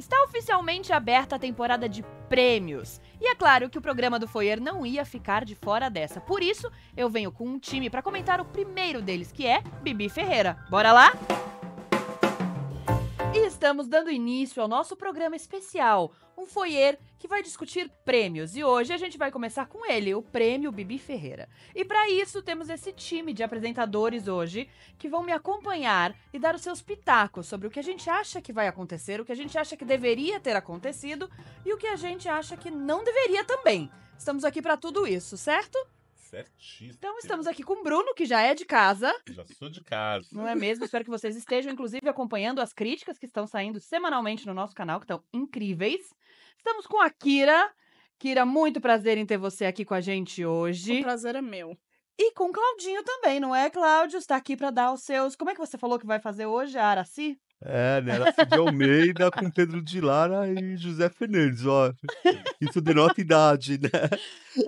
Está oficialmente aberta a temporada de prêmios. E é claro que o programa do Foyer não ia ficar de fora dessa. Por isso, eu venho com um time para comentar o primeiro deles, que é Bibi Ferreira. Bora lá? Música estamos dando início ao nosso programa especial, um foyer que vai discutir prêmios. E hoje a gente vai começar com ele, o prêmio Bibi Ferreira. E para isso temos esse time de apresentadores hoje que vão me acompanhar e dar os seus pitacos sobre o que a gente acha que vai acontecer, o que a gente acha que deveria ter acontecido e o que a gente acha que não deveria também. Estamos aqui para tudo isso, certo? certíssimo. Então estamos aqui com o Bruno, que já é de casa. Já sou de casa. Não é mesmo? Espero que vocês estejam, inclusive, acompanhando as críticas que estão saindo semanalmente no nosso canal, que estão incríveis. Estamos com a Kira. Kira, muito prazer em ter você aqui com a gente hoje. O prazer é meu. E com o Claudinho também, não é, Cláudio? Está aqui para dar os seus. Como é que você falou que vai fazer hoje, a Araci? É, né? Era Cid Almeida com Pedro de Lara e José Fernandes, ó. Isso denota idade, né?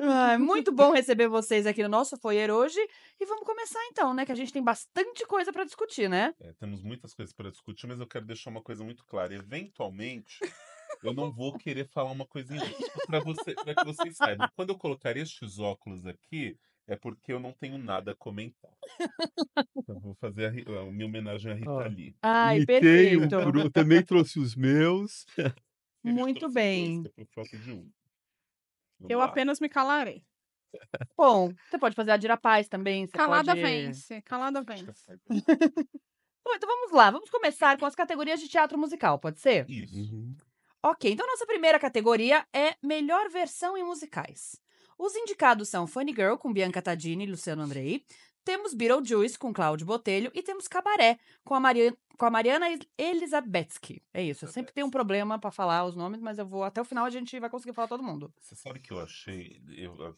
Ah, muito bom receber vocês aqui no nosso Foyer hoje. E vamos começar então, né? Que a gente tem bastante coisa para discutir, né? É, temos muitas coisas para discutir, mas eu quero deixar uma coisa muito clara. Eventualmente, eu não vou querer falar uma coisinha para você, para que vocês saibam. Quando eu colocar estes óculos aqui, é porque eu não tenho nada a comentar. então vou fazer a, a minha homenagem à Rita oh. Lee. Ai, Mitei, perfeito. Eu, também trouxe os meus. Muito bem. É eu lá. apenas me calarei. Bom, você pode fazer a Dirapaz também. Calada pode... vence, calada vence. Bom, então vamos lá, vamos começar com as categorias de teatro musical, pode ser? Isso. Uhum. Ok, então nossa primeira categoria é melhor versão em musicais. Os indicados são Funny Girl, com Bianca Tadini e Luciano Andrei, temos Beetlejuice, com Cláudio Botelho, e temos Cabaré, com a, Mariana, com a Mariana Elizabetsky. É isso, eu sempre tenho um problema para falar os nomes, mas eu vou até o final a gente vai conseguir falar todo mundo. Você sabe que eu achei... Eu,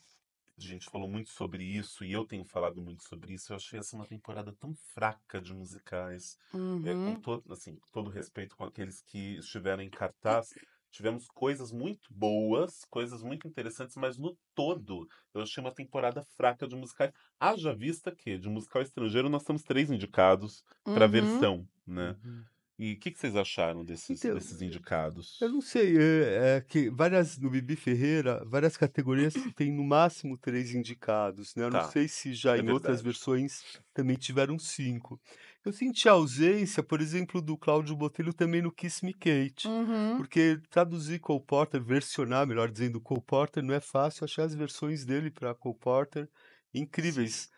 a gente falou muito sobre isso e eu tenho falado muito sobre isso. Eu achei essa uma temporada tão fraca de musicais. Uhum. É, com uhum. todo, assim, todo respeito com aqueles que estiveram em cartaz, Tivemos coisas muito boas, coisas muito interessantes, mas no todo eu achei uma temporada fraca de musicais. Haja vista que de musical estrangeiro nós temos três indicados para uhum. versão, né? Uhum. E o que, que, vocês acharam desses, então, desses indicados? Eu não sei, é, é, que várias no Bibi Ferreira, várias categorias têm no máximo três indicados, né? Eu tá. não sei se já é em verdade. outras versões também tiveram cinco. Eu senti a ausência, por exemplo, do Cláudio Botelho também no Kiss Me Kate, uhum. porque traduzir Cole Porter, versionar, melhor dizendo, Cole Porter não é fácil. Achei as versões dele para Cole Porter incríveis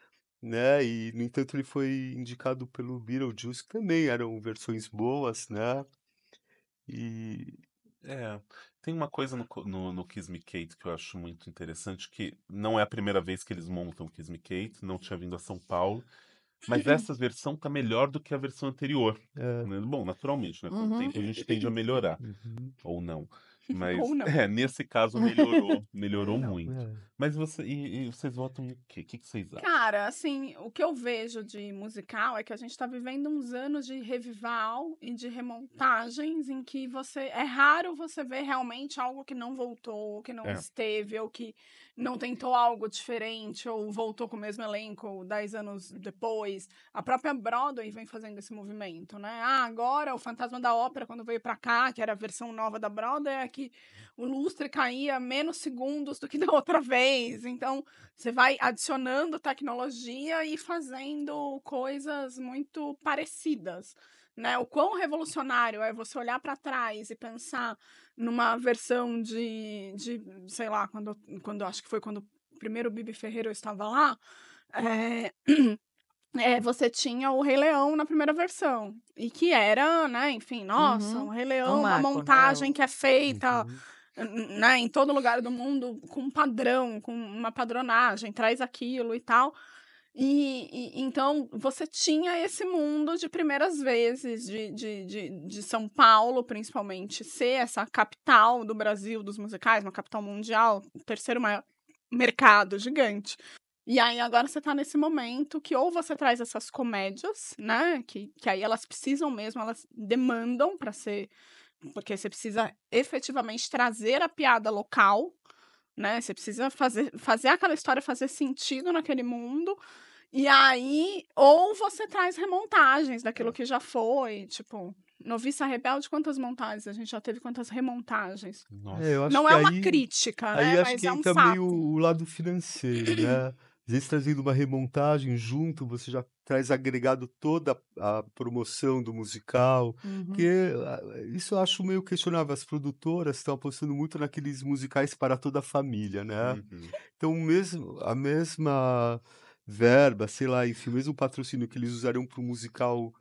né? E no entanto ele foi indicado pelo Beetlejuice, que também eram versões boas, né? E é, tem uma coisa no, no, no Kiss Me Kate que eu acho muito interessante, que não é a primeira vez que eles montam o Kiss Me Kate, não tinha vindo a São Paulo, mas essa versão tá melhor do que a versão anterior. É. Né, bom, naturalmente, né? Com o uhum. tempo a gente tende a melhorar, uhum. ou não. Mas Ou não. É, nesse caso melhorou, melhorou não, muito. É. Mas você, e, e, vocês votam em quê? O que, que vocês acham? Cara, assim, o que eu vejo de musical é que a gente está vivendo uns anos de revival e de remontagens em que você é raro você ver realmente algo que não voltou, que não é. esteve ou que não tentou algo diferente ou voltou com o mesmo elenco dez anos depois. A própria Broadway vem fazendo esse movimento, né? Ah, agora o Fantasma da Ópera, quando veio para cá, que era a versão nova da Broadway, é que o lustre caía menos segundos do que da outra vez. Então, você vai adicionando tecnologia e fazendo coisas muito parecidas. Né? O quão revolucionário é você olhar para trás e pensar numa versão de, de sei lá, quando, quando acho que foi quando o primeiro Bibi Ferreira eu estava lá, é, é, você tinha o Rei Leão na primeira versão. E que era, né, enfim, nossa, uhum. o Rei é Leão, uma né, montagem que é feita. Uhum. Né, em todo lugar do mundo, com um padrão, com uma padronagem, traz aquilo e tal. E, e, então você tinha esse mundo de primeiras vezes de, de, de, de, São Paulo, principalmente, ser essa capital do Brasil dos musicais, uma capital mundial, terceiro maior mercado gigante. E aí agora você está nesse momento que ou você traz essas comédias, né? Que, que aí elas precisam mesmo, elas demandam para ser. Porque você precisa efetivamente trazer a piada local, né? Você precisa fazer, fazer aquela história fazer sentido naquele mundo e aí, ou você traz remontagens daquilo é. que já foi, tipo, Noviça Rebelde, quantas montagens a gente já teve, quantas remontagens? É, Não é aí, uma crítica, aí né? Aí acho Mas que é um também o, o, lado financeiro, né? Às vezes trazendo uma remontagem junto, você já traz agregado toda a promoção do musical. Uhum. Que isso eu acho meio questionável. As produtoras estão apostando muito naqueles musicais para toda a família, né? Uhum. Então, mesmo, a mesma verba, sei lá, enfim, mesmo patrocínio que eles usariam para um musical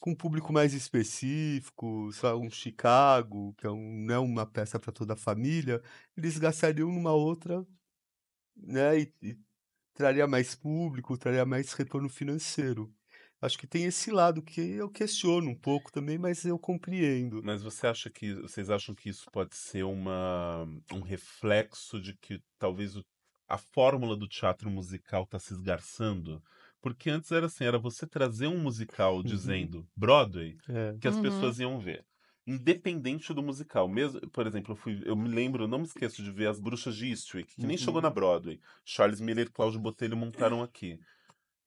com um público mais específico, sei lá, um Chicago, que é um, não é uma peça para toda a família, eles gastariam numa outra, né, e, e traria mais público, traria mais retorno financeiro. Acho que tem esse lado que eu questiono um pouco também, mas eu compreendo. Mas você acha que vocês acham que isso pode ser uma, um reflexo de que talvez o a fórmula do teatro musical está se esgarçando. Porque antes era assim, era você trazer um musical uhum. dizendo Broadway, é. que as uhum. pessoas iam ver. Independente do musical. mesmo Por exemplo, eu, fui, eu me lembro, não me esqueço de ver As Bruxas de Eastwick, que uhum. nem chegou uhum. na Broadway. Charles Miller e Cláudio Botelho montaram aqui.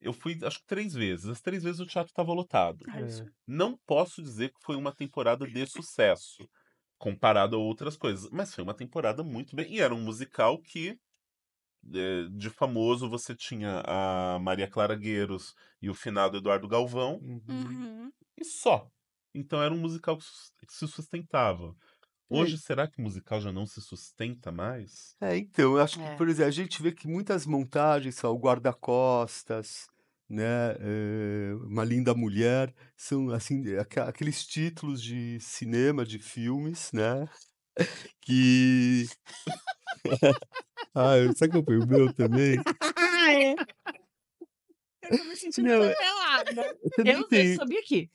Eu fui, acho que três vezes. As três vezes o teatro estava lotado. É. Não posso dizer que foi uma temporada de sucesso, comparado a outras coisas. Mas foi uma temporada muito bem. E era um musical que eh, de famoso você tinha a Maria Clara Gueiros e o finado Eduardo Galvão uhum. uhum. e só. Então era um musical que se sustentava. É. Hoje, será que o musical já não se sustenta mais? É, então, eu acho que, é. por exemplo, a gente vê que muitas montagens, só o guarda-costas, né, eh, Uma Linda Mulher, são, assim, aqu aqueles títulos de cinema, de filmes, né, que. ah, sabe que eu fui o meu também? Ah, é. Eu tô me sentindo não, congelada. Eu, eu sabia que.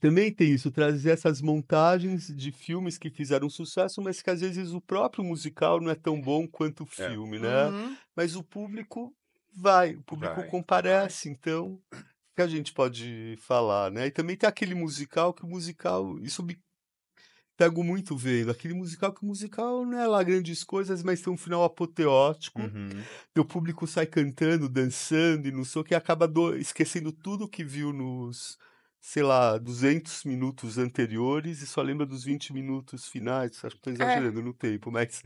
Também tem isso, trazer essas montagens de filmes que fizeram sucesso, mas que às vezes o próprio musical não é tão bom quanto o é. filme, é. né? Uhum. Mas o público vai, o público vai. comparece, vai. então que a gente pode falar, né? E também tem aquele musical que o musical, isso me pego muito vendo. Aquele musical que o musical não é lá grandes coisas, mas tem um final apoteótico. Uhum. público sai cantando, dançando e não sei o que, acaba do... esquecendo tudo que viu nos, sei lá, 200 minutos anteriores e só lembra dos 20 minutos finais. Acho que estou é. exagerando é. no tempo, mas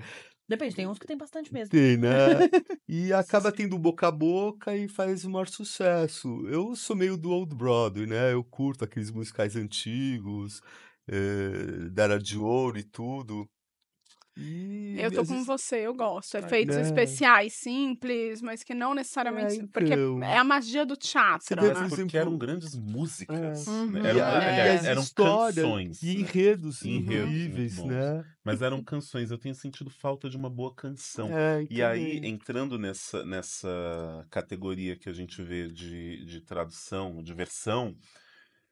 Depende, tem uns que tem bastante mesmo. Tem, né? e acaba tendo boca a boca e faz o maior sucesso. Eu sou meio do Old Broadway, né? Eu curto aqueles musicais antigos. Eh, da Era de Ouro e tudo. E eu tô com vezes... você, eu gosto. Tá Efeitos é. especiais simples, mas que não ah, necessariamente. É, então... Porque é a magia do teatro. Vê, né? Porque eram grandes músicas. É. Uhum. Eram, aliás, eram canções. E né? enredos, enredos incríveis, né? Mas eram canções. Eu tenho sentido falta de uma boa canção. É, e aí, entrando nessa, nessa categoria que a gente vê de, de tradução, de versão,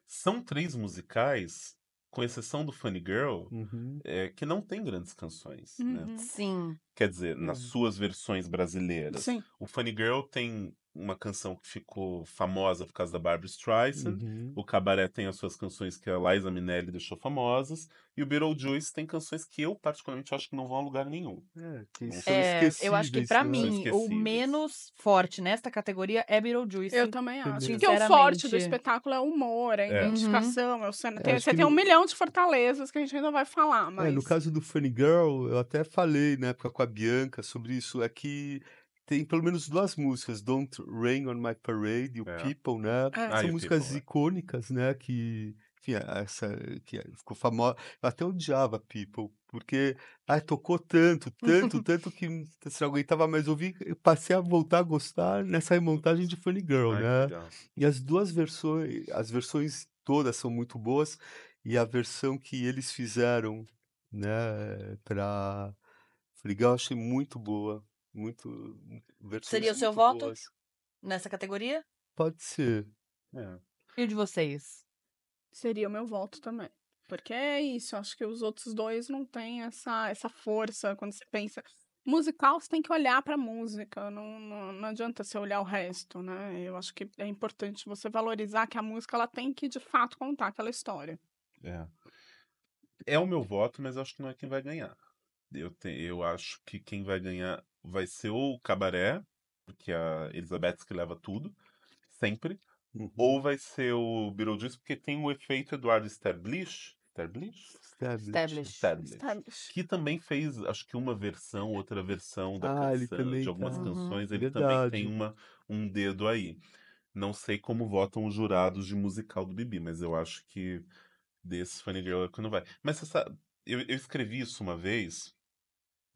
são três musicais com exceção do Funny Girl, uhum. é, que não tem grandes canções. Né? Uhum. Né? Sim. Quer dizer, nas é. suas versões brasileiras. Sim. O Funny Girl tem uma canção que ficou famosa por causa da Barbra Streisand. Uhum. O Cabaré tem as suas canções que a Liza Minelli deixou famosas. E o Beetlejuice tem canções que eu, particularmente, acho que não vão a lugar nenhum. É, que são é, eu acho que, para né? mim, o menos forte nesta categoria é Beetlejuice. Eu também acho. Porque é o forte do espetáculo é o humor, é a é. identificação, é o cena. É, tem, você tem no... um milhão de fortalezas que a gente ainda vai falar, mas... É, no caso do Funny Girl, eu até falei na época com a Bianca sobre isso, é que tem pelo menos duas músicas, Don't Rain on My Parade e o é. People, né? É. Ah, São músicas People, né. icônicas, né? Que, enfim, essa que é, ficou famosa. Eu até odiava People, porque ai, tocou tanto, tanto, tanto que se assim, alguém tava mais ouvir, eu passei a voltar a gostar nessa remontagem de Funny Girl, ai, né? E as duas versões, as versões todas são muito boas e a versão que eles fizeram, né, para Funny Girl eu achei muito boa muito. Seria o seu voto nessa categoria? Pode ser. É. E o de vocês? Seria o meu voto também. Porque é isso, acho que os outros dois não têm essa, essa força quando você pensa. Musical, você tem que olhar pra música, não, não, não adianta você olhar o resto, né? Eu acho que é importante você valorizar que a música ela tem que, de fato, contar aquela história. É. É o meu voto, mas acho que não é quem vai ganhar. Eu, te, eu acho que quem vai ganhar vai ser ou cabaré, porque a Elizabeth que leva tudo, sempre, uhum. ou vai ser o Beetlejuice, porque tem o efeito Eduardo Stablish. Stablish? Stablish. Sterblich. Que também fez, acho que uma versão, outra versão da ah, canção, de tá. algumas tá. canções. Ele Verdade. também tem uma, um dedo aí. Não sei como votam os jurados de musical do Bibi, mas eu acho que desse Funny Girl é que não vai. Mas essa eu, eu escrevi isso uma vez,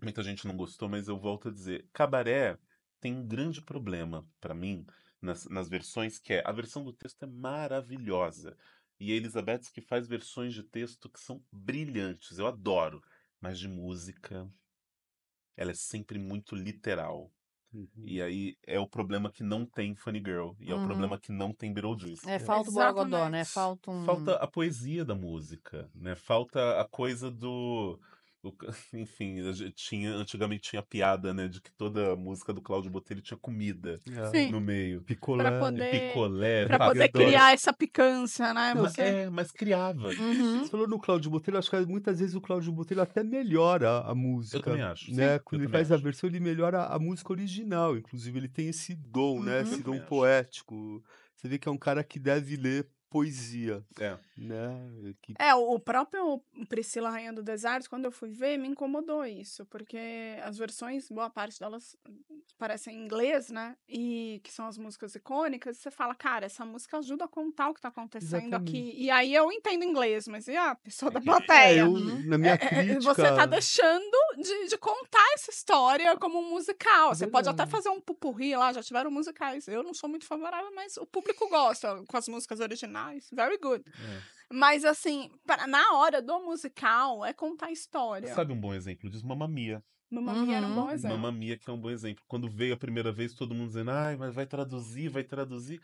muita gente não gostou, mas eu volto a dizer, Cabaré tem um grande problema para mim nas, nas versões que é a versão do texto é maravilhosa e a Elizabeth que faz versões de texto que são brilhantes, eu adoro, mas de música ela é sempre muito literal. Uhum. E aí é o problema que não tem Funny Girl. E é uhum. o problema que não tem Beetlejuice. É, é. falta o Borgodó, né? Falta um... Falta a poesia da música, né? Falta a coisa do... Enfim, tinha, antigamente tinha piada, né? De que toda música do Cláudio Botelho tinha comida é. no meio. Picolé. Pra poder, picolé, pra poder criar essa picância, né? Não, é, é, mas criava. Uhum. Você falou no Cláudio Botelho, acho que muitas vezes o Cláudio Botelho até melhora a música. Eu também acho. Né? Sim, Quando ele faz acho. a versão, ele melhora a música original. Inclusive, ele tem esse dom, né, uhum. né? Esse dom poético. Acho. Você vê que é um cara que deve ler poesia. É. Né? Que... É, o próprio Priscila Rainha do Deserto, quando eu fui ver, me incomodou isso, porque as versões, boa parte delas parecem em inglês, né? E que são as músicas icônicas, você fala, cara, essa música ajuda a contar o que tá acontecendo Exatamente. aqui. E aí eu entendo inglês, mas e a pessoa da é, plateia? É, eu, né? na minha é, é, crítica... Você tá deixando de, de contar essa história como um musical. Você pode até fazer um pupurri lá, já tiveram musicais. Eu não sou muito favorável, mas o público gosta com as músicas originais nice, very good. É. Mas assim, pra, na hora do musical é contar história. Sabe um bom exemplo disso? Mamamia. Mamamia uhum. era um bom uhum. exemplo. Mamamia que é um bom exemplo. Quando veio a primeira vez, todo mundo dizendo, ai, mas vai traduzir, vai traduzir.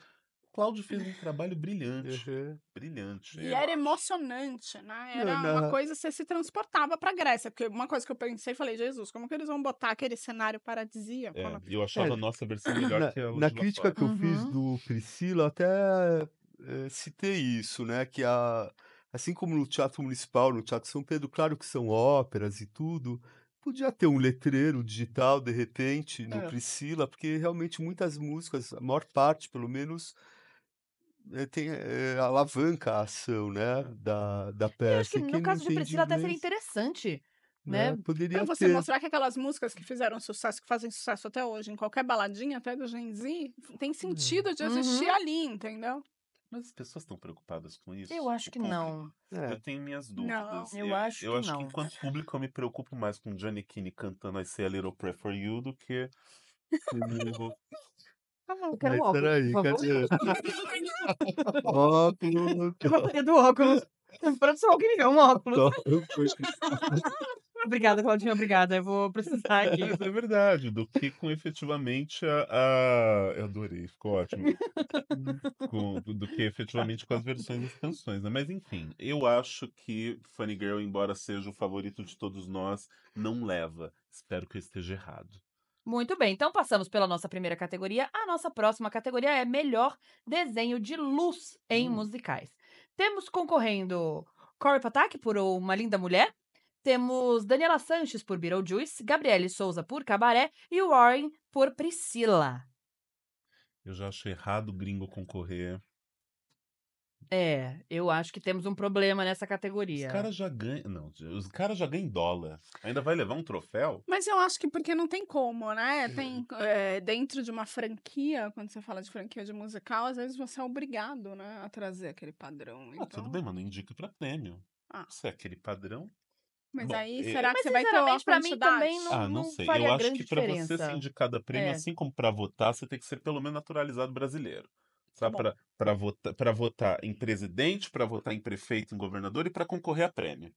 Cláudio fez um trabalho brilhante. Uhum. Brilhante. E era emocionante, né? Era não, não. uma coisa, você se transportava pra Grécia. Porque uma coisa que eu pensei, falei, Jesus, como que eles vão botar aquele cenário paradisíaco? É, Eu achava é. a nossa versão melhor na, que a Na crítica que eu uhum. fiz do Priscila, até eh, citei isso, né? Que a, assim como no Teatro Municipal, no Teatro São Pedro, claro que são óperas e tudo, podia ter um letreiro digital, de repente, no é. Priscila, porque realmente muitas músicas, a maior parte, pelo menos, é, tem, é, alavanca a ação, né, da, da peça. Eu acho que no caso de Priscila inglês, até seria interessante. Né, né? Poderia pra você ter. mostrar que aquelas músicas que fizeram sucesso, que fazem sucesso até hoje, em qualquer baladinha, até do Gen Z, tem hum. sentido de existir uhum. ali, entendeu? Mas as pessoas estão preocupadas com isso? Eu acho o que público? não. É. Eu tenho minhas dúvidas. Não. Eu, eu acho eu que acho não. que enquanto público eu me preocupo mais com Johnny Kinney cantando I Say a Little Prayer for You do que comigo. Ah, eu quero Mas, um óculos. Peraí, cadê? óculos. Eu do óculos. Produção, alguém me deu um óculos. Obrigada, Claudinha, obrigada. Eu vou precisar é, aqui. Mas é verdade, do que com efetivamente a. a... Eu adorei, ficou ótimo. Com, do que efetivamente com as versões das canções, né? Mas enfim, eu acho que Funny Girl, embora seja o favorito de todos nós, não leva. Espero que eu esteja errado. Muito bem, então passamos pela nossa primeira categoria. A nossa próxima categoria é melhor desenho de luz em hum. musicais. Temos concorrendo Corey Patak por Uma Linda Mulher, temos Daniela Sanches por Beetlejuice, Gabriele Souza por Cabaré e Warren por Priscila. Eu já acho errado o gringo concorrer. É, eu acho que temos um problema nessa categoria. Os caras já ganham. Não, os caras já ganham dólar. Ainda vai levar um troféu? Mas eu acho que porque não tem como, né? Tem é, dentro de uma franquia, quando você fala de franquia de musical, às vezes você é obrigado, né, a trazer aquele padrão. Então... Ah, tudo então bem, mas não indica pra prêmio. Ah. Se é aquele padrão, mas Bom, aí, é será eu... que você vai ter o pra mim também não, ah, não, não sei. Eu acho que para você ser indicado a prêmio, é. assim como para votar, você tem que ser pelo menos naturalizado brasileiro. Tá sabe, para votar, pra votar em presidente, para votar em prefeito, em governador e para concorrer a prêmio.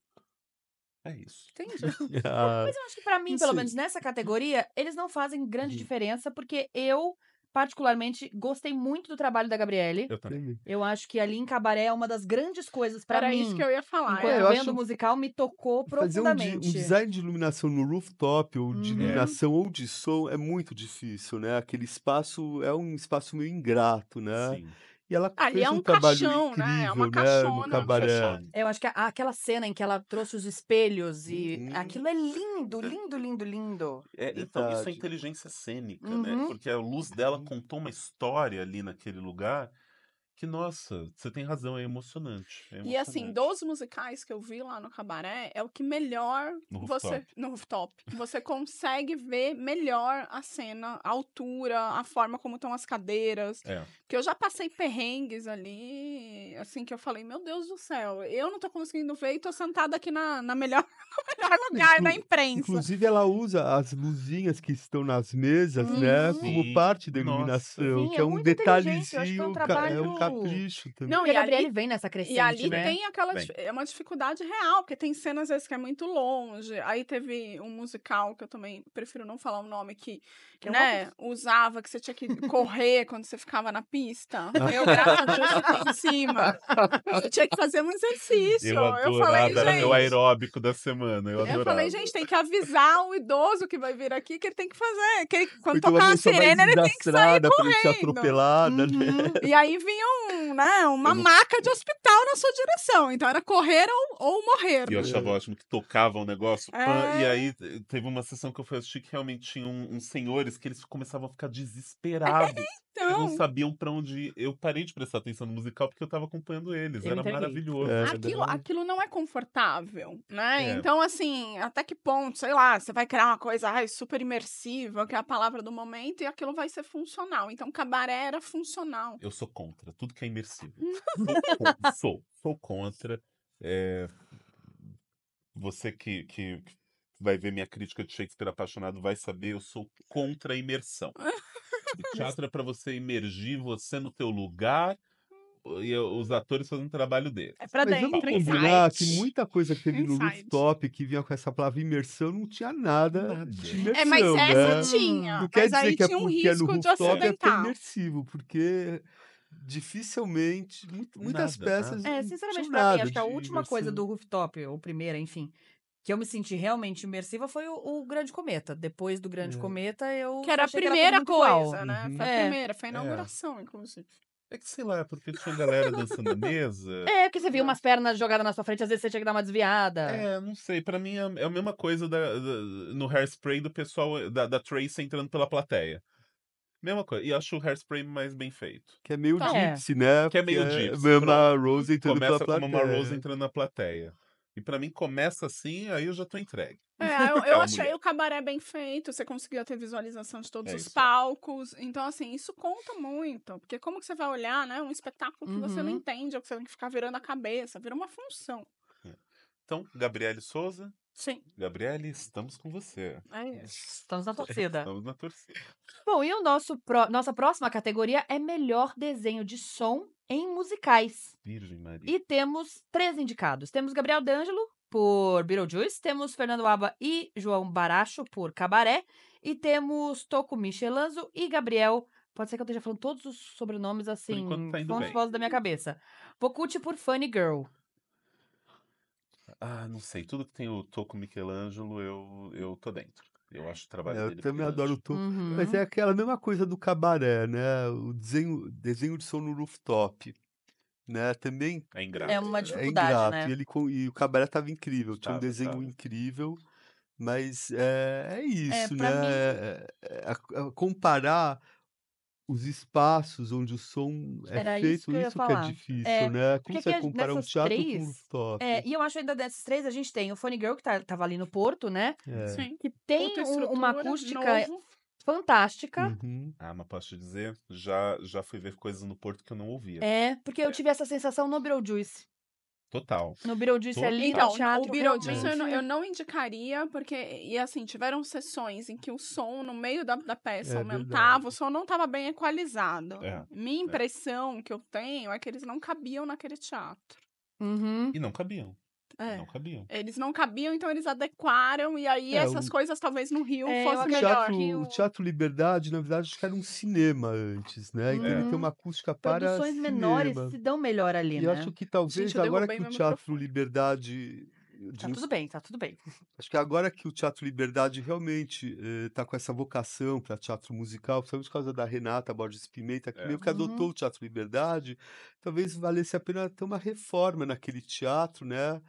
É isso. Entendi. ah, Mas eu acho que para mim, pelo menos nessa categoria, eles não fazem grande uhum. diferença, porque eu particularmente, gostei muito do trabalho da Gabriele. Eu também. Eu acho que ali em Cabaré é uma das grandes coisas para mim. Era isso que eu ia falar. Enquanto é, eu vendo o musical, me tocou Fazer profundamente. Um, um design de iluminação no rooftop, ou de uhum. iluminação, ou de som, é muito difícil, né? Aquele espaço é um espaço meio ingrato, né? Sim. E ela Ali ah, fez é um, um trabalho caixão, incrível, né? É uma né, caixona. Né? Cabaré. Eu acho que a, aquela cena em que ela trouxe os espelhos e uhum. aquilo é lindo, lindo, lindo, lindo. É, então, isso é inteligência cênica, né, uhum. né? Porque a luz dela uhum. contou uma história ali naquele lugar que, nossa, você tem razão, é emocionante, é emocionante. E assim, dos musicais que eu vi lá no cabaré, é o que melhor no você. No rooftop. Você consegue ver melhor a cena, a altura, a forma como estão as cadeiras. É que eu já passei perrengues ali, assim, que eu falei, meu Deus do céu, eu não tô conseguindo ver e tô sentada aqui na, na melhor, no melhor lugar da imprensa. Inclusive, ela usa as luzinhas que estão nas mesas, né, uhum. né, como parte da iluminação, Sim, que é, é um é detalhezinho, é um, trabalho... é um capricho também. Não, e, e a Gabriele vem nessa crescente, E ali né? tem aquela, é uma dificuldade real, porque tem cenas, às vezes, que é muito longe, aí teve um musical, que eu também prefiro não falar o um nome, que, que é né, usava, que você tinha que correr quando você ficava na pista, pista. Eu gravo em cima. Eu tinha que fazer um exercício. Eu, eu falei, gente... Era meu aeróbico da semana. Eu, eu, falei, gente, tem que avisar o idoso que vai vir aqui que ele tem que fazer. Que ele, quando Porque tocar a sirene, ele tem que sair correndo. atropelada, né? uhum. né? E aí vinha um, né, uma não... maca de hospital na sua direção. Então era correr ou, ou morrer. E eu achava ótimo que tocava um negócio. É... e aí teve uma sessão que eu fui assistir que realmente tinha um, uns senhores que eles começavam a ficar é desesperados. Então... Eles não então. sabiam para onde. Eu parei de prestar atenção no musical porque eu tava acompanhando eles. Eu era entendi. maravilhoso. É, aquilo, aquilo não é confortável, né? É. Então, assim, até que ponto, sei lá, você vai criar uma coisa ai, super imersiva, que é a palavra do momento, e aquilo vai ser funcional. Então, cabaré era funcional. Eu sou contra tudo que é imersivo. Hum. sou, sou, sou, contra. É... Você que, que vai ver minha crítica de Shakespeare apaixonado vai saber, eu sou contra a imersão. O teatro é para você imergir você no teu lugar e os atores fazendo o trabalho deles. É para Mas dentro, combinar que muita coisa que teve inside. no rooftop que vinha com essa palavra imersão não tinha nada, de imersão, É, mas né? essa tinha. Não quer mas dizer que é um porque é no rooftop é, é imersivo, porque dificilmente, muitas nada, peças. É, nada. É, sinceramente, para mim, acho que a última imersão. coisa do rooftop, ou primeira, enfim, que eu me senti realmente imersiva foi o, o Grande Cometa. Depois do Grande é. Cometa, eu. Que era a primeira era coisa, igual. né? Uhum. Foi a é. primeira, foi a inauguração, é. inclusive. É que sei lá, é porque tinha galera dançando na mesa. É, porque você via né? umas pernas jogadas na sua frente, às vezes você tinha que dar uma desviada. É, não sei. para mim é, é a mesma coisa da, da, no hairspray do pessoal, da, da Trace entrando pela plateia. Mesma coisa. E acho o hairspray mais bem feito. Que é meio dipsy, é. gypsy, né? Que é meio é gypsy. Uma Rose entrando Começa pela plateia. Começa Rose entrando na plateia. E para mim começa assim, aí eu já tô entregue. É, eu, é eu achei o cabaré bem feito, você conseguiu ter visualização de todos é os isso. palcos. Então, assim, isso conta muito. Porque como que você vai olhar, né? Um espetáculo que uhum. você não uhum. entende, ou que você tem que ficar virando a cabeça, vira uma função. É. Então, Gabriele Souza. Sim. Gabriele, estamos com você. É isso. Estamos na torcida. Estamos na torcida. Bom, e o nosso pro... nossa próxima categoria é melhor desenho de som em musicais. Virgem Maria. E temos três indicados. Temos Gabriel D'Angelo por Beetlejuice, temos Fernando Aba e João Baracho por Cabaré, e temos Toco Michelangelo e Gabriel Pode ser que eu esteja falando todos os sobrenomes assim, fontes tá da minha cabeça. Bocucci por Funny Girl. Ah, não sei. Tudo que tem o Toco Michelangelo, eu, eu tô dentro. Eu é, acho o trabalho é, Eu também adoro o Tom. Uhum. Mas é aquela mesma coisa do cabaré, né? O desenho, desenho de som no rooftop. Né? Também é, é ingrato. é uma dificuldade, é ingrato. né? E, ele, e o cabaré estava incrível, estava, tinha um desenho estava. incrível, mas é, é, é isso, né? Mim... comparar os espaços onde o som é Era é feito, isso que, isso que é difícil, é, né? Como você compara um teatro três, com um rooftop? É, e eu acho ainda dessas três, a gente tem o Fone Girl, que tá, tava ali no Porto, né? É. Sim. Que tem um, uma acústica novo. fantástica. Uhum. Ah, mas posso te dizer, já, já fui ver coisas no Porto que eu não ouvia. É, porque eu é. tive essa sensação no juice Total. No Beetlejuice é Total. é lindo, então, teatro. O Beetlejuice eu, não, eu não indicaria, porque, e assim, tiveram sessões em que o som no meio da, da peça é aumentava, verdade. o som não estava bem equalizado. É, Minha é. impressão é. que eu tenho é que eles não cabiam naquele teatro. Uhum. E não cabiam. É. Não cabiam. Eles não cabiam, então eles adequaram, e aí é, essas o... coisas talvez no Rio é, fosse melhor. O... o Teatro Liberdade, na verdade, acho que era um cinema antes, né? Então é ele tem uhum. uma acústica para. Produções menores se dão melhor ali, e né? E acho que talvez Gente, agora que o Teatro microfone. Liberdade. Tá tudo bem, tá tudo bem. Acho que agora que o Teatro Liberdade realmente está eh, com essa vocação para teatro musical, principalmente por causa da Renata Borges Pimenta, que é. meio que adotou uhum. o Teatro Liberdade, talvez valesse a pena ter uma reforma naquele teatro, né?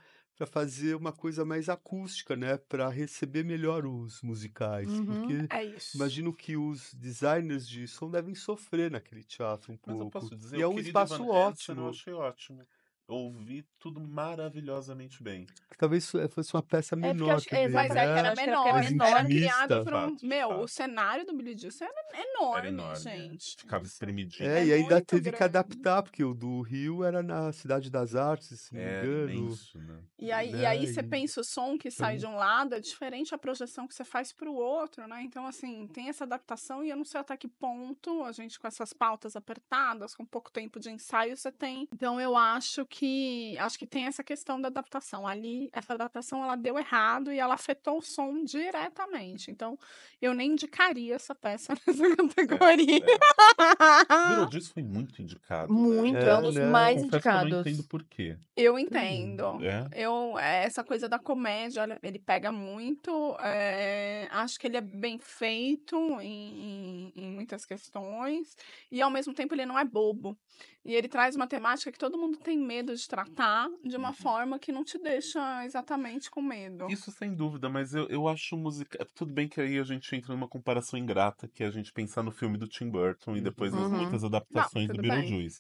para fazer uma coisa mais acústica, né? Para receber melhor os musicais. Uhum, porque é imagino que os designers de som devem sofrer naquele teatro um Mas pouco. Eu posso dizer, e é um espaço Van ótimo. Edson, eu achei ótimo ouvi tudo maravilhosamente bem. Talvez eh, fosse uma peça é, menor. É acho, é, mas é que era menor, era menor, criado por um. Meu, fato. o cenário do Billy Dilson era enorme, era enorme é. gente. É. Ficava espremidinho. É, e ainda teve grande. que adaptar, porque o do Rio era na Cidade das Artes, se não me engano. Isso, né? E aí, né, você pensa, o som que sai de um lado é diferente a projeção que você faz para o outro, né? Então, assim, tem essa adaptação e eu não sei até que ponto a gente, com essas pautas apertadas, com pouco tempo de ensaio, você tem. Então, eu acho que que acho que tem essa questão da adaptação. Ali, essa adaptação ela deu errado e ela afetou o som diretamente. Então, eu nem indicaria essa peça nessa é, categoria. É, é. foi muito indicado. Né? Muito, é, é um dos é, mais indicados. Eu não entendo por quê. Eu hum, entendo. É? Eu, essa coisa da comédia, ele pega muito. acho que ele é bem feito em, em, em muitas questões. E ao mesmo tempo ele não é bobo. E ele traz uma temática que todo mundo tem medo de tratar de uma uhum. forma que não te deixa exatamente com medo. Isso sem dúvida, mas eu, eu acho música. Tudo bem que aí a gente entra numa comparação ingrata, que é a gente pensar no filme do Tim Burton e uhum. depois nas uhum. muitas adaptações não, do Beetlejuice.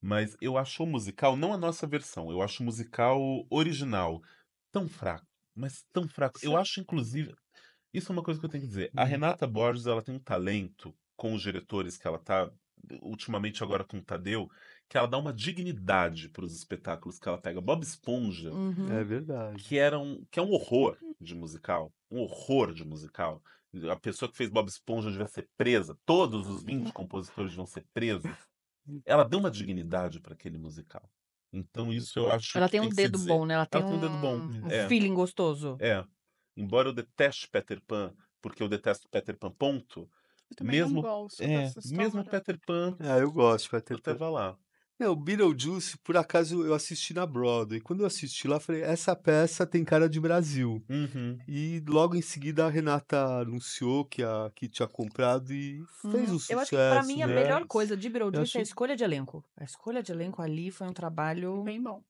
Mas eu acho o musical, não a nossa versão, eu acho o musical original tão fraco, mas tão fraco. Sim. Eu acho, inclusive. Isso é uma coisa que eu tenho que dizer. A Renata Borges, ela tem um talento com os diretores que ela tá ultimamente agora com o Tadeu, que ela dá uma dignidade para os espetáculos que ela pega. Bob Esponja. Uhum. É verdade. Que, era um, que é um horror de musical. Um horror de musical. A pessoa que fez Bob Esponja devia ser presa. Todos os 20 compositores vão ser presos. Uhum. Ela deu uma dignidade para aquele musical. Então, isso eu acho. Ela tem, tem um dedo bom, né? Ela tem, ela um... tem um dedo bom. Um é. feeling gostoso. É. Embora eu deteste Peter Pan, porque eu detesto Peter Pan, ponto. Eu mesmo, é, mesmo Peter Pan. Ah, eu gosto de Peter Pan. Até vai lá o Beetlejuice, por acaso, eu assisti na Broadway. Quando eu assisti lá, falei, essa peça tem cara de Brasil. Uhum. E logo em seguida a Renata anunciou que, a, que tinha comprado e fez uhum. o sucesso. Eu acho que pra mim né? a melhor coisa de Beetlejuice achei... é a escolha de elenco. A escolha de elenco ali foi um trabalho... Bem bom.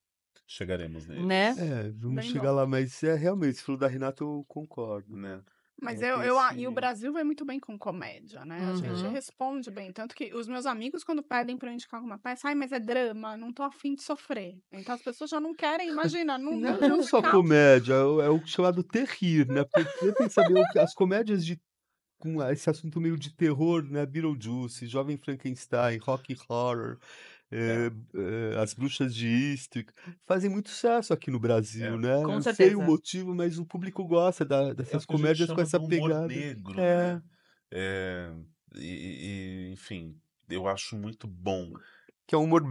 Chegaremos nele. Né? É, vamos Bem chegar bom. lá, mas é realmente, se falou da Renata, eu concordo, né? Mas é eu, eu, e o Brasil vai muito bem com comédia, né? Uhum. A gente uhum. responde bem. Tanto que os meus amigos, quando pedem pra eu indicar alguma peça, ai, mas é drama, não tô afim de sofrer. Então as pessoas já não querem, imagina. Não, não, não, não é só ficar... comédia, é, é o chamado terrir, né? Porque tem que saber as comédias de com esse assunto meio de terror, né? Beetlejuice, Jovem Frankenstein, Rock Horror. É, eh, eh, as bruxas de Eastwick fazem muito sucesso aqui no é, Brasil, é, né? Com Não certeza. sei o motivo, mas o público gosta da, é dessas comédias com essa pegada. Negro, é. Né? É, e, e, enfim, eu acho muito bom que é um humor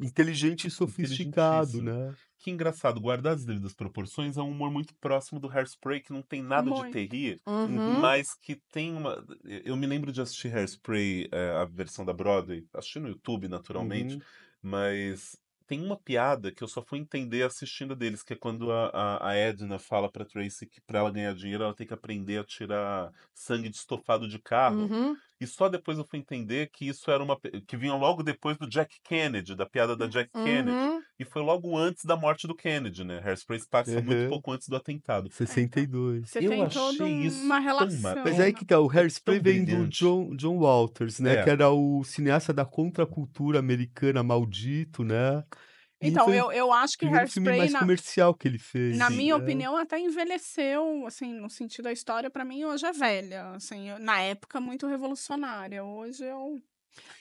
inteligente e sofisticado, né? Que engraçado, guardar as devidas proporções, é um humor muito próximo do Hairspray, que não tem nada muito. de terrir, uhum. mas que tem uma. Eu me lembro de assistir Hairspray, é, a versão da Broadway, assisti no YouTube, naturalmente, uhum. mas tem uma piada que eu só fui entender assistindo deles, que é quando a, a, a Edna fala pra Tracy que pra ela ganhar dinheiro ela tem que aprender a tirar sangue de estofado de carro. Uhum. E só depois eu fui entender que isso era uma. que vinha logo depois do Jack Kennedy, da piada da Jack uhum. Kennedy. E foi logo antes da morte do Kennedy, né? Hairspray passa uhum. muito pouco antes do atentado. 62. Você eu tem achei isso. Uma relação. Mar... Mas aí que tá, o é Hairspray vem do John, John Walters, né? É. Que era o cineasta da contracultura americana maldito, né? Então, eu, eu acho que o Hairspray... filme mais na, comercial que ele fez. Na minha assim, né? opinião, até envelheceu, assim, no sentido da história, para mim, hoje é velha. Assim, eu, na época, muito revolucionária. Hoje eu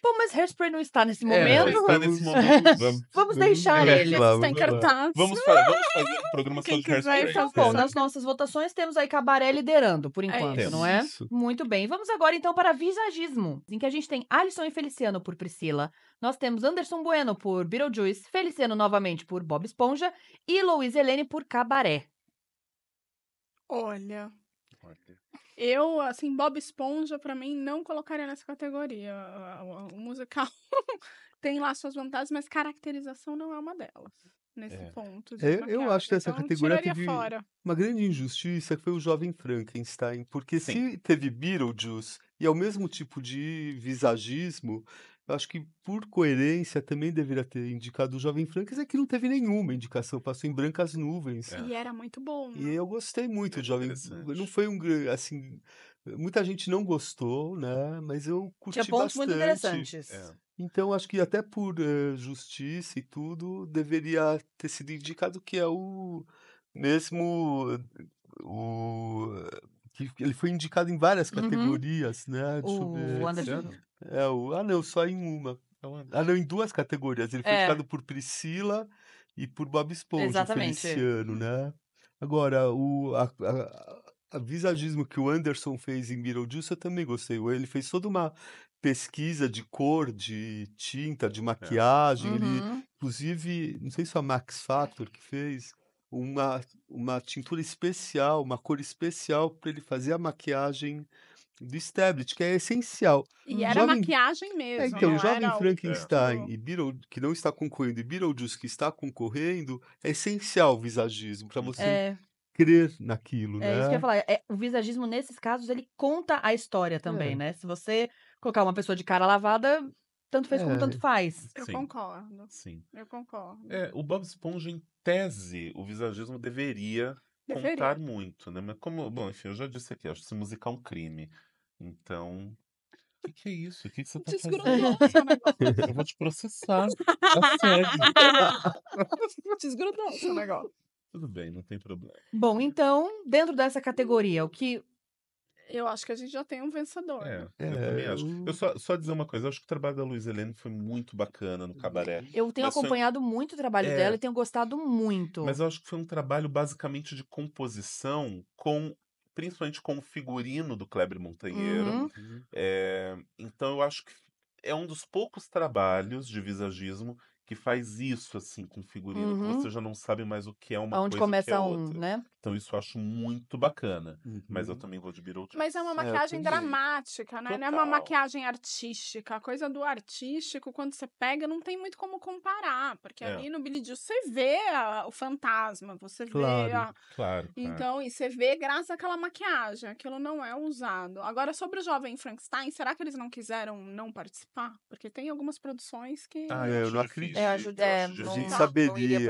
Bom, mas Hairspray não está nesse é, momento. É, está nesse momento. Vamos, vamos deixar ele. Está em cartaz. Vamos, fa vamos fazer o programa Quem sobre Hairspray. Então, bom, nas nossas votações temos aí Cabaré liderando, por enquanto, é não é? Isso. Muito bem. Vamos agora, então, para Visagismo, em que a gente tem Alisson e Feliciano por Priscila, nós temos Anderson Bueno por Beetlejuice, Feliciano novamente por Bob Esponja e Louise Helene por Cabaré. Olha... Olha. Eu, assim, Bob Esponja, para mim, não colocaria nessa categoria. O, o musical tem lá suas vantagens, mas caracterização não é uma delas. Nesse é. ponto. É, eu acho que essa então, categoria teve fora. uma grande injustiça, que foi o jovem Frankenstein. Porque Sim. se teve Beetlejuice e é o mesmo tipo de visagismo, acho que por coerência também deveria ter indicado o Jovem Frankenstein, é que não teve nenhuma indicação, passou em Brancas Nuvens. É. E era muito bom. Né? E eu gostei muito é do Jovem Não foi um assim, muita gente não gostou, né? Mas eu curti Tinha pontos bastante. muito interessantes. É. Então acho que até por uh, justiça e tudo deveria ter sido indicado que é o mesmo o que ele foi indicado em várias uhum. categorias, uhum. né? Deixa o Anderson, é o. Ah, não, só em é uma. Ah, não, em duas categorias. Ele foi é. indicado por Priscila e por Bob Esponja, Exatamente. Feliciano, né? Agora, o, a, a, a, visagismo que o Anderson fez em Beetlejuice eu também gostei. Ele fez toda uma pesquisa de cor, de tinta, de é. maquiagem. É. Ele, uhum. inclusive, não sei se foi a Max Factor que fez, uma, uma tintura especial, uma cor especial para ele fazer a maquiagem do Stablet, que é essencial. E era jovem... maquiagem é, mesmo. Então, é, então, Jovem Frankenstein o... e Beetle, que não está concorrendo, e Beetlejuice, que está concorrendo, é essencial o visagismo para você é... crer naquilo, é né? É isso que eu ia falar. É, o visagismo, nesses casos, ele conta a história é. também, né? Se você colocar uma pessoa de cara lavada, tanto fez é. como tanto faz. Eu Sim. concordo. Sim. Eu concordo. É, o Bob Esponja, em tese, o visagismo deveria contar muito, né? Mas como, bom, enfim, eu já disse aqui, acho que esse musical é um crime. Então, o que, que é isso? O que, que você tá Desgrudou fazendo? É eu vou te processar. Tá sério. Desgrudou seu negócio. Tudo bem, não tem problema. Bom, então, dentro dessa categoria, o que eu acho que a gente já tem um vencedor. É, né? eu é, também eu... acho. Eu só, só dizer uma coisa, eu acho que o trabalho da Luiz Helene foi muito bacana no cabaré. Uhum. Eu tenho acompanhado foi... muito o trabalho é... dela e tenho gostado muito. Mas eu acho que foi um trabalho basicamente de composição com principalmente com o figurino do Kleber Montanheiro. Uhum. É, então eu acho que é um dos poucos trabalhos de visagismo que faz isso, assim, com figurino, uhum. que você já não sabe mais o que é uma Onde coisa é começa é um, né? Então isso eu acho muito bacana. Uhum. Mas eu uhum. também vou de Beetlejuice. Mas é uma é, maquiagem é, dramática, né? Total. Não é uma maquiagem artística. A coisa do artístico, quando você pega, não tem muito como comparar. Porque é. ali no Billy Jill você vê a, o fantasma, você claro, vê a... Claro, Então, claro. e você vê graças àquela maquiagem. Aquilo não é usado. Agora, sobre o jovem Frankenstein, será que eles não quiseram não participar? Porque tem algumas produções que... Ah, é, eu não acredito. É, justiça. É, é, tá, tá, eu acho, é, a gente saberia.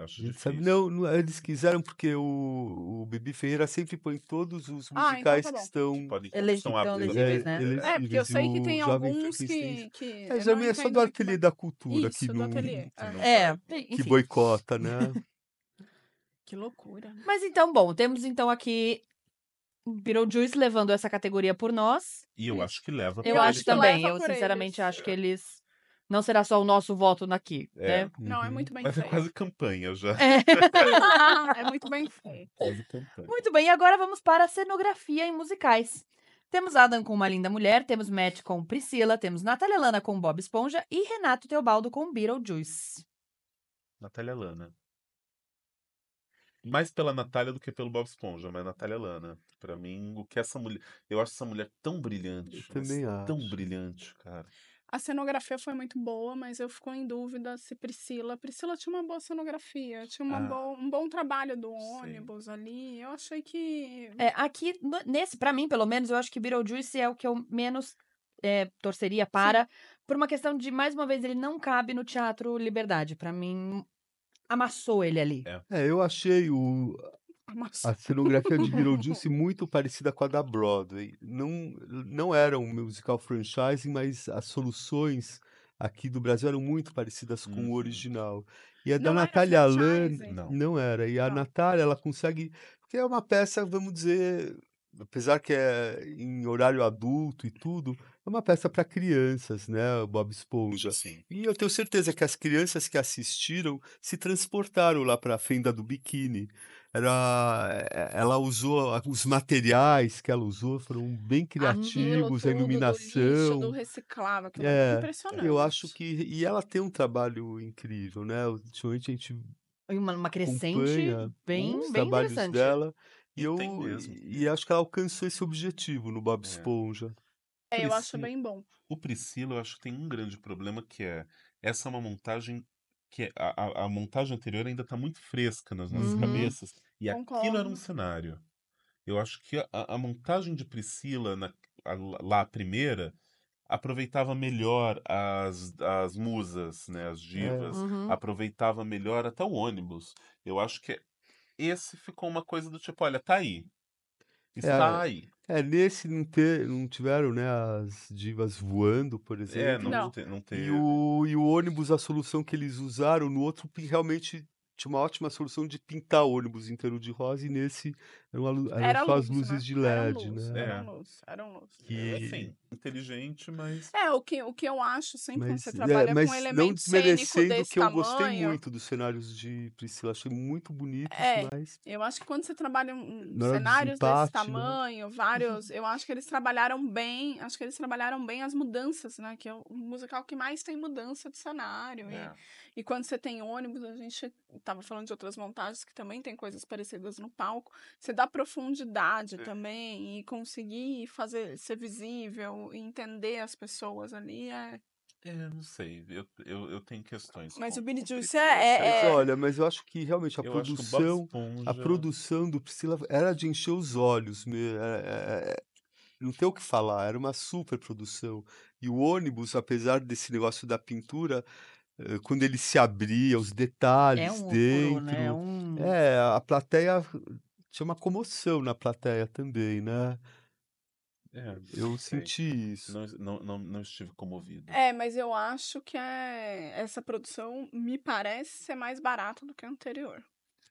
a gente sabe, não, eles quiseram porque o, o Bibi Ferreira sempre põe todos os musicais ah, então tá que estão elegíveis, estão elegíveis, né? Elegíveis, é, porque eu sei que tem alguns que, que é, já é só do ateliê da cultura Isso, que não, é, que boicota, né? que loucura. Mas então, bom, temos então aqui Beetlejuice levando essa categoria por nós. E eu acho que leva. Eu acho também. Eu sinceramente acho que eles não será só o nosso voto naqui, é. né? Não, é uhum. muito bem Mas é feito. é quase campanha já. É, é muito bem é feito. Muito bem, e agora vamos para a cenografia em musicais. Temos Adam com Uma Linda Mulher, temos Matt com Priscila, temos Natália Lana com Bob Esponja e Renato Teobaldo com Beetlejuice. Natália Lana. Mais pela Natália do que pelo Bob Esponja, mas Natália Lana. Pra mim, o que essa mulher. Eu acho essa mulher tão brilhante. Eu também acho. Tão brilhante, cara. A cenografia foi muito boa, mas eu fico em dúvida se Priscila. Priscila tinha uma boa cenografia, tinha ah, bo... um bom trabalho do ônibus sim. ali. Eu achei que. É, aqui, nesse, para mim, pelo menos, eu acho que Beetlejuice é o que eu menos é, torceria para. Sim. Por uma questão de, mais uma vez, ele não cabe no Teatro Liberdade. para mim, amassou ele ali. É, é eu achei o, a cenografia de Beetlejuice muito parecida com a da Broadway. Não, não era um musical franchising, mas as soluções aqui do Brasil eram muito parecidas com o uhum. original. E a não da Natália Alain não. não era. E a não. Natália, ela consegue É uma peça, vamos dizer, apesar que é em horário adulto e tudo, é uma peça para crianças, né, Bob Esponja? Sim. E eu tenho certeza que as crianças que assistiram se transportaram lá para a fenda do biquíni era, eh, eh, ela usou os materiais que ela usou foram bem ah, criativos, a, milo, a iluminação, do lixo, do reciclável, que é, impressionante. Eu acho que e ela tem um trabalho incrível, né? Ultimamente a gente uma, uma crescente bem, os bem interessante. dela e eu e acho que ela alcançou esse objetivo no Bob é. Esponja. É, eu acho bem bom. O Priscila, eu acho que tem um grande problema que é essa é uma montagem que é, a, a, a, montagem anterior ainda está muito fresca nas nossas uhum. cabeças. E Concordo. aquilo era um cenário. Eu acho que a, a montagem de Priscila, na, a, lá a primeira, aproveitava melhor as, as musas, né, as é. divas, é. uhum. aproveitava melhor até o ônibus. Eu acho que esse ficou uma coisa do tipo, olha, tá aí. É, Está é, aí. É, nesse não, ter, não tiveram, né, as divas voando, por exemplo. É, não, não. Te, não teve. E o, e o ônibus, a solução que eles usaram no outro realmente tinha uma ótima solução de pintar ônibus inteiro de rosa e nesse eram, eram só as né? luzes né? de LED, luz, né? Era é. luz, era luz. Que... É. Assim, inteligente, mas... É, o que, o que eu acho, sempre assim, mas, você é, trabalha é, com um elemento não desmerecendo que eu tamanho. gostei muito dos cenários de Priscila, achei muito bonitos, é, mas... Eu acho que quando você trabalha um, cenários desempate, desse né? tamanho, né? vários, eu acho que eles trabalharam bem, acho que eles trabalharam bem as mudanças, né? Que é o musical que mais tem mudança de cenário. É. E, e quando você tem ônibus, a gente tava falando de outras montagens que também tem coisas parecidas no palco, você dá dar profundidade é. também e conseguir fazer ser visível e entender as pessoas ali é eu é, não sei, eu, eu, eu tenho questões. Mas com... o Billy Juice é, é, é, Olha, mas eu acho que realmente a eu produção. Esponja... A produção do Priscila era de encher os olhos. É, não tem o que falar, era uma super produção. E o ônibus, apesar desse negócio da pintura, eh, quando ele se abria, os detalhes é um né, dentro. né? um... É, a plateia tinha uma comoção na plateia também, né? É, eu sei. É, senti isso. Não, não, não, não, estive comovido. É, mas eu acho que é... essa produção me parece ser mais barata do que a anterior.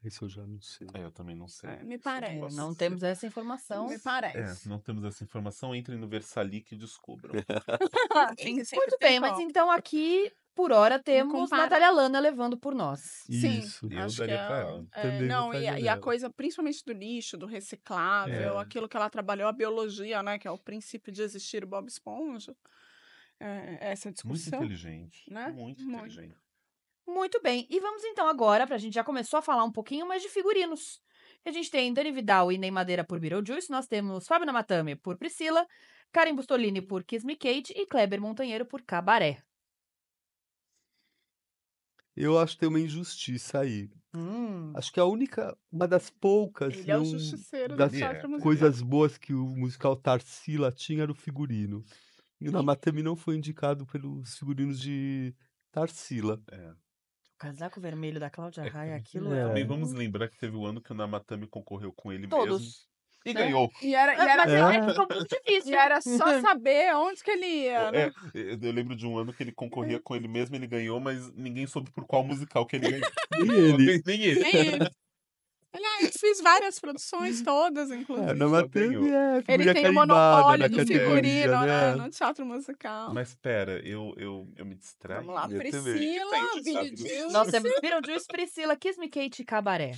Isso eu já não sei. É, eu também não sei. É, me parece. Não, não temos essa informação. Me é, parece. É, não temos essa informação. Entrem no Versalic e descubram. Muito bem, mas então aqui por hora temos Natalia Natália Lana levando por nós. Isso, Sim, eu acho daria que é pra ela. É, não, e, e, a coisa, principalmente do lixo, do reciclável, é. aquilo que ela trabalhou, a biologia, né? Que é o princípio de existir Bob Esponja. É, é essa discussão. Muito inteligente. Né? Muito, muito inteligente. Muito bem. E vamos então agora, pra gente já começou a falar um pouquinho mais de figurinos. A gente tem Dani Vidal e Ney Madeira por Beetlejuice, nós temos Fábio Namatame por Priscila, Karen Bustolini por Kiss Me Kate e Kleber Montanheiro por Cabaré. Eu acho que tem uma injustiça aí. Hum. Acho que a única, uma das poucas Ele não, é o das do é. coisas boas que o musical Tarsila tinha era o figurino. E o Namatami não foi indicado pelos figurinos de Tarsila. É. O casaco vermelho da Cláudia é. Raia, aquilo é. Também vamos lembrar que teve o um ano que o Namatami concorreu com ele Todos. mesmo. E né? ganhou. E era, e é, era, é. ficou muito difícil. E era só saber onde que ele ia. Né? É, eh, eu lembro de um ano que ele concorria uhum. com ele mesmo, ele ganhou, mas ninguém soube por qual musical que ele ganhou. nem ele. Nem ele. Nem ele. Ele, ah, eu fiz várias produções todas, é, inclusive. É, matei é, ele tem o monopólio do figurino né? no, né? no teatro musical. Mas pera, eu, eu, eu me distraio. Vamos lá, Priscila, Beetlejuice. Nossa, Beetlejuice, Priscila, Kiss Me Kate Cabaré.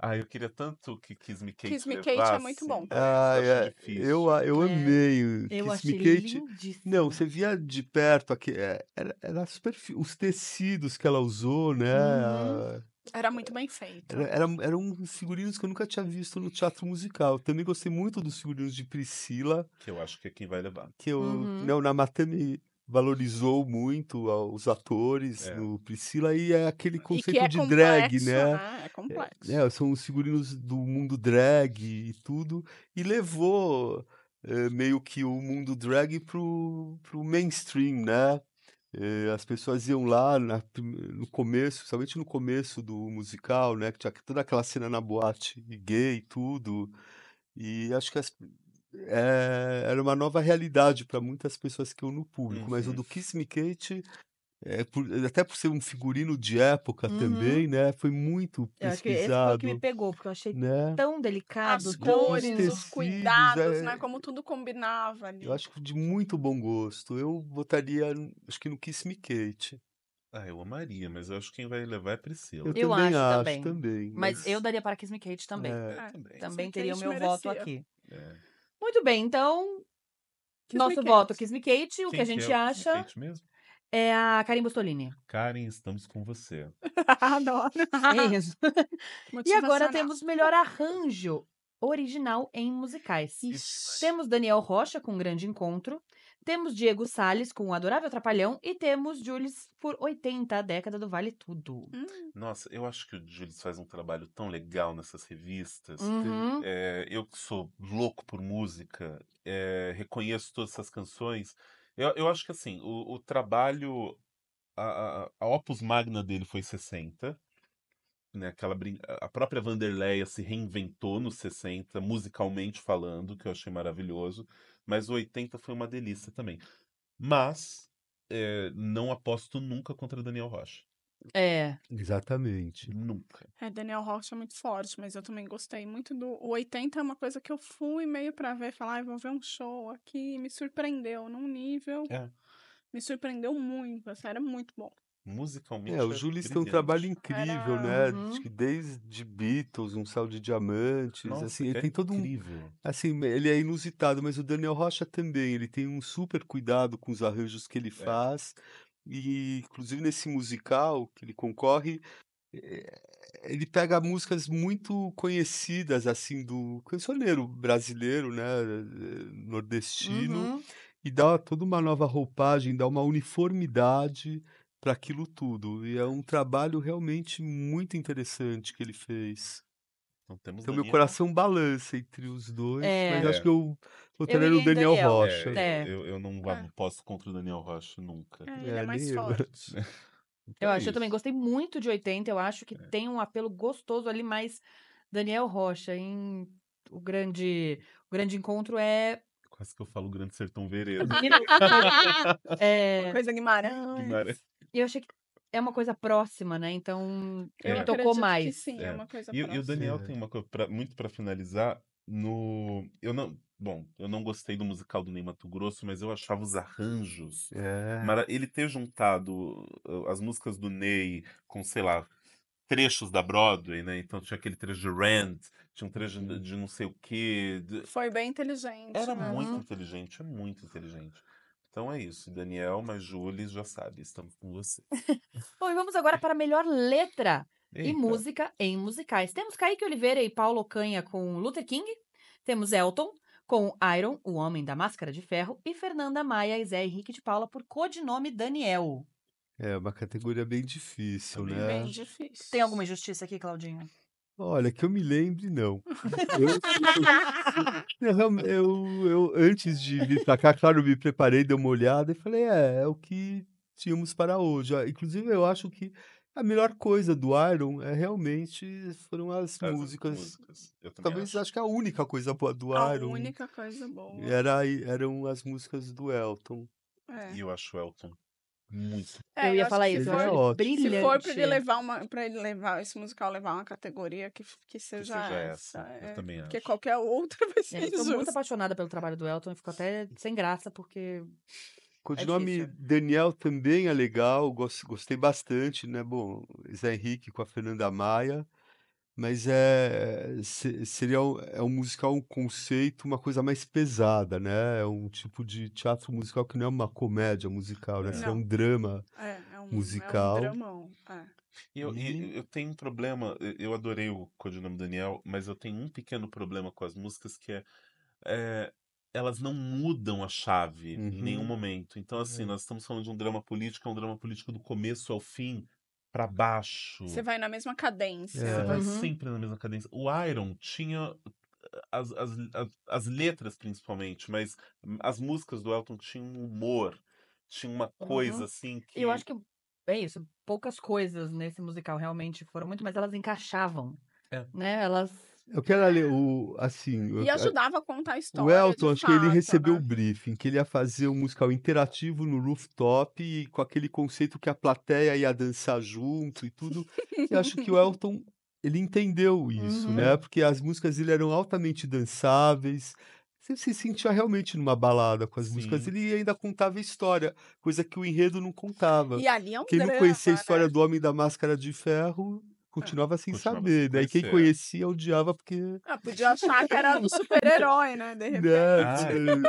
Ah, eu queria tanto que Kiss Me Kate Kiss Me levasse. Kate é muito bom. Ah, eu, é, eu, eu é, amei eu Kiss Me Kate. Lindíssimo. Não, você via de perto aqui, é, era, era super os tecidos que ela usou, né? Uhum. A... Era muito bem feito. Era, era, eram figurinos que eu nunca tinha visto no teatro musical. Também gostei muito dos figurinos de Priscila. Que eu acho que é quem vai levar. Que eu. Uhum. Não, na Matame valorizou muito os atores é. no Priscila e é aquele conceito é de complexo, drag, né? Ah, é é, né? É complexo. É, são os figurinos do mundo drag e tudo, e levou é, meio que o mundo drag pro, pro mainstream, né? Eh, as pessoas iam lá na, no começo, somente no começo do musical, né? Que tinha toda aquela cena na boate gay e tudo. E acho que as, é, era uma nova realidade para muitas pessoas que eu no público, uhum. mas o uhum. do Kiss Me Kate é, por, até por ser um figurino de época uhum. também, né? Foi muito pesquisado. Eu que me pegou, porque eu achei né? tão delicado. As cores, os, tecidos, os cuidados, né, é... né? Como tudo combinava ali. Eu acho de muito bom gosto. Eu votaria, acho que no Kiss Me Kate. Ah, eu amaria, mas eu acho que quem vai levar é Priscila. Eu, eu também acho, acho também. também mas... mas... eu daria para Kiss Me Kate também. É, ah, também. também teria o meu merecia. voto aqui. É. Muito bem, então. Kiss nosso voto, Kiss Me Kate, o que a gente é Kiss Me acha Kate mesmo? é a Karen Bustolini Karen, estamos com você. Adoro. É isso. E agora temos melhor arranjo original em musicais. Temos Daniel Rocha com um Grande Encontro, temos Diego Salles com o Adorável Trapalhão e temos Jules por 80, a década do Vale Tudo. Hum. Nossa, eu acho que o Jules faz um trabalho tão legal nessas revistas. Uhum. É, eu que sou louco por música, é, reconheço todas essas canções. Eu, eu acho que assim, o, o trabalho. A, a, a, Opus Magna dele foi 60. Né, aquela brin... A própria Vanderleia se reinventou nos 60, musicalmente falando, que eu achei maravilhoso. Mas 80 foi uma delícia também. Mas é, não aposto nunca contra Daniel Rocha. É. Exatamente. Nunca. É, Daniel Rocha é muito forte, mas eu também gostei muito do. O 80 é uma coisa que eu fui meio pra ver, falar, ah, vou ver um show aqui. Me surpreendeu num nível. É. Me surpreendeu muito, assim, era muito bom musicalmente. É, o é Julius tem um trabalho incrível, né? Uhum. Desde Beatles, um sal de diamantes, Nossa, assim, ele é tem todo incrível. um. Assim, ele é inusitado, mas o Daniel Rocha também, ele tem um super cuidado com os arranjos que ele é. faz. E inclusive nesse musical que ele concorre, eh, ele pega músicas muito conhecidas assim do cancioneiro brasileiro, né, nordestino. Uhum. E dá toda uma nova roupagem, dá uma uniformidade para aquilo tudo. E é um trabalho realmente muito interessante que ele fez. Então, temos então, meu coração balança entre os dois, é. mas é. acho que eu vou trazer o Daniel, Daniel. Rocha. É, é. eu, eu, não ah. posso contra o Daniel Rocha nunca. É, ele é, é mais forte. Então eu acho, eu também gostei muito de 80, eu acho que tem um apelo gostoso ali, mas Daniel Rocha em o grande, o grande encontro é Quase que eu falo o Grande Sertão Veredas. é... Coisa Guimarães. Guimarães e eu achei que é uma coisa próxima, né? Então, é. me tocou mais. sim, é. é. uma coisa e, próxima. E o Daniel tem uma coisa, pra, muito para finalizar, no... Eu não... Bom, eu não gostei do musical do Ney Mato Grosso, mas eu achava os arranjos. É. Ele ter juntado uh, as músicas do Ney com, sei lá, trechos da Broadway, né? Então tinha aquele trecho de Rand, tinha um trecho uhum. de, não sei o quê. De... Foi bem inteligente. Era né? muito uhum. inteligente, é muito inteligente. Então é isso, Daniel, mas Julie já sabe, estamos com você. Bom, e vamos agora para a melhor letra Eita. e música em musicais. Temos Kaique Oliveira e Paulo Canha com Luther King, temos Elton com Iron, o Homem da Máscara de Ferro, e Fernanda Maia e Zé Henrique de Paula por codinome Daniel. É uma categoria bem difícil, é bem né? Bem difícil. Tem alguma injustiça aqui, Claudinha? Olha, que eu me lembre, não. Eu, eu, eu, eu antes de vir pra cá, claro, me preparei, dei uma olhada e falei, é, é o que tínhamos para hoje. Ah, inclusive, eu acho que a melhor coisa do Iron é realmente foram as, as músicas. músicas. Talvez acho. acho. que a única coisa boa do a Iron. A única coisa boa. Era, eram as músicas do Elton. É. E eu acho o Elton muito. É, eu ia eu falar isso, for, é ótimo. Se for para ele levar uma, para ele levar esse musical levar uma categoria que, que seja, que seja essa, essa. É, acho. Porque qualquer outra vai é, ser. É, eu tô muito apaixonada pelo trabalho do Elton, eu fico até sem graça porque o é Daniel também é legal, gostei bastante, né? Bom, Zé Henrique com a Fernanda Maia. Mas é, seria é um musical, um conceito, uma coisa mais pesada, né? É um tipo de teatro musical que não é uma comédia musical, né? É. um drama é, é um, é um musical. É. eu, uhum. eu tenho um problema, eu adorei o Codinome Daniel, mas eu tenho um pequeno problema com as músicas que é, é, elas não mudam a chave em nenhum uhum. momento. Então, assim, é. nós estamos falando de um drama político, é um drama político do começo ao fim, para baixo. Você vai na mesma cadência. Você é. vai uhum. sempre na mesma cadência. O Iron tinha eh, as, as, as, as, letras, principalmente, mas as músicas do Elton tinham um humor, tinha uma uhum. coisa uhum. assim que. Eu acho que é isso. Poucas coisas nesse musical realmente foram muito, mas elas encaixavam. É. Né? Elas eu quero ler o. Assim, e ajudava a contar a história. O Elton, acho fato, que ele recebeu né? o né? um briefing, que ele ia fazer um musical interativo no rooftop, e com aquele conceito que a plateia ia dançar junto e tudo. e acho que o Elton ele entendeu isso, né? uhum. né? Porque as músicas dele eram altamente dançáveis. Você se sentia realmente numa balada com as Sim. músicas. Ele ainda contava história, coisa que o enredo não contava. E ali é um Quem drama, não né? conhecia a história né? do Homem da Máscara de Ferro continuava sem continuava saber. Sem Daí quem conhecia odiava porque. Ah, podia achar que era um super-herói, né? De repente. Não, né,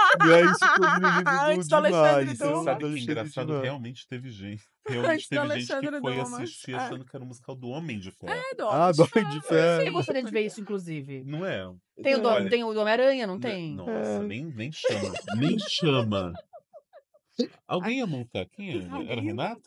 ah, é. tipo, né, isso Antes do ah, Alexandre Você Dumas. sabe que engraçado, realmente teve gente. Realmente Antes teve gente que Dumas. foi assistir ah. achando que era musical do Homem de Ferro. É, do Homem ah, de Ferro. De ferro. Eu gostaria de ver isso, inclusive. Não é? Tem, não, o, do, olha, tem o do Homem-Aranha, não né, tem? Nossa, é. nem, nem chama. Nem chama. Alguém ia montar? Quem era? era Renato?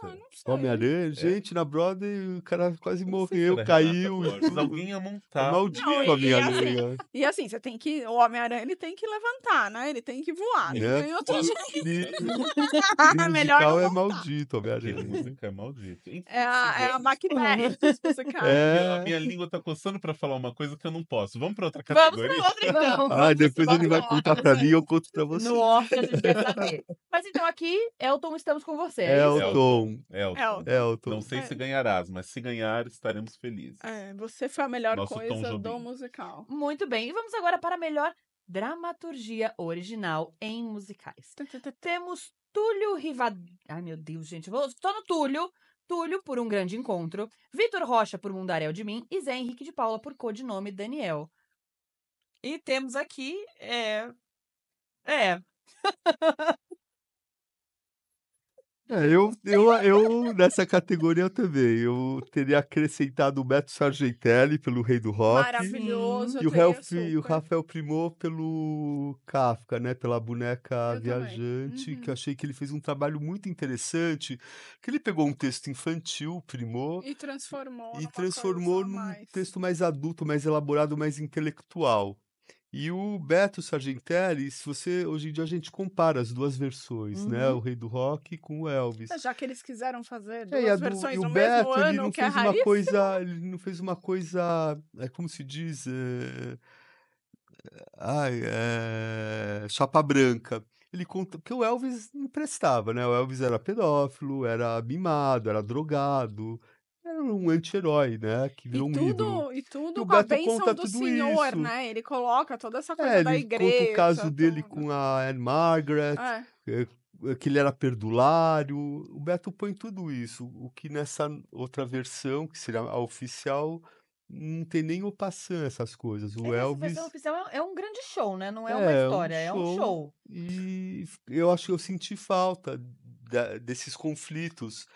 Homem-Aranha? Gente, na Broadway o cara quase morreu, caiu. alguém ia montar. É maldito Homem-Aranha. Assim, né? E assim, você tem que. O Homem-Aranha ele tem que levantar, né? Ele tem que voar. Não é, tem outro jeito. É melhor. é maldito, Homem-Aranha. música é maldito. É a, é a Macbeth. É... A minha língua tá coçando pra falar uma coisa que eu não posso. Vamos pra outra categoria? Vamos pra outra, então. Ah, depois ele vai contar pra mim e eu conto pra você. No off, a gente quer saber. Mas então aqui aqui, Elton, estamos com você. É Elton. Elton. Elton. Elton. Não sei é. se ganharás, mas se ganhar, estaremos felizes. É, você foi a melhor Nosso coisa do musical. Muito bem. E vamos agora para a melhor dramaturgia original em musicais. Temos Túlio Rivad... Ai, meu Deus, gente. Vou... no Túlio. Túlio por Um Grande Encontro, Vitor Rocha por Mundaréu de Mim e Zé Henrique de Paula por Codinome Daniel. E temos aqui. É. É. É, eu, eu, eu, nessa categoria eu também. Eu teria acrescentado o Beto Sargentelli pelo Rei do Rock. Maravilhoso. E o, e o Rafael Primo pelo Kafka, né? Pela boneca eu viajante, uhum. que eu uhum. achei que ele fez um trabalho muito interessante. Que ele pegou um texto infantil, Primo. E transformou. E transformou num mais. texto mais adulto, mais elaborado, mais intelectual. E o Beto Sargentelli, se você hoje em dia a gente compara as duas versões, né, uhum. né, o Rei do Rock com o Elvis. É, já que eles quiseram fazer é, duas é, do, versões do, no Beto, mesmo ano, ele não que é fez é uma coisa, ele não fez uma coisa, é como se diz, é, ai, é, chapa branca. Ele conta porque o Elvis prestava né? O Elvis era pedófilo, era mimado, era drogado um anti-herói, né? Que virou e um tudo, ídolo. E tudo e o com Beto a bênção do senhor, isso. né? Ele coloca toda essa é, coisa é, da igreja. Conta o caso tudo. dele com a Anne Margaret, é. Eh, eh, que ele era perdulário. O Beto põe tudo isso. O que nessa outra versão, que seria a oficial, não tem nem o essas coisas. O é, Elvis. Essa oficial é, é, um grande show, né? Não é, é, é uma história, um show, é um show. E eu acho que eu senti falta desses conflitos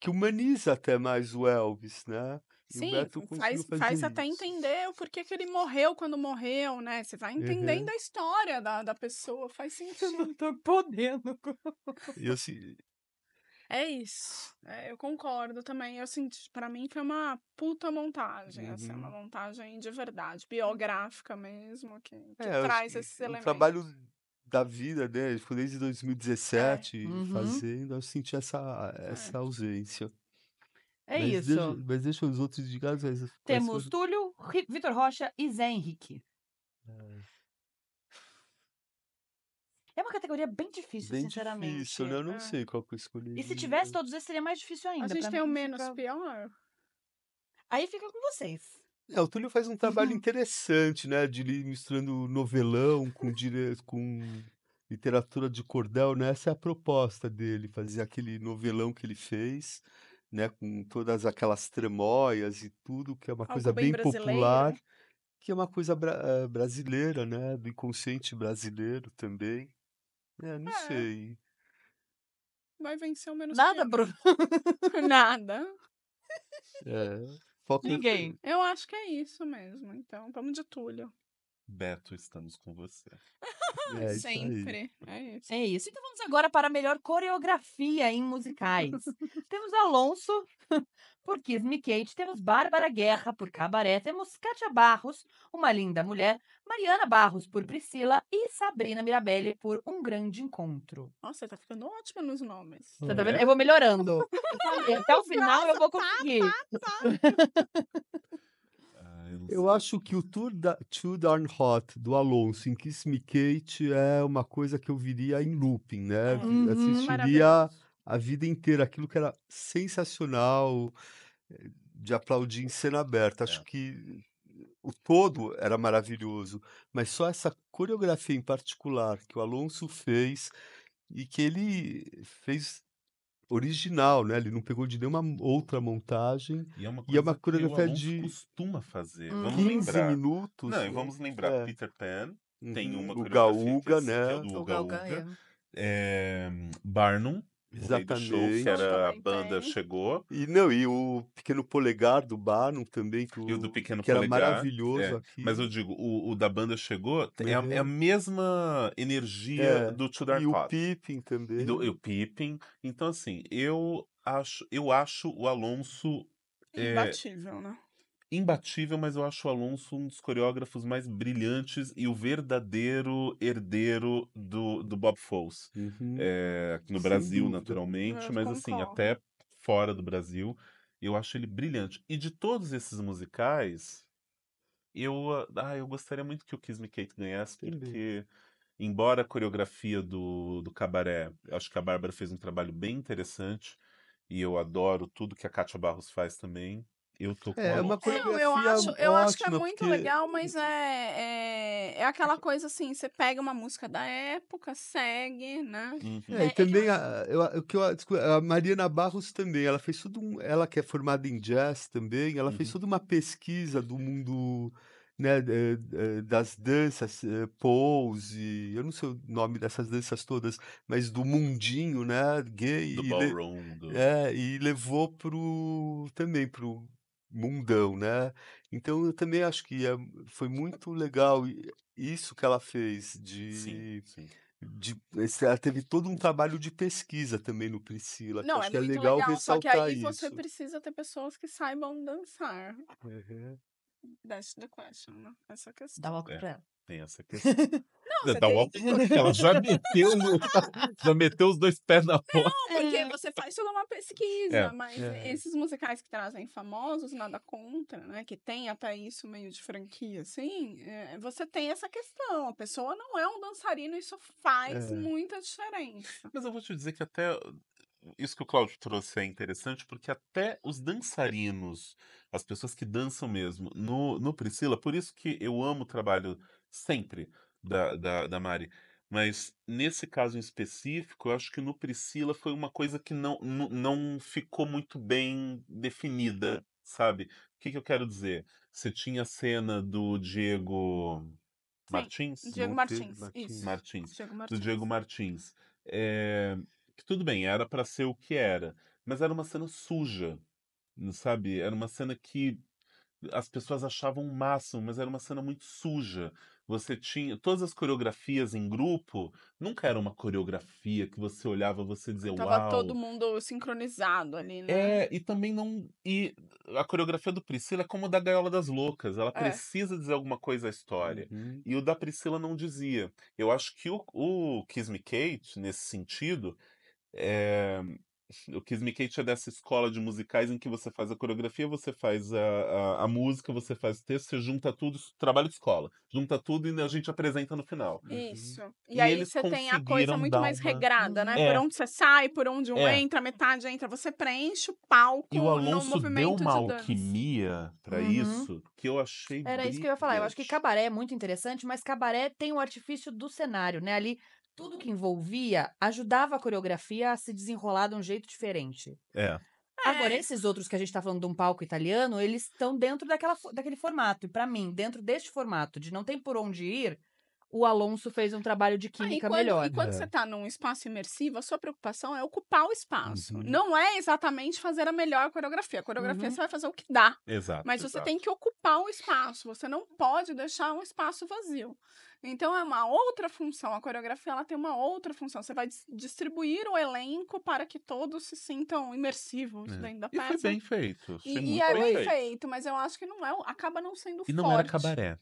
que humaniza até mais o Elvis, né? Sim, faz, faz até entender o porquê que ele morreu quando morreu, né? Você vai entendendo uhum. a história da, da pessoa, faz sentido. Eu não tô podendo. E assim... É isso. É, eu concordo também. Eu senti, para mim foi uma puta montagem, uhum. assim, uma uhum. montagem de verdade, biográfica mesmo, que, que é, traz esses um é elementos. Um trabalho da vida, né? Tipo, desde 2017 é. uhum. fazendo, eu senti essa, essa ausência. É mas isso. Deixa, mas deixa os outros indicados Temos Túlio, Vitor Rocha e Zé Henrique. É. é uma categoria bem difícil, bem sinceramente. Difícil, né? Eu não é. sei qual que eu escolhi. E se tivesse todos esses, seria mais difícil ainda. A gente tem o menos pra... pior. Aí fica com vocês. É, o Túlio faz um trabalho uhum. interessante, né? De misturando novelão com, dire... com literatura de cordel, né? Essa é a proposta dele, fazer aquele novelão que ele fez, né? Com todas aquelas tremóias e tudo, que é uma Algo coisa bem, bem popular, né? que é uma coisa bra eh, brasileira, né? Do inconsciente brasileiro também. É, não é. sei. Vai vencer o menos. Nada, Bruno. Nada. É ninguém. Eu acho que é isso mesmo. Então, vamos de Túlio. Beto, estamos com você. É Sempre. É isso. é isso. Então vamos agora para a melhor coreografia em musicais. temos Alonso por Kiss Me Kate, temos Bárbara Guerra por Cabaré, temos Kátia Barros, Uma Linda Mulher, Mariana Barros por Priscila e Sabrina Mirabelli por Um Grande Encontro. Nossa, tá ficando ótimo nos nomes. Você tá vendo? É. Eu vou melhorando. Até o final eu vou tá, conseguir. Tá, tá. Eu, eu acho que o Tour da, Too Darn Hot do Alonso em Kiss Me Kate é uma coisa que eu viria em looping, né? Ah, uhum, Assistiria a vida inteira aquilo que era sensacional eh, de aplaudir em cena aberta. É. Acho é. que o todo era maravilhoso, mas só essa coreografia em particular que o Alonso fez e que ele fez original, né? Ele não pegou de nenhuma outra montagem. E é uma, coisa e é uma coreografia de. costuma fazer. Hum. Vamos 15 uhum. lembrar. minutos. Não, e vamos lembrar: é. Peter Pan tem uhum. uma o coreografia. Gaúga, é assim, é né? é do o Gaúga, né? É, eh, Barnum Exatamente. Show, que era a banda tem. chegou. E não, e o pequeno polegar do Barnum também que o, e o do pequeno que polegar, era maravilhoso é. Mas eu digo, o, o da banda chegou uhum. é, a, é, a, uhum. mesma energia é. do To Dark E Cop. o Pippin também. E, do, e o Pippin. Então assim, eu acho, eu acho o Alonso é, imbatível, né? imbatível, mas eu acho o Alonso um dos coreógrafos mais brilhantes e o verdadeiro herdeiro do, do Bob Fosse. Uhum. É, aqui no Sem Brasil, dúvida. naturalmente, eu mas assim, concordo. assim, até fora do Brasil, eu acho ele brilhante. E de todos esses musicais, eu, ah, eu gostaria muito que o Kiss Me Kate ganhasse, Entendi. porque embora a coreografia do, do cabaré, acho que a Bárbara fez um trabalho bem interessante, e eu adoro tudo que a Kátia Barros faz também. Eu tô com é, é uma é, coisa assim, eu acho, eu acho que é muito porque... legal, mas é, é, é, aquela coisa assim, você pega uma música da época, segue, né? Uhum. É, e é, também a, eu, o que eu, a Mariana Barros também, ela fez tudo, um, ela que é formada em jazz também, ela uhum. fez toda uma pesquisa do mundo né, eh, eh, das danças, eh, pose, eu não sei o nome dessas danças todas, mas do mundinho, né, gay. Do ballroom. Do... É, e levou pro, também pro, mundão, né? Então eu também acho que é, foi muito legal isso que ela fez de, sim, sim. de ela teve todo um trabalho de pesquisa também no Priscila. Não, que é acho que é legal, legal ressaltar só que aí isso. você precisa ter pessoas que saibam dançar. Uhum. That's the question, né? Essa questão. Dá uma é, ela. Tem essa questão. Não, Ela já meteu, no... já meteu os dois pés na porta. Não, porque é. você faz toda uma é. pesquisa, é. mas é. esses musicais que trazem famosos, nada contra, né? Que tem até isso meio de franquia, assim, é, você tem essa questão. A pessoa não é um dançarino, isso faz muita diferença. Mas eu vou te dizer que até isso que o Cláudio trouxe é interessante, porque até os dançarinos, as pessoas que dançam mesmo no, no Priscila, por isso que eu amo o trabalho sempre da, da, da Mari. Mas nesse caso em específico, eu acho que no Priscila foi uma coisa que não, não ficou muito bem definida, sabe? O que, que eu quero dizer? Você tinha a cena do Diego Sim, Martins? Diego Martins, Martins. Martins. Diego Martins. Do Diego Martins. É, que tudo bem, era para ser o que era, mas era uma cena suja, sabe? Era uma cena que as pessoas achavam o máximo, mas era uma cena muito suja. Você tinha todas as coreografias em grupo, nunca era uma coreografia que você olhava, você dizia Tava uau. Tava todo mundo sincronizado ali, né? É, e também não e a coreografia do Priscila é como a da Gaiola das Loucas, ela é. precisa dizer alguma coisa à história. Uhum. E o da Priscila não dizia. Eu acho que o, o Kiss Me Kate nesse sentido, é, o Kiss Me Kate é dessa escola de musicais em que você faz a coreografia, você faz a, a, a música, você faz o texto, você junta tudo, trabalho de escola. Junta tudo e a gente apresenta no final. Uhum. Isso. E, e aí você tem a coisa muito mais uma... regrada, né? É. Por onde você sai, por onde um é. entra, metade entra. Você preenche o palco e o Alonso no movimento deu uma de alquimia para uhum. isso que eu achei Era brilhante. isso que eu ia falar. Eu acho que cabaré é muito interessante, mas cabaré tem o artifício do cenário, né? Ali tudo que envolvia ajudava a coreografia a se desenrolar de um jeito diferente. É. Agora, é. esses outros que a gente está falando de um palco italiano, eles estão dentro daquela, daquele formato. E para mim, dentro deste formato de não tem por onde ir, o Alonso fez um trabalho de química ah, e quando, melhor. E quando é. você está num espaço imersivo, a sua preocupação é ocupar o espaço. Uhum. Não é exatamente fazer a melhor coreografia. A coreografia uhum. você vai fazer o que dá. Exato. Mas você exato. tem que ocupar o espaço. Você não pode deixar um espaço vazio. Então é uma outra função. A coreografia ela tem uma outra função. Você vai distribuir o elenco para que todos se sintam imersivos é. dentro da peça. E foi bem feito. e, e é bem feito. feito. mas eu acho que não é, acaba não sendo e forte. E não era cabaré.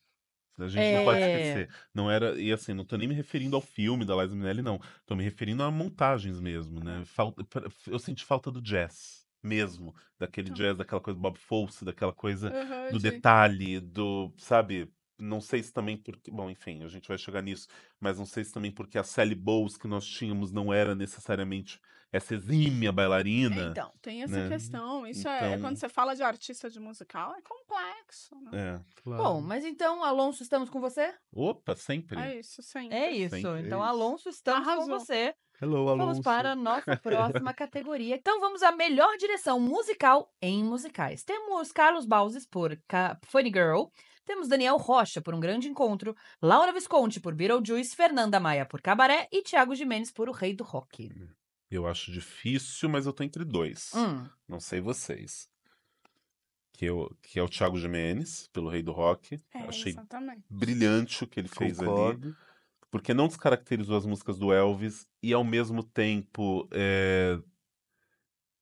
A gente é... não pode é. esquecer. Não era, e assim, não tô nem me referindo ao filme da Liza Minelli, não. Tô me referindo a montagens mesmo, né? Falta, eu senti falta do jazz mesmo, daquele tá. jazz, daquela coisa Bob Fosse, daquela coisa uhum, do de... detalhe, do, sabe, não sei se também porque. Bom, enfim, a gente vai chegar nisso, mas não sei se também porque a Sally Bowles que nós tínhamos não era necessariamente essa exímia é, bailarina. Então, tem essa né? questão. Isso então... é. Quando então você fala de artista de musical, é complexo. Né? É, claro. Bom, mas então, Alonso, estamos com você? Opa, é sempre. É isso, sempre. É então, isso. Sempre. Então, Alonso, estamos Arrasou. com você. Hello, Alonso. Vamos para a nossa próxima categoria. Então vamos à melhor direção musical em musicais. Temos Carlos Bauses por Funny Girl, temos Daniel Rocha por Um Grande Encontro, Laura Visconti por Beetlejuice, Fernanda Maia por Cabaré e Thiago Jimenez por O Rei do Rock. Hum, eu acho difícil, mas eu tô entre dois. Hum. Não sei vocês. Que, eu, que é o Thiago Jimenez, pelo Rei do Rock. É, Achei exatamente. brilhante o que ele fez Concordo. ali. Porque não descaracterizou as músicas do Elvis e, ao mesmo tempo, é...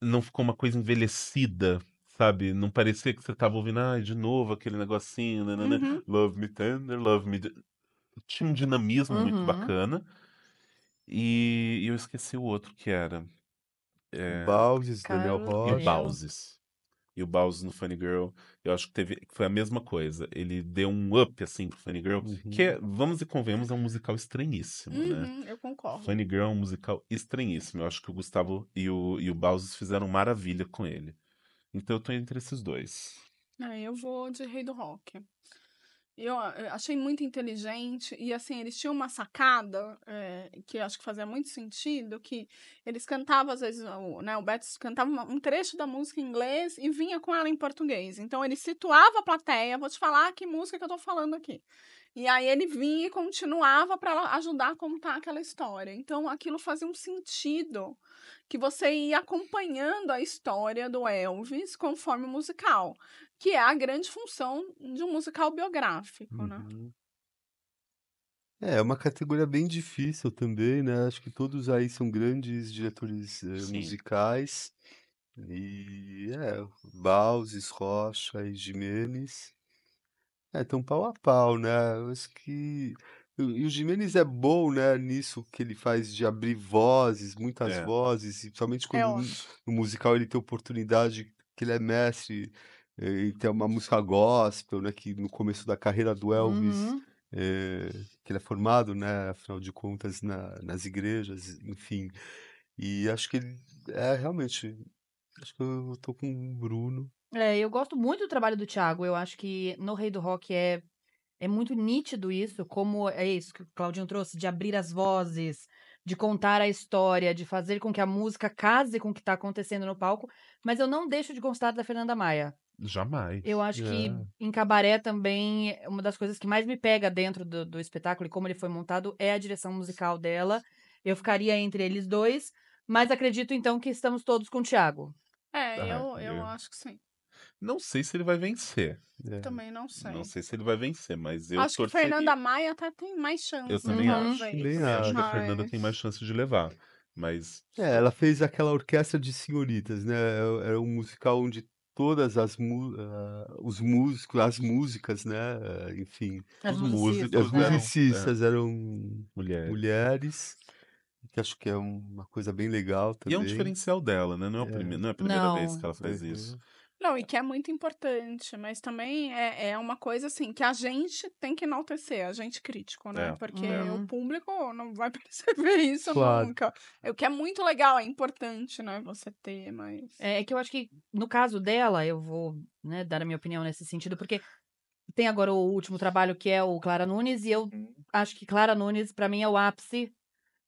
não ficou uma coisa envelhecida sabe? Não parecia que você tava ouvindo, ah, de novo aquele negocinho, né, Uhum. Love Me Tender, Love Me. Tinha um dinamismo muito uhum. bacana. E, eu esqueci o outro que era. É, eh, Baldes, Daniel Carlos e o E o Bowses no Funny Girl, eu acho que teve, que foi a mesma coisa. Ele deu um up, assim, pro Funny Girl, que, uhum. é, vamos e convenhamos, é um musical estranhíssimo, né? Uhum, eu concordo. Funny Girl é um musical estranhíssimo. Eu acho que o Gustavo e o, e o Bowses fizeram maravilha com ele. Então eu tô entre esses dois. É, eu vou de Rei do Rock. Ah, eu achei muito inteligente e assim, eles tinham uma sacada é, que acho que fazia muito sentido, que eles cantavam, às vezes, o, né, o Beto cantava um trecho da música em inglês e vinha com ela em português. Então ele situava a plateia, vou te falar que música que eu tô falando aqui. E aí ele vinha e continuava para ajudar a contar aquela história. Então aquilo fazia um sentido que você ia acompanhando a história do Elvis conforme o musical, que é a grande função de um musical biográfico, né? uhum. né? É, uma categoria bem difícil também, né? Acho que todos aí são grandes diretores eh, musicais. E é, Rocha e Jimenez. É, tão pau a pau, né? Eu acho que. E o Jimenez é bom, né, nisso que ele faz de abrir vozes, muitas É. vozes, e principalmente é, quando ó, no musical ele tem oportunidade, que ele é mestre, tem eh, uma música gospel, né, que no começo da carreira do Elvis, uhum, eh, que ele é formado, né, afinal de contas, na- nas igrejas, enfim. E acho que ele é realmente, acho que eu tô com o Bruno, é, eu gosto muito do trabalho do Thiago. Eu acho que no Rei do Rock é, é muito nítido isso, como é isso que o Claudinho trouxe, de abrir as vozes, de contar a história, de fazer com que a música case com o que está acontecendo no palco. Mas eu não deixo de gostar da Fernanda Maia. Jamais. Eu acho é. que em cabaré também, eh, uma das coisas que mais me pega dentro do, do espetáculo e como ele foi montado é a direção musical dela. Eu ficaria entre eles dois, mas acredito então que estamos todos com o Thiago. É, ah, eu, eu acho que sim. Não sei se ele vai vencer. É. Também não sei. Não sei se ele vai vencer, mas eu acho torceria. que Fernanda Maia tá tem mais chance. Eu também uhum. acho. Também acho que a Fernanda tem mais chance de levar. Mas. É, ela fez aquela orquestra de senhoritas, né? Era é, é um musical onde todas as uh, os músicos, as músicas, né? Uh, enfim, as os né? as musicistas eram, eram, mulheres. mulheres. Que acho que é uma coisa bem legal também. E é um diferencial dela, né? Não é, é. não é a primeira não. vez que ela faz é. isso. Não, e que é muito importante, mas também é, é uma coisa assim que a gente tem que enaltecer, a gente crítico, né? É. Porque é. o público não vai perceber isso claro. nunca. É, o que é muito legal, é importante, né? Você ter, mas. É, é que eu acho que, no caso dela, eu vou né, dar a minha opinião nesse sentido, porque tem agora o último trabalho que é o Clara Nunes, e eu hum. acho que Clara Nunes, para mim, é o ápice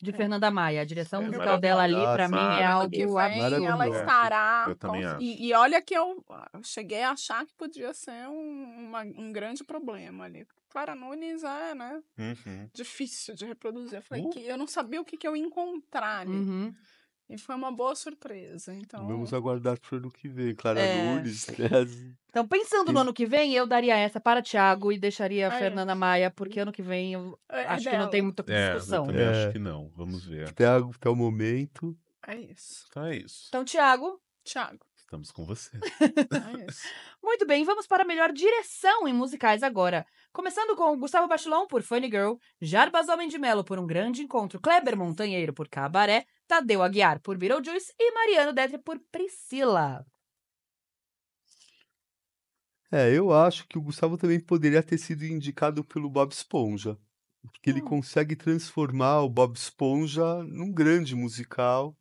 de é. Fernanda Maia. A direção é musical dela ali, ah, para mim, é algo absurdo. Ela estará. Eu também acho. E, e, olha que eu cheguei a achar que podia ser um, uma, um grande problema ali. Clara Nunes é, né? Uhum. Difícil de reproduzir. Eu falei uhum. que eu não sabia o que, que eu ia encontrar ali. Uhum. E foi uma boa surpresa. Então... É vamos aguardar para o ano que vem, Clara é. Nunes. Né? Então, pensando no ano que vem, eu daria essa para Thiago e deixaria a ah, é. Fernanda Maia, porque ano que vem eu é, é acho dela. que não tem muita discussão. É, eu acho é. que não. Vamos ver. Thiago, até o momento. É isso. Então é isso. Então, Thiago. Thiago. Estamos com você. é isso. Muito bem, vamos para a melhor direção em musicais agora. Começando com Gustavo Bachelon por Funny Girl, Jarbas Homem de Melo por Um Grande Encontro, Kleber Montanheiro por Cabaré, Tadeu Aguiar por Beetlejuice e Mariano Detri por Priscila. É, eu acho que o Gustavo também poderia ter sido indicado pelo Bob Esponja. Porque hum. ele consegue transformar o Bob Esponja num grande musical,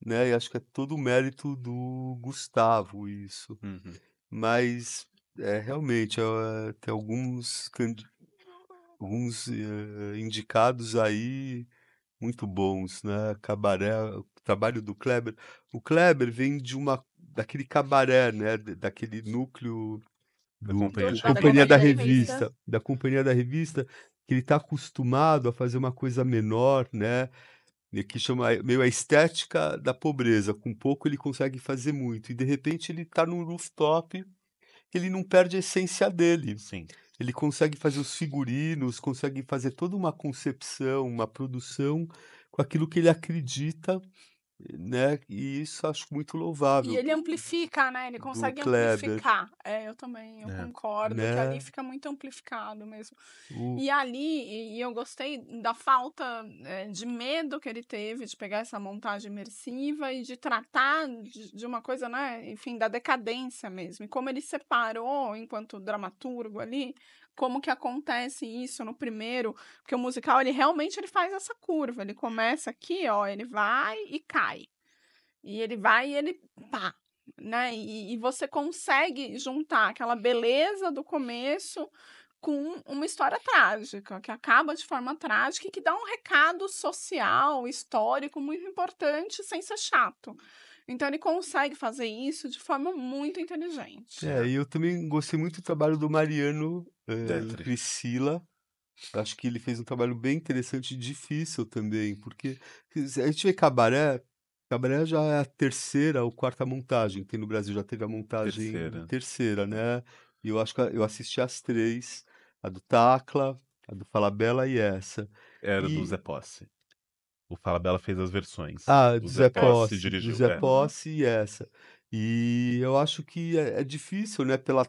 né? E acho que é todo o mérito do Gustavo isso. Uhum. Mas, é, realmente, é, tem alguns, alguns é, indicados aí muito bons, né? Cabaré, o trabalho do Kleber. O Kleber vem de uma daquele cabaré, né? Daquele núcleo do, da companhia, da, companhia da, da revista, revista, da companhia da revista, que ele está acostumado a fazer uma coisa menor, né? que chama é, meio a estética da pobreza. Com pouco ele consegue fazer muito. E de repente ele está no rooftop, ele não perde a essência dele. Sim. Ele consegue fazer os figurinos, consegue fazer toda uma concepção, uma produção com aquilo que ele acredita né? E isso acho muito louvável. E ele amplifica, né? Ele consegue amplificar. É, eu também, eu é. concordo, né? que ali né? fica muito amplificado mesmo. E ali, e eu gostei da falta é, de medo que ele teve de pegar essa montagem imersiva e de tratar de, de uma coisa, né? Enfim, da decadência mesmo. E como ele separou, enquanto dramaturgo ali, como que acontece isso no primeiro, porque o musical ele realmente ele faz essa curva, ele começa aqui, ó, ele vai e cai. E ele vai e ele pá, né? E, e você consegue juntar aquela beleza do começo com uma história trágica, que acaba de forma trágica e que dá um recado social, histórico muito importante, sem ser chato. Então ele consegue fazer isso de forma muito inteligente. É, e eu também gostei muito do trabalho do Mariano é, Priscila. Acho que ele fez um trabalho bem interessante e difícil também, porque a gente vê Cabaré, Cabaré já é a terceira ou quarta montagem, tem no Brasil já teve a montagem terceira, terceira né? E eu acho que eu assisti as três, a do Tacla, a do Falabella e essa. Era e... do Zé Posse. O Falabella fez as versões. Ah, do Zé, Zé Posse, Do Zé é. Posse e essa. E eu acho que é, é difícil, né, pela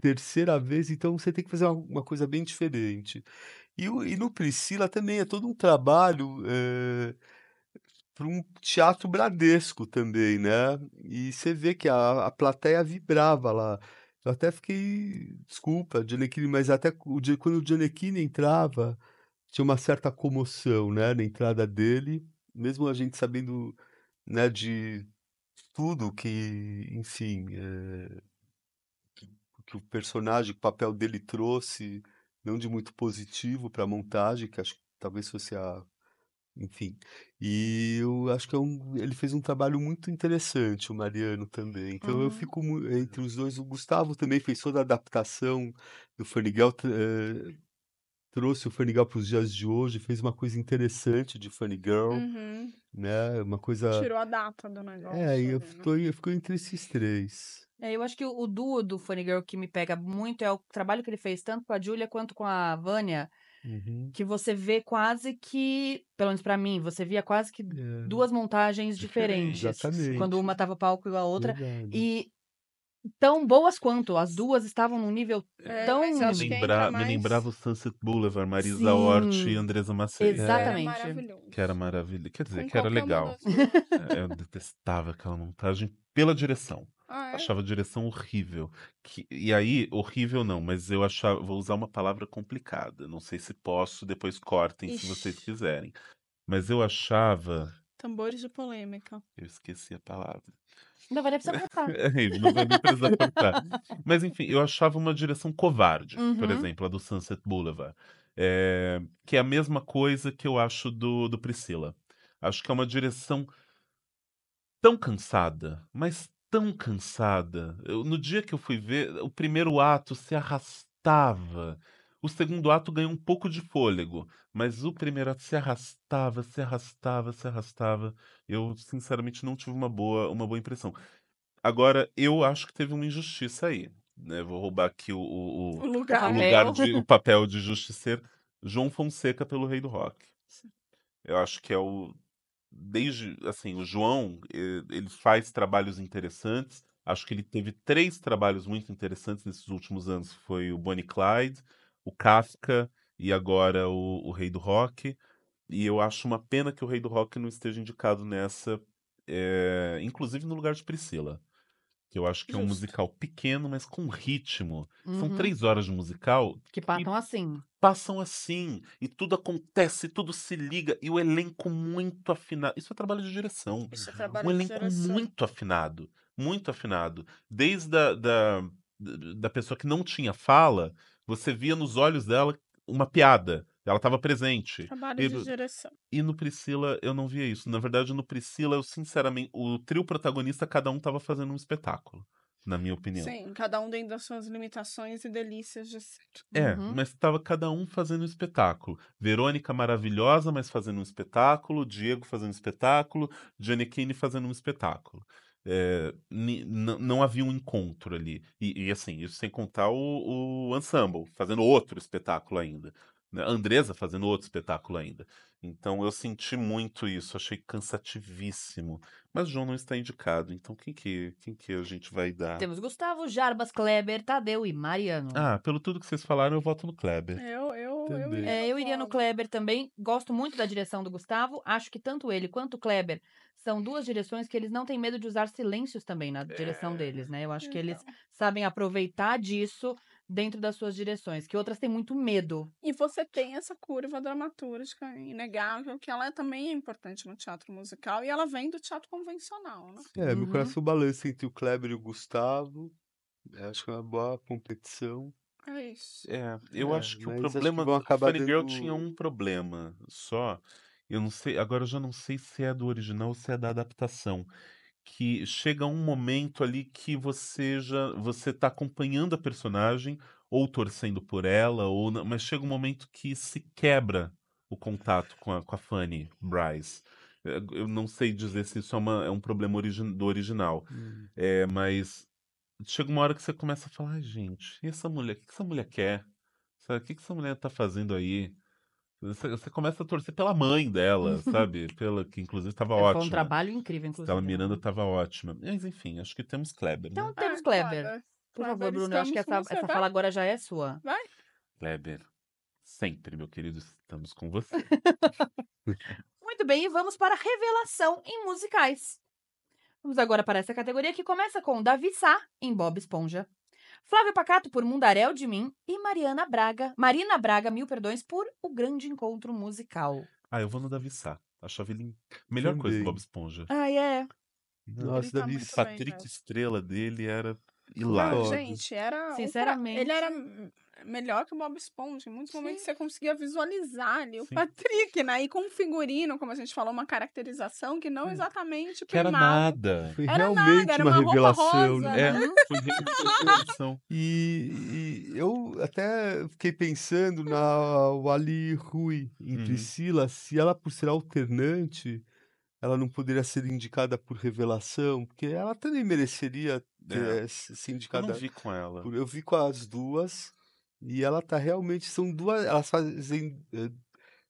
terceira vez, então você tem que fazer uma, uma coisa bem diferente. E, e, no Priscila também é todo um trabalho é, para um teatro bradesco também, né? E você vê que a, a plateia vibrava lá. Eu até fiquei, desculpa, Gianecchini, mas até o, quando o Gianecchini entrava, tinha uma certa comoção, né, na entrada dele, mesmo a gente sabendo, né, de tudo que, enfim, é que o personagem, o papel dele trouxe, não de muito positivo para a montagem, que acho que talvez fosse a. Enfim. E eu acho que é um, ele fez um trabalho muito interessante, o Mariano também. Então uhum. eu fico entre os dois. O Gustavo também fez toda a adaptação do Fanigel. Girl, eh, trouxe o Funny Girl para os dias de hoje, fez uma coisa interessante de Funny Girl, uhum. né? Uma coisa... Tirou a data do é, negócio. É, eu, né? eu fico entre esses três. É, eu acho que o, duo do Funny Girl que me pega muito é o trabalho que ele fez tanto com a Julia quanto com a Vânia. Uhum. Que você vê quase que, pelo menos para mim, você via quase que é. duas montagens diferentes. Exatamente. Quando uma tava palco e a outra. Verdade. E tão boas quanto. As duas estavam num nível é, tão... Lembra... Mais... Me lembrava o Sunset Boulevard, Marisa Sim. Hort e Andresa Macedo. Exatamente. É. Que era maravilhoso. Quer dizer, Com que era legal. É, eu detestava aquela montagem pela direção. Ah, é? Achava a direção horrível. Que, e aí, horrível não, mas eu achava. Vou usar uma palavra complicada. Não sei se posso, depois cortem Ixi. se vocês quiserem. Mas eu achava. Tambores de polêmica. Eu esqueci a palavra. Não vai nem precisar cortar. É, não vai nem precisar cortar. Mas enfim, eu achava uma direção covarde, uhum. por exemplo, a do Sunset Boulevard. É, que é a mesma coisa que eu acho do, do Priscila. Acho que é uma direção tão cansada, mas tão cansada. Eu, no dia que eu fui ver, o primeiro ato se arrastava. O segundo ato ganhou um pouco de fôlego, mas o primeiro ato se arrastava, se arrastava, se arrastava. Eu, sinceramente, não tive uma boa, uma boa impressão. Agora, eu acho que teve uma injustiça aí. Né? Vou roubar aqui o, o, o lugar, o, né? lugar de, o papel de justiceiro. João Fonseca pelo Rei do Rock. Eu acho que é o desde assim o João eh, ele faz trabalhos interessantes acho que ele teve três trabalhos muito interessantes nesses últimos anos foi o Bonnie Clyde o Kafka e agora o, o Rei do Rock e eu acho uma pena que o Rei do Rock não esteja indicado nessa é, inclusive no lugar de Priscila que eu acho que Justo. é um musical pequeno, mas com ritmo. Uhum. São três horas de musical. Que passam assim. Passam assim. E tudo acontece, tudo se liga. E o elenco muito afinado. Isso é trabalho de direção. Isso é trabalho um de elenco muito afinado. Muito afinado. Desde a, da, da pessoa que não tinha fala, você via nos olhos dela uma piada ela estava presente. Trabalho e, de direção. E no Priscila eu não via isso. Na verdade, no Priscila, eu sinceramente, o trio protagonista, cada um estava fazendo um espetáculo na minha opinião. Sim, cada um dentro das suas limitações e delícias de ser. É, uhum. mas estava cada um fazendo um espetáculo. Verônica maravilhosa, mas fazendo um espetáculo. Diego fazendo um espetáculo. Kane fazendo um espetáculo. É, não havia um encontro ali. E, e, assim, isso sem contar o, o ensemble, fazendo outro espetáculo ainda. Né? Andresa fazendo outro espetáculo ainda. Então eu senti muito isso, achei cansativíssimo. Mas João não está indicado, então quem que, quem que a gente vai dar? Temos Gustavo, Jarbas, Kleber, Tadeu e Mariano. Ah, pelo tudo que vocês falaram, eu voto no Kleber. Eu, eu, eu, iria, é, eu iria no Kleber também. Gosto muito da direção do Gustavo. Acho que tanto ele quanto o Kleber são duas direções que eles não têm medo de usar silêncios também na direção é... deles, né? Eu acho que eles então. sabem aproveitar disso dentro das suas direções, que outras têm muito medo. E você tem essa curva dramatúrgica inegável, que ela é também é importante no teatro musical, e ela vem do teatro convencional, né? É, uhum. meu coração balança entre o Kleber e o Gustavo, né, acho que é uma boa competição. É isso. É, eu é, acho que o problema do Funny Girl dentro... tinha um problema só, eu não sei, agora eu já não sei se é do original ou se é da adaptação, que chega um momento ali que você já você está acompanhando a personagem ou torcendo por ela ou não, mas chega um momento que se quebra o contato com a, com a Fanny Bryce. Eh, eu não sei dizer se isso é, uma, é um problema origi do original, hum. é, mas chega uma hora que você começa a falar, ah, gente, e essa mulher, o que essa mulher quer? o que essa mulher está fazendo aí? Você, você começa a torcer pela mãe dela, sabe? Pela, que inclusive estava é, ótima. Foi um trabalho incrível, inclusive. Ela né? Miranda estava ótima. Mas enfim, acho que temos Kleber. Né? Então ah, temos ah, Kleber. Por favor, Bruno, eu acho que essa, essa tá? fala agora já é sua. Vai. Kleber, sempre, meu querido, estamos com você. Muito bem, e vamos para revelação em musicais. Vamos agora para essa categoria que começa com Davi Sá em Bob Esponja. Flávio Pacato por Mundaréu de Mim e Mariana Braga, Marina Braga, mil perdões, por O Grande Encontro Musical. Ah, eu vou no Davi Sá. a ele melhor coisa do Bob Esponja. Ah, é. Nossa, tá Davi né? Patrick bem, Estrela dele era hilário. gente, era. Sinceramente. Um pra... Ele era melhor que o Bob Esponja. Em muitos Sim. momentos você conseguia visualizar ali Sim. o Patrick, né? E com um figurino, como a gente falou, uma caracterização que não hum. exatamente que era nada. Foi era realmente nada, era uma, uma revelação. Rosa, é, né? né? foi revelação. e, e, eu até fiquei pensando na Wally Rui em uhum. Priscila, se ela por ser alternante ela não poderia ser indicada por revelação, porque ela também mereceria é. ser indicada. Eu não vi com ela. eu vi com as duas. E ela tá realmente. São duas. Elas fazem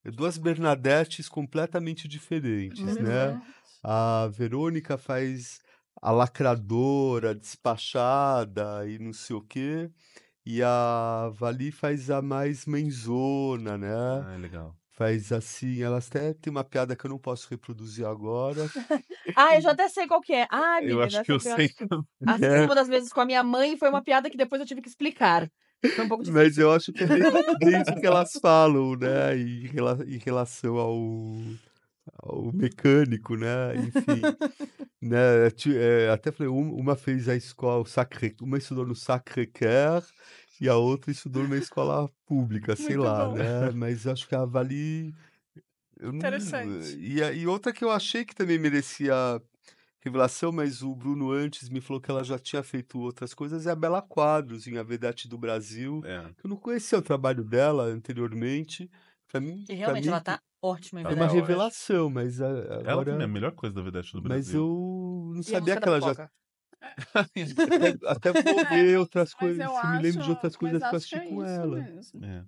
é, duas Bernadettes completamente diferentes, né? A Verônica faz a lacradora, despachada e não sei o quê. E a Vali faz a mais menzona, né? Ah, legal. Faz assim, elas até tem uma piada que eu não posso reproduzir agora. ah, eu já até sei qual que é. Ah, amiga, eu acho que eu sei. Assim, uma das vezes com a minha mãe foi uma piada que depois eu tive que explicar um pouco Mas eu acho que é isso que elas falam, né? Em, em relação ao ao mecânico, né? Enfim, né? É, até falei, uma fez a escola, Sacré, uma estudou no Sacré-Cœur e a outra estudou numa escola pública, sei Muito lá, bom. né? Mas acho que a Vali. Não... Interessante. E, e outra que eu achei que também merecia revelação, mas o Bruno antes me falou que ela já tinha feito outras coisas. É a Bela Quadros, em A Verdade do Brasil. É. Eu não conhecia o trabalho dela anteriormente. Pra mim, e realmente, mim, ela tá ótima em É uma tá revelação, mas a, agora... Ela também é a melhor coisa da Verdade do Brasil. Mas eu não sabia que ela já... até, até vou ver outras mas coisas. Eu me lembro de outras coisas que eu assisti é com ela. É.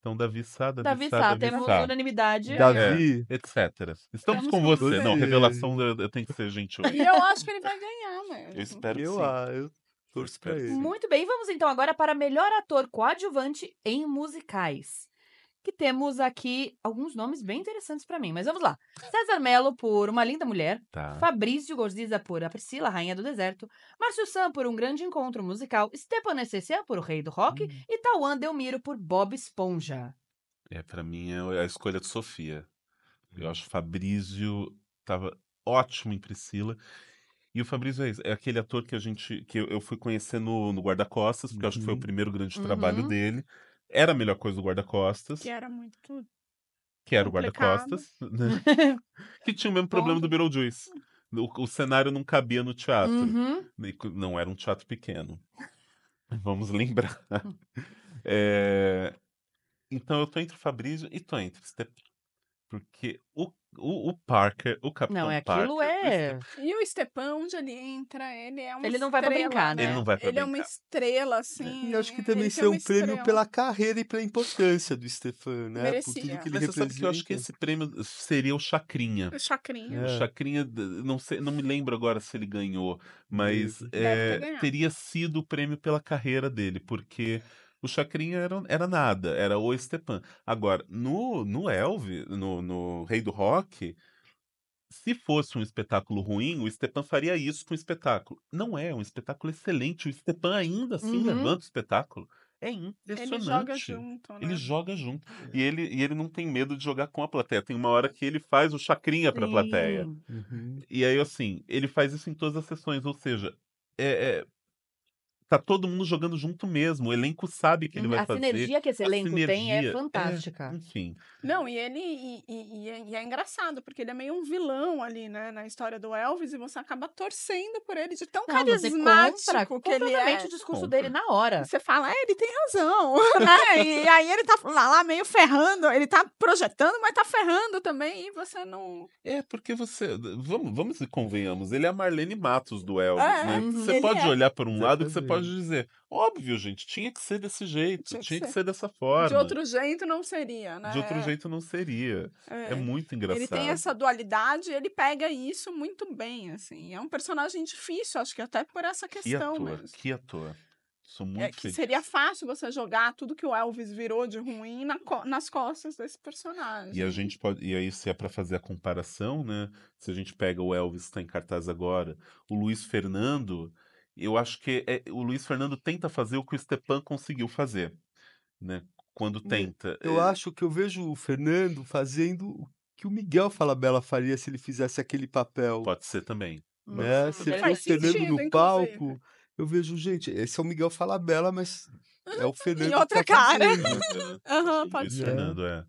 Então, Davi Sá, Davi, Davi Sá, temos Sá. unanimidade. Davi, é. etc. Estamos com você. você. Não, revelação tem que ser gentil. E eu acho que ele vai ganhar, mano. Eu espero eu, sim. eu torço pra ele. Muito bem, vamos então agora para melhor ator coadjuvante em musicais que temos aqui alguns nomes bem interessantes para mim, mas vamos lá. César Melo por Uma Linda Mulher, tá. Fabrício Gorziza por A Priscila, Rainha do Deserto, Márcio Sam por Um Grande Encontro Musical, Stepan Necessé por O Rei do Rock hum. e Tauan Delmiro por Bob Esponja. É, para mim é, é a escolha de Sofia. Eu hum. acho que Fabrício tava ótimo em Priscila. E o Fabrício é, é aquele ator que a gente que eu, eu fui conhecer no, no Guarda-Costas, porque uhum. acho que foi o uhum. primeiro grande uhum. trabalho dele era a melhor coisa do guarda-costas. Que era muito. Que era o guarda-costas. Né? que tinha o mesmo problema do Beetlejuice. O, o cenário não cabia no teatro. Uhum. Né, não era um teatro pequeno. Vamos lembrar. É... Então eu tô entre o Fabrício e tô entre Step porque o, o, o, Parker, o Capitão Não, é aquilo Parker, é... E o Estepão, onde ele entra, ele é uma Ele não estrela, vai pra brincar, né? Ele não vai pra ele brincar. Ele é uma estrela, é. assim... E acho que né? também isso é um estrela. prêmio pela carreira e pela importância do Estefan, né? Merecia. Por tudo que ele Mas Você sabe que eu acho que esse prêmio seria o Chacrinha. O Chacrinha. É. O Chacrinha, não, sei, não me lembro agora se ele ganhou, mas é, teria sido o prêmio pela carreira dele, porque... O Chacrinha era, era nada, era o Estepan. Agora, no, no Elvis, no, no Rei do Rock, se fosse um espetáculo ruim, o Stepan faria isso com o espetáculo. Não é, é um espetáculo excelente. O Stepan ainda assim uhum. levanta o espetáculo. É impressionante. Ele joga junto, né? Ele joga junto. E é. ele, e ele não tem medo de jogar com a plateia. Tem uma hora que ele faz o chacrinha para a plateia. Uhum. E aí, assim, ele faz isso em todas as sessões. Ou seja, é, é, tá todo mundo jogando junto mesmo. O elenco sabe que ele uhum, vai a fazer. A sinergia que esse elenco sinergia, tem é, é fantástica. É, enfim. Não, e ele e, e, é, e, é engraçado, porque ele é meio um vilão ali, né, na história do Elvis, e você acaba torcendo por ele de tão Não, carismático compra, que ele é. o discurso dele na hora. Você fala, é, ele tem razão. né? e, aí ele tá lá, meio ferrando, ele tá projetando, mas tá ferrando também, e você não. É, porque você. Vamos, vamos e convenhamos, ele é a Marlene Matos do Elvis, é, né? Uhum. Você pode é. olhar por um lado e você pode pode dizer. Óbvio, gente, tinha que ser desse jeito, tinha, tinha que, ser. que, ser. dessa forma. De outro jeito não seria, né? De outro né? jeito não seria. É. é. muito engraçado. Ele tem essa dualidade, ele pega isso muito bem, assim. É um personagem difícil, acho que até por essa questão. Que ator, mesmo. que ator. Sou é muito é, que seria fácil você jogar tudo que o Elvis virou de ruim na co nas costas desse personagem. E a gente pode, e aí se é para fazer a comparação, né? Se a gente pega o Elvis que está em cartaz agora, o Luiz Fernando eu acho que é, o Luiz Fernando tenta fazer o que o Stepan conseguiu fazer, né? Quando né, tenta. Eu é... acho que eu vejo o Fernando fazendo o que o Miguel Falabella faria se ele fizesse aquele papel. Pode ser também. Né? Se o Fernando no palco, eu vejo, gente, esse é o Miguel Falabella, mas é o Fernando. em outra tá cara. É, Aham, uhum, pode ser. Fernando, é.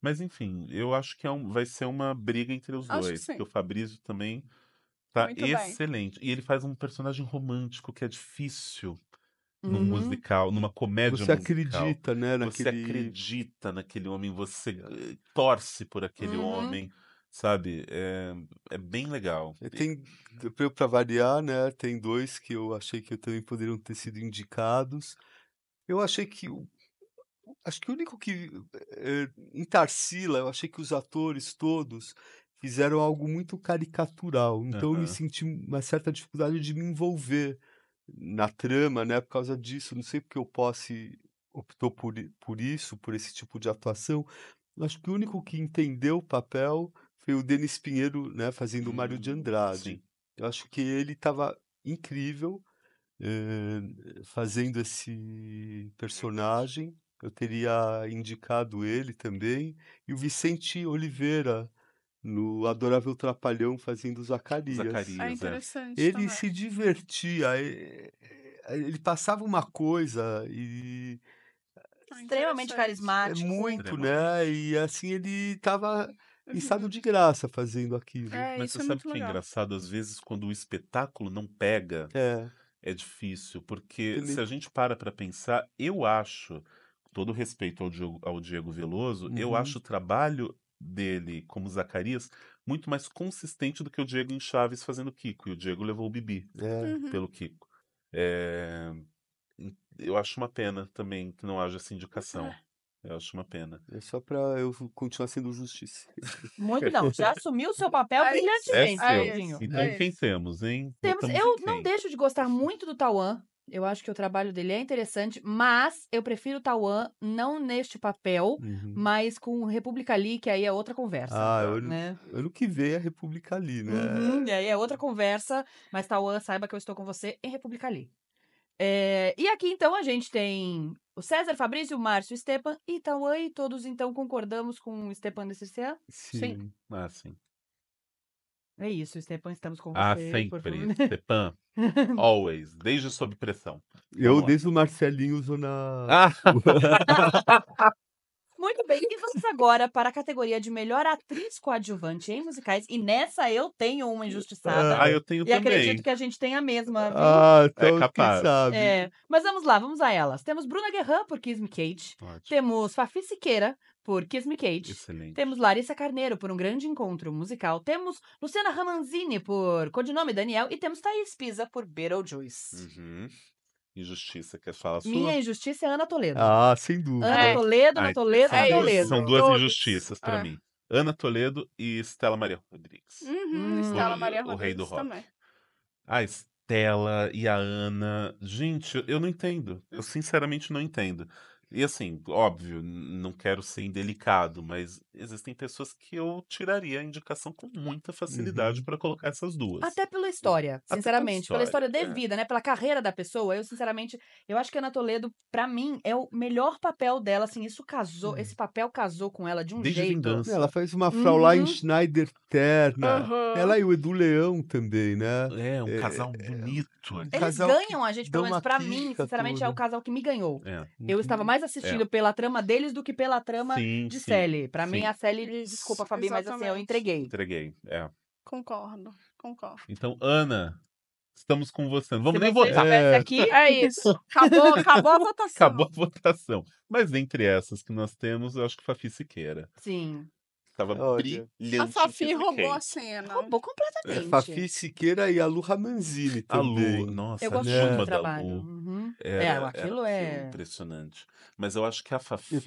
Mas enfim, eu acho que é um, vai ser uma briga entre os acho dois. Porque o Fabrício também Tá Muito excelente. Bem. E ele faz um personagem romântico que é difícil num uhum. musical, numa comédia você musical. Você acredita, né? Naquele... Você acredita naquele homem, você eh, torce por aquele uhum. homem, sabe? É, é bem legal. É, e tem, pra variar, né? Tem dois que eu achei que também poderiam ter sido indicados. Eu achei que acho que o único que é, entarcila, eu achei que os atores todos, fizeram algo muito caricatural. Então uhum. eu me senti uma certa dificuldade de me envolver na trama, né? Por causa disso, não sei porque o Posse optou por, por isso, por esse tipo de atuação. Eu acho que o único que entendeu o papel foi o Denis Pinheiro, né? Fazendo o Mário de hum, Andrade. Sim. Eu acho que ele estava incrível eh, fazendo esse personagem. Eu teria indicado ele também. E o Vicente Oliveira, no Adorável Trapalhão fazendo Zacarias. Ah, Zacarias é interessante. Ele também. se divertia, eh, eh, ele passava uma coisa e ah, extremamente é carismático. É muito, né? E assim ele estava em estado de graça fazendo aquilo. É, Mas você é sabe que é legal. é engraçado? Às vezes, quando o espetáculo não pega, é, é difícil. Porque ele... se a gente para para pensar, eu acho, todo respeito ao Diego, ao Diego Veloso, uhum. eu acho o trabalho dele como Zacarias muito mais consistente do que o Diego em Chaves fazendo Kiko. E o Diego levou o Bibi é. Uhum. pelo Kiko. É... Eu acho uma pena também que não haja essa indicação. É. Eu acho uma pena. É só pra eu continuar sendo justiça. Muito não. Já assumiu o seu papel é brilhantemente, é, é Então é. hein? Temos, eu não deixo de gostar muito do Tauan. Eu acho que o trabalho dele é interessante, mas eu prefiro Tauan não neste papel, uhum. mas com República Ali, que aí é outra conversa. Ah, eu, né? que veio a República Ali, né? Uhum, e aí é outra conversa, mas Tauan, saiba que eu estou com você em República Ali. É, eh, e aqui, então, a gente tem o César Fabrício, Márcio o Stepan e Tauan, e todos, então, concordamos com o Stepan nesse Cercean? Sim. sim. Ah, sim. É isso, Stepan, estamos com ah, você. Ah, sempre. Stepan, always, desde sob pressão. Eu desde o Marcelinho Zona. Ah. Muito bem, e vamos agora para a categoria de melhor atriz coadjuvante em musicais. E nessa eu tenho uma injustiçada. Ah, eu tenho e também. E acredito que a gente tem a mesma. Ah, viu? Ah, então é capaz. Sabe. É. Mas vamos lá, vamos a elas. Temos Bruna Guerra por Kiss Me Kate. Ótimo. Temos Fafi Siqueira por Kiss Me Kate. Excelente. Temos Larissa Carneiro por Um Grande Encontro Musical. Temos Luciana Ramanzini por Codinome Daniel. E temos Thaís Pisa por Beetlejuice. Uhum. Injustiça, quer falar sua? Minha injustiça é Ana Toledo. Ah, sem dúvida. Ana é. Toledo, Ana Toledo, Ana Toledo. São duas injustiças para ah. mim. Ana Toledo e Estela Maria Rodrigues. Uhum, Estela hum, Maria Rodrigues o rei do rock. também. A Estela e a Ana... Gente, eu não entendo. Eu sinceramente não entendo. E assim, óbvio, não quero ser indelicado, mas existem pessoas que eu tiraria a indicação com muita facilidade uhum. para colocar essas duas. Até pela história, sinceramente. Pela história, pela história de é. vida, é. né? Pela carreira da pessoa. Eu, sinceramente, eu acho que a Ana Toledo, pra mim, é o melhor papel dela. Assim, isso casou, uhum. esse papel casou com ela de um Desde jeito. Vingança. Ela faz uma Fraulein uhum. Schneider terna. Ela e o Edu Leão também, né? É, um é, casal é, é bonito. Né. Eles casal ganham a gente, pelo menos pra mim, sinceramente, toda. é o casal que me ganhou. É. Eu estava uhum. mais é. assistindo é. pela trama deles do que pela trama sim, de sim, Sally. Pra sim. mim, a Sally, desculpa, Fabi, Exatamente. mas assim, eu entreguei. Entreguei, é. Concordo, concordo. Então, Ana, estamos com você. Não vamos Se nem votar. É... Aqui, é isso. Acabou, acabou a votação. Acabou a votação. Mas entre essas que nós temos, eu acho que Fafi Siqueira. Sim. Tava oh, brilhante. A Fafi roubou a cena. Né? Roubou é, completamente. É, Fafi Siqueira e a Lu Ramanzini também. A Lu, nossa, eu gosto né? do trabalho. Uhum. Era, é, é, é, aquilo é impressionante. Mas eu acho que a Fafi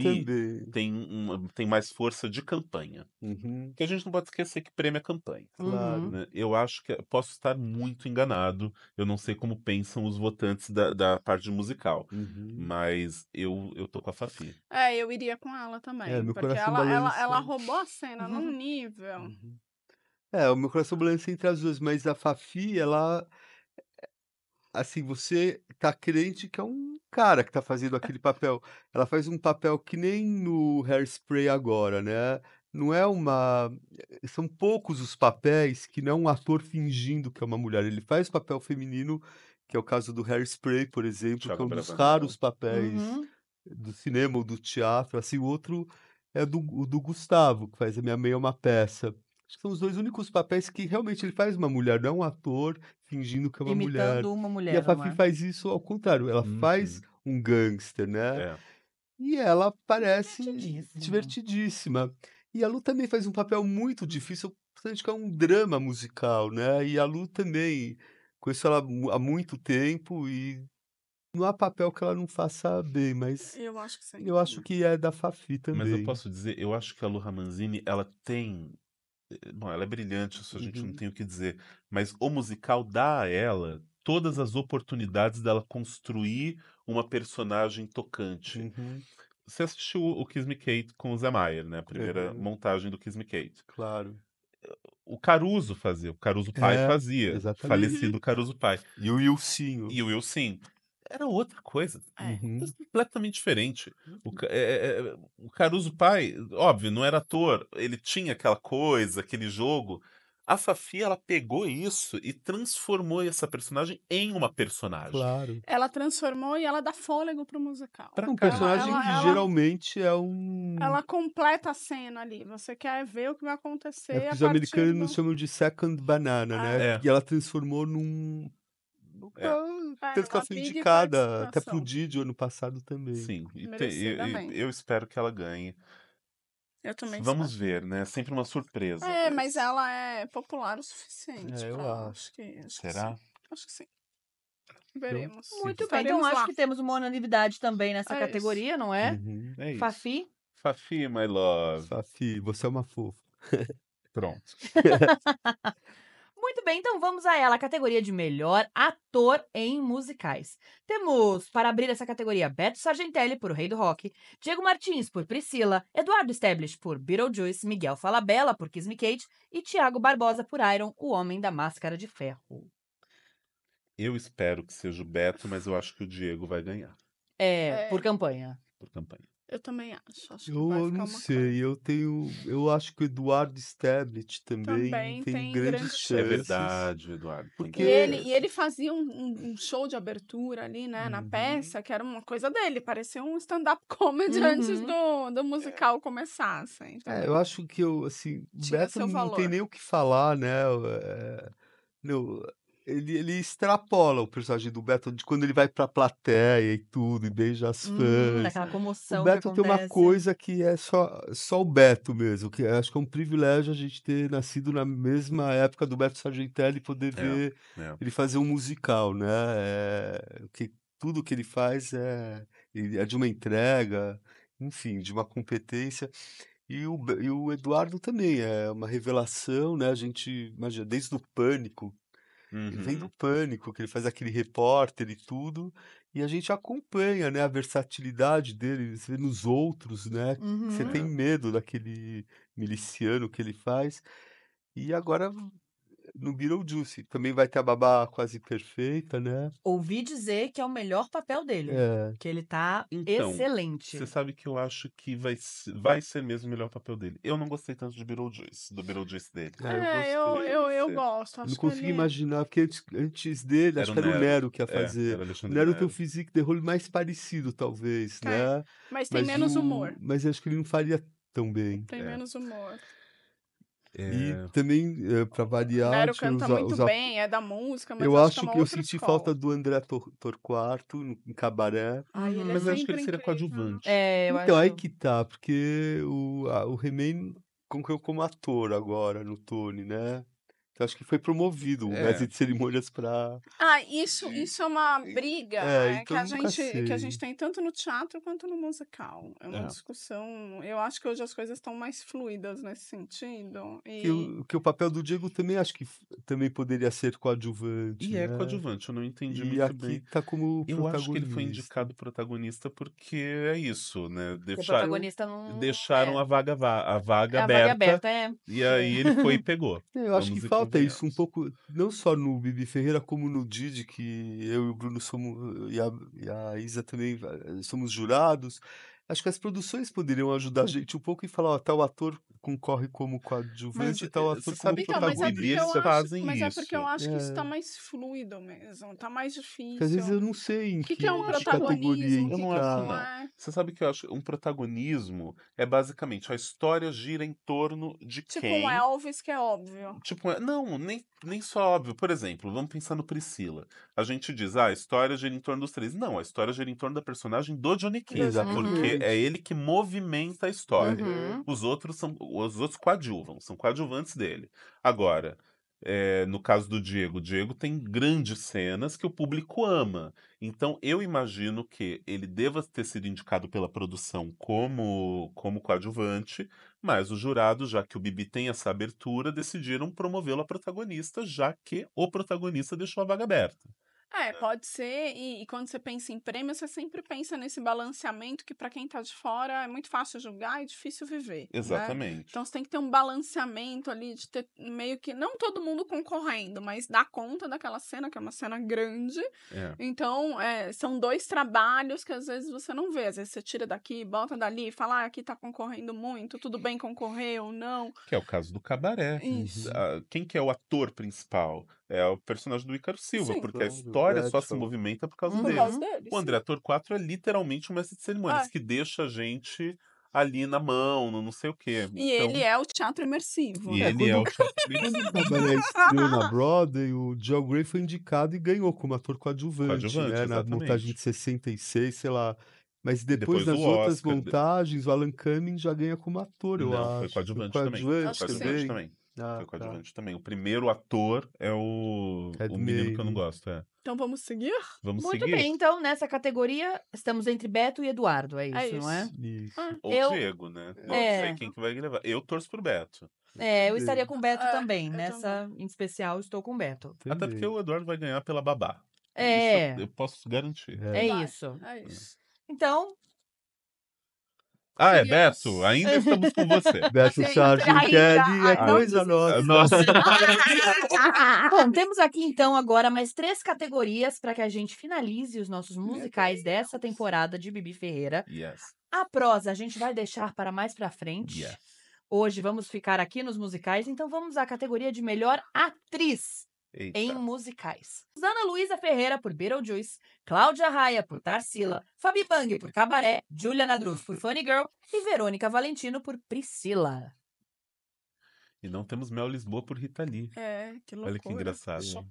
tem, uma, tem mais força de campanha. Uhum. Que a gente não pode esquecer que prêmio é campanha. Claro. Uhum. Né? Eu acho que posso estar muito enganado. Eu não sei como pensam os votantes da, da parte musical. Uhum. Mas eu, eu tô com a Fafi. É, eu iria com ela também. É, porque ela, ela, ela roubou a cena uhum. num nível. Uhum. É, o meu coração balança entre as duas, mas a Fafi, ela. Assim, você tá crente que é um cara que tá fazendo ah. aquele papel. Ela faz um papel que nem no Hairspray agora, né? Não é uma. São poucos os papéis que não é um ator fingindo que é uma mulher. Ele faz papel feminino, que é o caso do Hairspray, por exemplo, Chaco que é um dos raros papéis uhum. do cinema ou do teatro. Assim, o outro é do, o do Gustavo, que faz a minha meia é uma peça. Acho que são os dois únicos papéis que realmente ele faz uma mulher, não é um ator fingindo que é uma Imitando mulher. Imitando uma mulher. E a Fafi é? faz isso ao contrário, ela hum, faz uhum. um gangster, né? É. E ela parece divertidíssima. divertidíssima. E a Lu também faz um papel muito difícil, principalmente que é um drama musical, né? E a Lu também conheço ela há muito tempo e não há papel que ela não faça bem, mas. Eu acho que sim. Eu acho que é da Fafi também. Mas eu posso dizer, eu acho que a Lu Ramanzini, ela tem. Eh, bom, ela é brilhante, isso a gente uhum. não tem o que dizer. Mas o musical dá a ela todas as oportunidades dela construir uma personagem tocante. Uhum. Você assistiu o Kiss Me Kate com o Zé Maier, né? A primeira uhum. montagem do Kiss Me Kate. Claro o Caruso fazia, o Caruso pai é, fazia, exatamente. falecido Caruso pai. E o Ilcinho. E o Ilcinho era outra coisa. É. é. Uhum. Completamente diferente. O, uhum. é, é, é, o, Caruso Pai, óbvio, não era ator. Ele tinha aquela coisa, aquele jogo. A Fafi, ela pegou isso e transformou essa personagem em uma personagem. Claro. Ela transformou e ela dá fôlego pro musical. Pra um cara. personagem ela, que ela, geralmente ela, é um... Ela completa a cena ali. Você quer ver o que vai acontecer é que Os americanos do... chamam de second banana, né? Ah. É. E ela transformou num Nunca é. Então, teve que ser indicada. Até pro Didi ano passado também. Sim, e, te, eu espero que ela ganhe. Eu também Vamos espero. ver, né? É sempre uma surpresa. É, é, mas ela é popular o suficiente. É, eu pra... acho. Que, acho Será? Que acho que sim. Veremos. Então, Muito sim. bem, então lá. acho que temos uma unanimidade também nessa é categoria, isso. não é? Uhum, é Fafi? Fafi, my love. Fafi, você é uma fofa. Pronto. Muito bem, então vamos a ela, a categoria de melhor ator em musicais. Temos, para abrir essa categoria, Beto Sargentelli por O Rei do Rock, Diego Martins por Priscila, Eduardo Stablish por Beetlejuice, Miguel Falabella por Kiss Me Kate e Tiago Barbosa por Iron, o Homem da Máscara de Ferro. Eu espero que seja o Beto, mas eu acho que o Diego vai ganhar. É, é. por campanha. Por campanha. Eu também acho. acho eu não sei, coisa. eu tenho. Eu acho que o Eduardo Stablet também, também tem, tem, grandes, grandes é chances. É verdade, Eduardo. Porque... E, ele, e ele fazia um, um, show de abertura ali, né, uhum. na peça, que era uma coisa dele, parecia um stand-up comedy uhum. antes do, do é. musical é. começar. Assim, então, é, eu acho que eu, assim, Beto não tem nem o que falar, né? É, meu, ele, ele extrapola o personagem do Beto de quando ele vai pra plateia e tudo, e beija as hum, fãs. Hum, daquela comoção. O Beto tem uma coisa que é só, só o Beto mesmo, que acho que é um privilégio a gente ter nascido na mesma época do Beto Sargentelli e poder é, ver é. ele fazer um musical, né? É, que tudo que ele faz é, é de uma entrega, enfim, de uma competência. E o, e o Eduardo também é uma revelação, né? A gente imagina, desde o pânico, Uhum. Vem do pânico, que ele faz aquele repórter e tudo. E a gente acompanha, né, a versatilidade dele, você vê nos outros, né? Uhum. Você tem medo daquele miliciano que ele faz. E agora no Beetlejuice. Também vai ter a babá quase perfeita, né? Ouvi dizer que é o melhor papel dele. É. Que ele tá então, excelente. Você sabe que eu acho que vai, vai ser mesmo o melhor papel dele. Eu não gostei tanto de Beetlejuice, do Beetlejuice dele. Ah, é, eu, gostei, eu, eu, eu, gosto. Não consegui ele... imaginar, porque antes dele, era acho que era o Nero que ia é, fazer. É, era Nero, Nero tem o físico, de rolo mais parecido, talvez, é, né? Mas tem mas menos o... humor. Mas acho que ele não faria tão bem. Tem é. menos humor. É... E também, é, eh, para variar. Nero canta os, muito bem, é da música, mas eu acho, acho que, eu senti escola. falta do André Tor Torquato em Cabaré. Ai, é mas é acho que ele seria coadjuvante. É, então, acho... aí que tá, porque o, a, o He-Man concorreu como ator agora no Tony, né? Então, acho que foi promovido o é. mestre de cerimônias para. Ah, isso, isso é uma briga é, né, então que, a gente, que a gente tem tanto no teatro quanto no musical. É uma é. discussão. Eu acho que hoje as coisas estão mais fluidas nesse sentido. E... Que, o, que o papel do Diego também acho que também poderia ser coadjuvante. E é né? é coadjuvante, eu não entendi e muito aqui bem. tá como Eu acho que ele foi indicado protagonista porque é isso, né? Deixar, não... Deixaram é. a vaga, a vaga é a aberta. Vaga aberta é. E aí ele foi e pegou. Eu acho que falta nota isso um pouco, não só no Bibi Ferreira, como no Didi, que eu e o Bruno somos, eh, e a, e a Isa também eh, somos jurados. Acho que as produções poderiam ajudar a gente um pouco e falar, ó, tal ator concorre como coadjuvante e tal eh, ator como então, protagonista. Mas é, fazem acho, mas é porque eu acho que isso tá é. mais fluido mesmo, tá mais difícil. às vezes eu não sei em que, que, que é um protagonismo, eu não acho, É. Você sabe que eu acho um protagonismo é basicamente a história gira em torno de tipo quem. Tipo um Elvis que é óbvio. Tipo, não, nem, nem só óbvio. Por exemplo, vamos pensar no Priscila. A gente diz, ah, a história gira em torno dos três. Não, a história gira em torno da personagem do Johnny Cage. Exatamente. Porque é ele que movimenta a história. Uhum. Os outros são os outros coadjuvam, são coadjuvantes dele. Agora, é, no caso do Diego, o Diego tem grandes cenas que o público ama. Então eu imagino que ele deva ter sido indicado pela produção como, como coadjuvante, mas os jurados, já que o Bibi tem essa abertura, decidiram promovê-lo a protagonista, já que o protagonista deixou a vaga aberta. É, é, pode ser. E, e, quando você pensa em prêmio, você sempre pensa nesse balanceamento que, para quem está de fora, é muito fácil julgar e difícil viver. Né? Exatamente. Né? Então, você tem que ter um balanceamento ali de ter meio que. Não todo mundo concorrendo, mas dar conta daquela cena, que é uma cena grande. É. Então, é, são dois trabalhos que às vezes você não vê. Às vezes você tira daqui, bota dali, fala, ah, aqui está concorrendo muito, tudo bem concorrer ou não. Que é o caso do cabaré. Isso. Ah, quem que é o ator principal? é o personagem do Ícaro Silva, Sim, porque a história só se movimenta por causa, por dele. causa dele. O André 4 é literalmente um mestre de cerimônias, ah. que deixa a gente ali na mão, no não sei o quê. E então... ele é o teatro imersivo. E é, ele quando... é o teatro imersivo. Quando o na Broadway, o John Gray foi indicado e ganhou como ator coadjuvante, coadjuvante né? na montagem de 66, sei lá. Mas depois, depois nas outras montagens, o Alan Cumming já ganha como ator, eu não, acho. Foi coadjuvante, coadjuvante também. Coadjuvante também. também. Ah, foi coadjuvante tá. também. O primeiro ator é o, é o menino que eu não gosto, é. Então vamos seguir? Vamos Muito seguir. bem, então nessa categoria estamos entre Beto e Eduardo, é isso, é isso. não é? Isso. Ah, Ou eu... Diego, né? Não é. sei quem que vai levar. Eu torço pro Beto. É, eu estaria com o Beto ah, também. Nessa também. em especial estou com o Beto. Entendi. Até porque o Eduardo vai ganhar pela babá. É. Isso eu posso garantir. É, é isso. É isso. Então, ah, é Beto, ainda estamos com você. Beto charme, Ked é coisa nossa. nossa. Bom, temos aqui então agora mais três categorias para que a gente finalize os nossos musicais dessa temporada de Bibi Ferreira. Yes. A prosa a gente vai deixar para mais para frente. Yes. Hoje vamos ficar aqui nos musicais, então vamos à categoria de melhor atriz. Eita. em musicais. Susana Luísa Ferreira por Beetlejuice, Cláudia Raia por Tarsila, Fabi Bang por Cabaré, Julia Nadruz por Funny Girl e Verônica Valentino por Priscila. E não temos Mel Lisboa por Rita Lee. É, que loucura. Olha que engraçado. Só...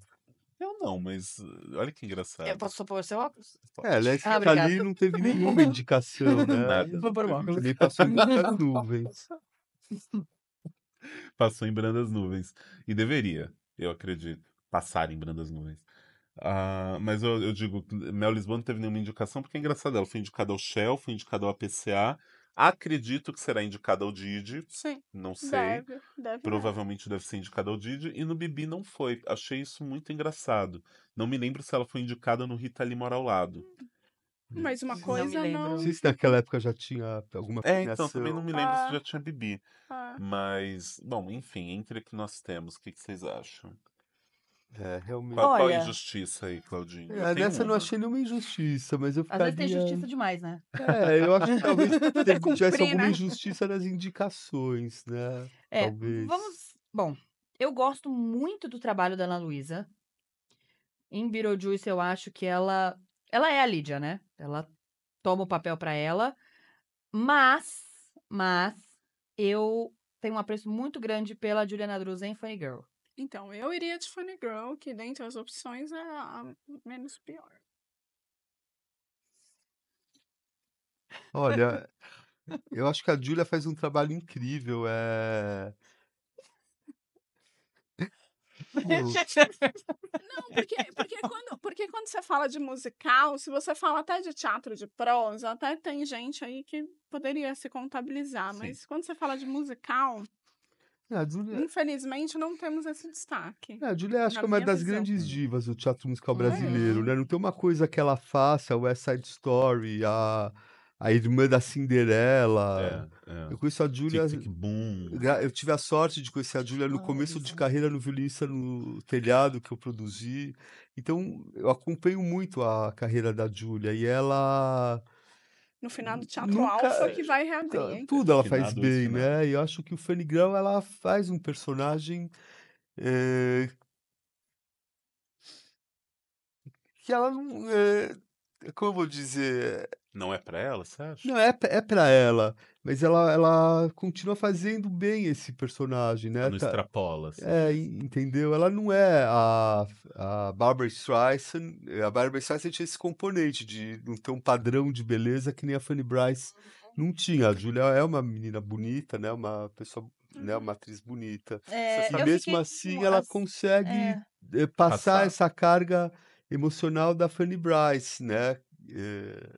Eu não, mas olha que engraçado. Eu posso pôr seu óculos? É, aliás, ah, Rita Lee não teve nenhuma indicação, né? Nada. Vou pôr o óculos. Ele passou em brandas nuvens. passou em brandas nuvens. E deveria, eu acredito passarem brandas nuvens. Uh, mas eu, eu digo, Mel Lisboa não teve nenhuma indicação, porque é engraçado, ela foi indicada ao Shell, foi indicada ao APCA, acredito que será indicada ao Didi, Sim. não sei, deve, deve provavelmente deve ser indicada ao Didi, e no Bibi não foi, achei isso muito engraçado, não me lembro se ela foi indicada no Rita ali Mora ao Lado. Hum. Mas uma coisa não... não sei se naquela época já tinha alguma É, então, também não me lembro ah. se já tinha Bibi. Ah. Mas, bom, enfim, entre o que nós temos, o que, que vocês acham? É, realmente. Qual, qual Olha, injustiça aí, Claudinho? É, nessa eu não achei nenhuma injustiça, mas eu ficaria... Às vezes tem justiça demais, né? É, eu acho que talvez tivesse alguma né? injustiça nas indicações, né? É, talvez. vamos... Bom, eu gosto muito do trabalho da Ana Luísa. Em Beetlejuice, eu acho que ela... Ela é a Lídia, né? Ela toma o papel para ela, mas... Mas eu tenho um apreço muito grande pela Juliana em Funny Girl. Então, eu iria de Funny Girl, que dentre as opções é a menos pior. Olha, eu acho que a Julia faz um trabalho incrível. É... Não, porque, porque, quando, porque quando você fala de musical, se você fala até de teatro de prosa, até tem gente aí que poderia se contabilizar, mas quando você fala de musical, é, Julia... Infelizmente, não temos esse destaque. É, a Julia acho que é uma das visão. grandes hum. divas do teatro musical é? brasileiro, é. né? Não tem uma coisa que ela faça, o West Side Story, a, a Irmã da Cinderela. É, é. Eu conheço a Julia... Eu tive a sorte de conhecer a Julia no ah, começo de carreira no Violista no Telhado, que eu produzi. Então, eu acompanho muito a carreira da Julia. E ela no final do Teatro Nunca... Alfa que é. vai reabrir. Hein? Tudo ela faz bem, né? né? E eu acho que o Fanny Grão, ela faz um personagem é... que ela não... É... Como eu vou dizer? Não é para ela, você acha? Não, é, é para ela. Mas ela, ela continua fazendo bem esse personagem, né? Não tá, extrapola. Assim. É, entendeu? Ela não é a, a Barbara Streisand. Eh, a Barbara Streisand tinha esse componente de não ter um padrão de beleza que nem a Fanny Bryce não tinha. A Julia é uma menina bonita, né? Uma pessoa né, uma uhum. atriz bonita. É, e mesmo assim ela as... consegue é. Eh, passar, passar, essa carga emocional da Fanny Bryce, né? É,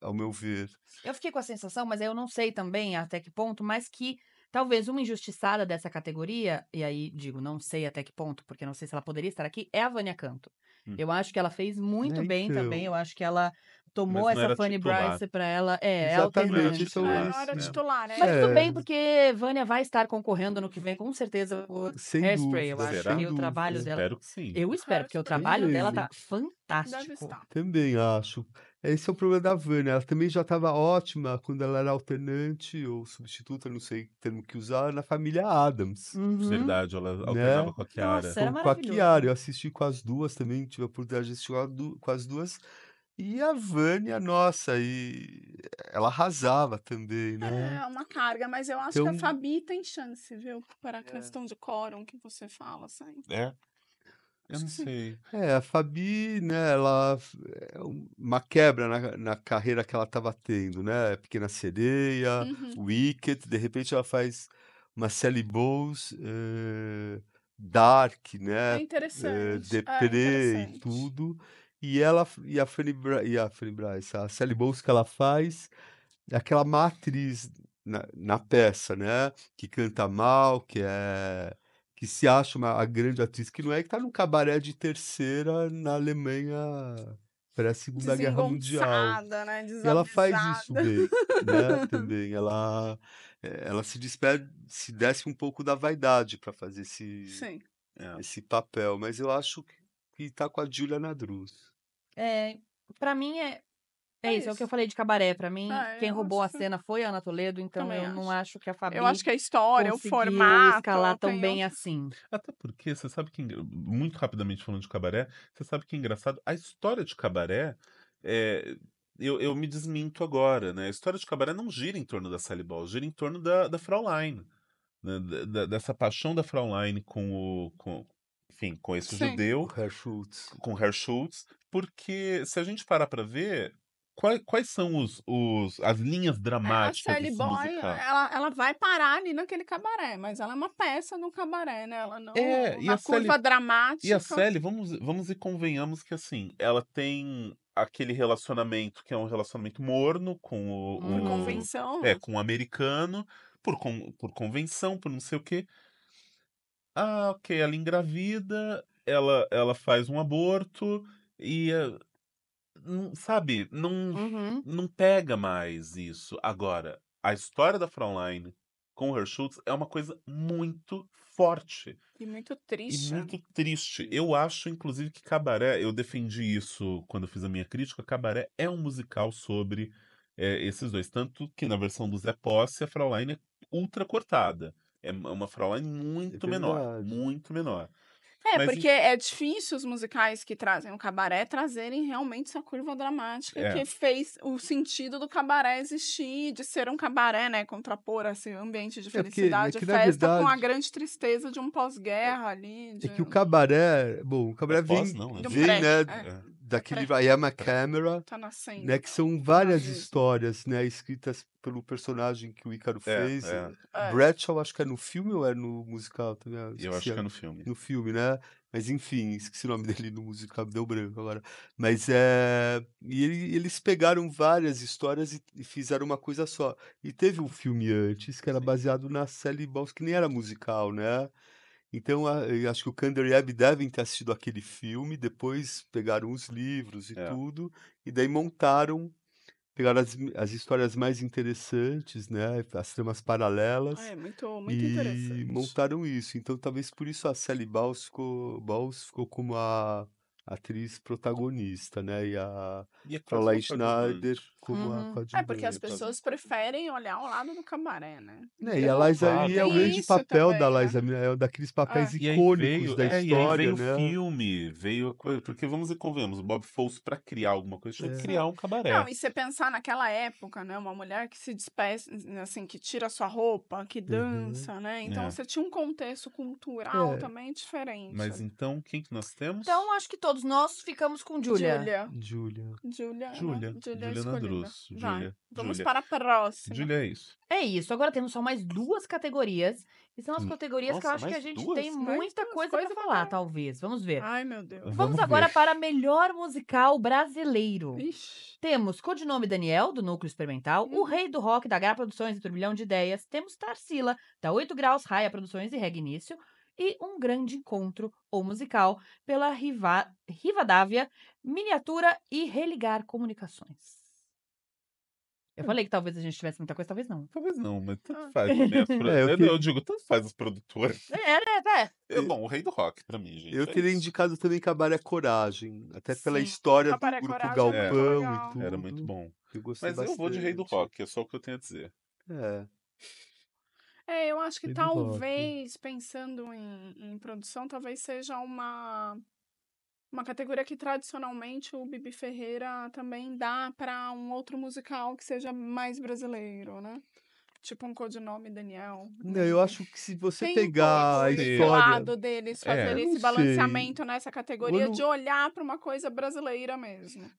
ao meu ver. Eu fiquei com a sensação, mas eu não sei também até que ponto, mas que talvez uma injustiçada dessa categoria, e aí digo, não sei até que ponto, porque não sei se ela poderia estar aqui, é a Vânia Canto. Hum. Eu acho que ela fez muito é, bem também, eu acho que ela tomou essa Fanny titular. Bryce para ela. É, Exatamente, é então isso. Era né. titular, né? Mas é. tudo bem, porque Vânia vai estar concorrendo no que vem, com certeza, por Sem Hairspray, dúvida. eu acho. Será? E o trabalho eu dela. Espero que sim. Eu espero, porque o trabalho dela tá fantástico. Também acho. Esse é o problema da Vânia. Né? Ela também já estava ótima quando ela era alternante ou substituta, não sei o termo que usar, na família Adams. Uhum. Verdade, ela né? alternava né? com a Kiara. Nossa, com, com a Kiara. Eu assisti com as duas também, tive a oportunidade de assistir com as duas. E a Vânia, nossa, e ela arrasava também, né? É, é uma carga, mas eu acho então... que a então Fabi tem chance, viu? Para a é. questão de quórum que você fala, sabe? É. Eu não sei. É, a Fabi, né, ela é uma quebra na, na carreira que ela estava tendo, né? Pequena Sereia, uhum. Wicked, de repente ela faz uma Sally Bowles, eh, é, Dark, né? Eh, ah, é interessante. É, Deprê ah, e tudo. E ela e a Fanny, Bra e a Fanny Bryce, a Sally Bowles que ela faz, é aquela matriz na, na peça, né? Que canta mal, que é que se acha uma, a grande atriz que não é, que tá num cabaré de terceira na Alemanha pré-segunda guerra mundial. Né? E ela faz isso bem, né? Também ela eh, ela se despede, se desce um pouco da vaidade para fazer esse Sim. É. esse papel, mas eu acho que, que tá com a Julia Nadruz. É, para mim é é isso, é o que eu falei de cabaré. Pra mim, ah, quem é, roubou acho... a cena foi a Ana Toledo, então Também eu acho. não acho que a Fabi. Eu acho que a história, o formato. escalar tão bem assim. Até porque, você sabe que. Muito rapidamente falando de cabaré, você sabe que é engraçado. A história de cabaré. É, eu, eu me desminto agora, né? A história de cabaré não gira em torno da Sally Ball, gira em torno da, da Fraulein. Né? Da, da, dessa paixão da Fraulein com o. Com, enfim, com esse Sim. judeu. Com Herr Schultz. Com Herr Schultz. Porque se a gente parar pra ver, Quais, quais são os, os, as linhas é, dramáticas? A Shelly Boy, ela, ela vai parar ali naquele cabaré, mas ela é uma peça no cabaré, né? Ela não é uma curva Sally, dramática. E a Sally, vamos, vamos e convenhamos que assim, ela tem aquele relacionamento que é um relacionamento morno com o. Por convenção. É, né? com o um americano, por, por convenção, por não sei o quê. Ah, ok, ela engravida, ela, ela faz um aborto e ah, não, sabe, não, uhum. não pega mais isso. Agora, a história da Fraulein com o Herschutz é uma coisa muito forte. E muito triste. E né? muito triste. Hum. Eu acho, inclusive, que Cabaré, eu defendi isso quando fiz a minha crítica, Cabaré é um musical sobre é, esses dois. Tanto que na versão do Zé Posse, a Fraulein é ultra cortada. É, é uma Fraulein muito é menor. Muito menor. É, Mas porque é difícil os musicais que trazem o cabaré trazerem realmente essa curva dramática é. que fez o sentido do cabaré existir, de ser um cabaré, né? Contrapor esse assim, ambiente de é, é felicidade, é que, é que, festa verdade... com a grande tristeza de um é pós-guerra ali. De... É que o cabaré. Bom, o cabaré vem, não, né? vem, né? daquele pra... I é Am a Camera, tá né, que são né, várias histórias, né, escritas pelo personagem que o Ícaro é, fez. É. É. Bradshaw, acho que é no filme ou é no musical? Tá Eu acho que é no filme. No filme, né? Mas enfim, esqueci o nome dele no musical, deu branco agora. Mas é. E ele, eles pegaram várias histórias e, e, fizeram uma coisa só. E teve um filme antes que era baseado na Sally Bowles que nem era musical, né? Então, a, eh, acho que o e Kandereev devem ter assistido aquele filme, depois pegaram os livros e é. tudo, e daí montaram, pegaram as, as histórias mais interessantes, né, as tramas paralelas. Ah, é muito, muito e interessante. montaram isso. Então, talvez por isso a Sally Balls ficou, Balls ficou como a atriz protagonista, né, e a, e a Fraulein Schneider como uhum. a É porque as pessoas preferem olhar ao lado do cabaré, né? É, e a Liza claro. é o grande papel também, da né? Liza né? é daqueles papéis ah. e icônicos veio, da é, história, veio né? Veio filme, veio porque vamos e convenhamos, o Bob Fosse para criar alguma coisa tinha que é. criar um cabaré. Não, e você pensar naquela época, né, uma mulher que se despece, assim, que tira sua roupa, que uhum. dança, uhum. né? Então é. você tinha um contexto cultural é. também diferente. Mas então quem que nós temos? Então acho que todos nós ficamos com Julia. Julia. Julia. Julia. Né? Julia. Julia, Julia né? Vamos Julia. para a próxima. Júlia, é isso. É isso. Agora temos só mais duas categorias. E são as hum, categorias Nossa, que eu acho que a gente duas? tem mais muita coisa, para pra falar, talvez. Vamos ver. Ai, meu Deus. Vamos, Vamos agora para melhor musical brasileiro. Ixi. Temos Codinome Daniel, do Núcleo Experimental, hum. O uhum. Rei do Rock, da Gara Produções e Turbilhão de Ideias. Temos Tarsila, da Oito Graus, Raia Produções e Reg Início e um grande encontro ou musical pela Riva, Rivadavia, Miniatura e Religar Comunicações. Eu falei que talvez a gente tivesse muita coisa, talvez não. Talvez não, mas tanto ah. faz. Né? É, eu, eu, que... eu, digo, tanto faz os produtores. É, né? É. Eu, bom, o rei do rock pra mim, gente. Eu é teria isso. indicado também Cabaré Coragem, até Sim. pela história Cabaré do grupo Coragem, é Galpão e tudo. Era muito bom. Eu gostei mas bastante. eu vou de rei do rock, é só o que eu tenho a dizer. É. É, eu acho que talvez, pensando em, em produção, talvez seja uma uma categoria que tradicionalmente o Bibi Ferreira também dá para um outro musical que seja mais brasileiro, né? Tipo um codinome Daniel. Não, né? eu acho que se você Tem pegar a história. lado deles é, fazer é, esse balanceamento sei. nessa categoria ano... de olhar para uma coisa brasileira mesmo.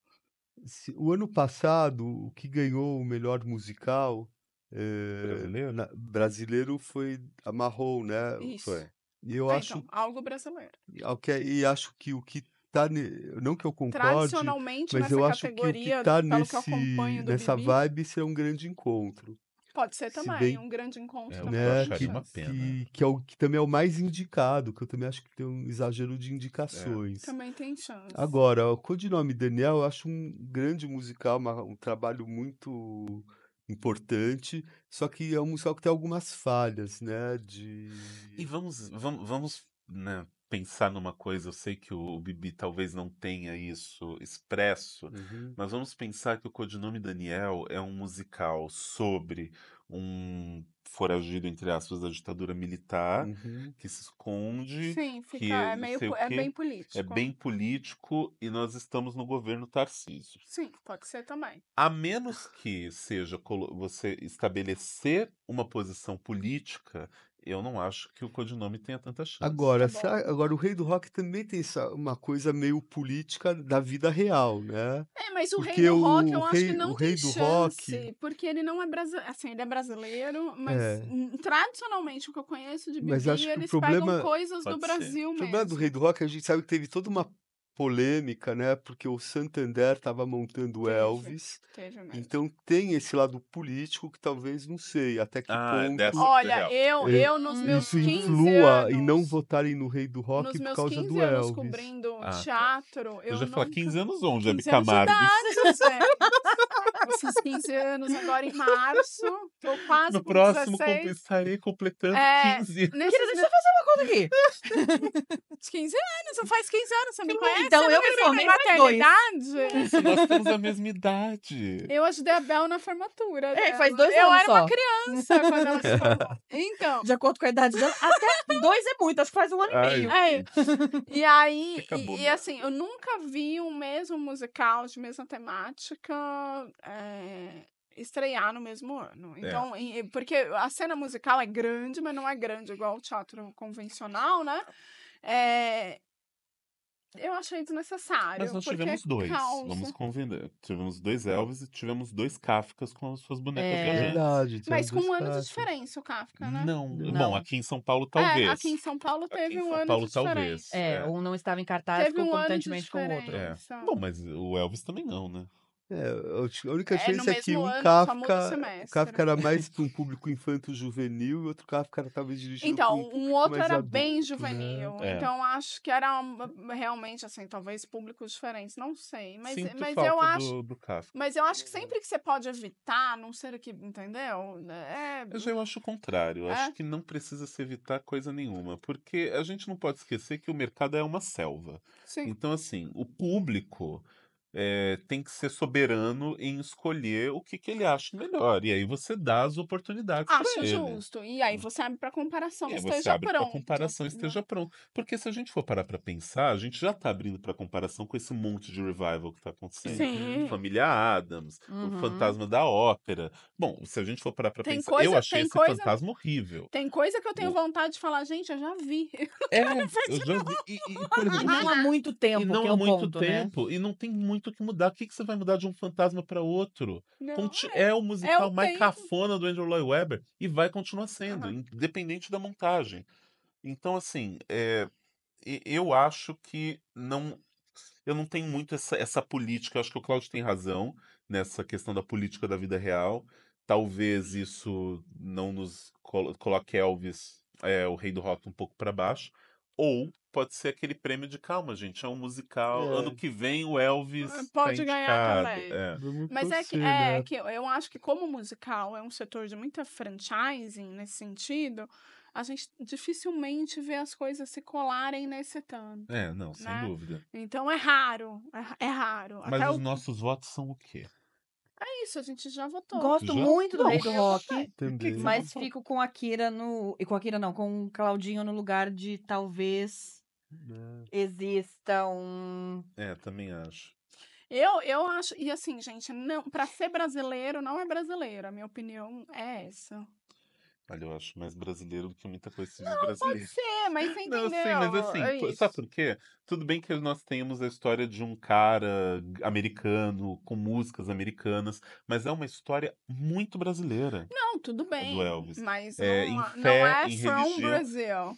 O ano passado, o que ganhou o melhor musical é... brasileiro? Na... brasileiro foi Amarrou, né? Isso. Foi. E eu ah, acho então, algo brasileiro. Okay, e acho que o que tá. Ne... Não que eu concorde. Tradicionalmente, mas eu acho que o que está nesse, que nessa Bibi, vibe será um grande encontro. Pode ser também, se bem, um grande encontro. É, Né, que, uma pena. Que, que, é o, que também é o mais indicado, que eu também acho que tem um exagero de é. indicações. É. Também tem chance. Agora, o codinome Daniel, eu acho um grande musical, uma, um trabalho muito importante, só que é um musical que tem algumas falhas, né? De... E vamos, vamos, vamos né, pensar numa coisa, eu sei que o Bibi talvez não tenha isso expresso, uhum. mas vamos pensar que o Codinome Daniel é um musical sobre um foragido, entre aspas, da ditadura militar, uhum. que se esconde. Sim, fica, que, é, meio, é bem é político. É bem político e nós estamos no governo Tarcísio. Sim, pode ser também. A menos que seja você estabelecer uma posição política eu não acho que o codinome tenha tanta chance. Agora, tá agora o Rei do Rock também tem essa, uma coisa meio política da vida real, né? É, mas o porque Rei do Rock eu rei, acho que não tem chance, rock... porque ele não é brasileiro, assim, ele é brasileiro, mas é. tradicionalmente o que eu conheço de Bibi, eles problema... pegam coisas Pode do ser. Brasil mesmo. O problema do Rei do Rock, a gente sabe que teve toda uma polêmica, né? Porque o Santander estava montando teve, Elvis. Teve mesmo. Então tem esse lado político que talvez não sei até que ah, ponto. Dessa, Olha, eu, é, eu nos meus isso 15 influa anos, e não votarem no Rei do Rock nos por causa 15 do anos Elvis. cobrindo ah, tá. teatro. Eu, eu já nunca... falar 15 anos onde, Camargo? esses 15 anos agora em março. Tô quase No próximo 16. estarei completando é, 15. anos. Querida, deixa eu fazer uma conta aqui. 15 anos, não faz 15 anos, você me então, conhece? Então eu, né? eu me formei na maternidade. Nós temos a mesma idade. Eu ajudei a Bel na formatura. É, faz dois eu anos. Eu era só. uma criança quando ela se formou. Então. De acordo com a idade dela, até dois é muito, acho que faz um ano Ai, e meio. É. E aí, Acabou, e, e, assim, eu nunca vi um mesmo musical de mesma temática. É, eh, estrear no mesmo ano. É. Então, é. porque a cena musical é grande, mas não é grande igual o teatro convencional, né? É, eu achei desnecessário. Mas nós tivemos dois, causa... vamos convender. Tivemos dois hum. Elvis e tivemos dois Kafkas com as suas bonecas é. Viajantes. Verdade, Mas com um ano de diferença o Kafka, né? Não. não. Bom, aqui em São Paulo talvez. É, aqui em São Paulo teve um São ano Paulo, de talvez. diferença. É, um não estava em cartaz teve concomitantemente um com o outro. É. Bom, mas o Elvis também não, né? É, a única é, diferença é, é que um ano, Kafka, Kafka era mais para um público infanto-juvenil e outro Kafka era talvez dirigido Então, um, um outro era adulto. bem né? juvenil. É. Então, acho que era realmente, assim, talvez públicos diferentes. Não sei. Mas, Sinto mas eu acho. Do, do Kafka. Mas eu acho que é. sempre que você pode evitar, não ser o que. Entendeu? É... Eu já eu acho o contrário. Eu é. acho que não precisa se evitar coisa nenhuma. Porque a gente não pode esquecer que o mercado é uma selva. Sim. Então, assim, o público é, tem que ser soberano em escolher o que, que ele acha melhor. E aí você dá as oportunidades para ele. Acho justo. E aí hum. você abre para comparação, e esteja você abre pronto. comparação, esteja pronto. Porque se a gente for parar para pensar, a gente já está abrindo para comparação com esse monte de revival que está acontecendo. Sim. Família Adams, uhum. o Fantasma da Ópera. Bom, se a gente for parar para pensar, coisa, eu achei esse coisa, fantasma horrível. Tem coisa que eu tenho o... vontade de falar, gente, eu já vi. É, eu já vi. E, e, por exemplo, não há muito é né? tempo. E não há muito ponto, tempo. Né? E não tem muito muito o que mudar. O que, que você vai mudar de um fantasma para outro? Não, é, é. o é musical é o mais tempo. cafona do Andrew Lloyd Webber e vai continuar sendo, uhum. independente da montagem. Então, assim, é, eu acho que não. Eu não tenho muito essa, essa política. Eu acho que o Claudio tem razão nessa questão da política da vida real. Talvez isso não nos coloque Elvis, é, o rei do rock, um pouco para baixo ou pode ser aquele prêmio de calma, gente. É um musical. É. Ano que vem o ah, Elvis. Tá pode tá ganhar também. É. Mas é que, é né? que eu acho que, como musical é um setor de muita franchising nesse sentido, a gente dificilmente vê as coisas se colarem nesse tanto. É, não, né? sem dúvida. Então é raro. É, é, raro. Mas Até os o... nossos votos são o quê? É isso, a gente já votou. Gosto já? muito do Não, Rei do Rock, mas fico com a Kira no. E com a Kira não, com o Claudinho no lugar de talvez é. exista um. É, também acho. Eu, eu acho, e assim, gente, não, para ser brasileiro não é brasileiro, a minha opinião é essa. Olha, eu acho mais brasileiro do que muita coisa de não, brasileiro. Pode ser, mas você entendeu. Não, sim, mas assim, é sabe por quê? Tudo bem que nós temos a história de um cara americano, com músicas americanas, mas é uma história muito brasileira. Não, tudo bem. Do Elvis. Mas é, não, em fé, não é em from Brasil.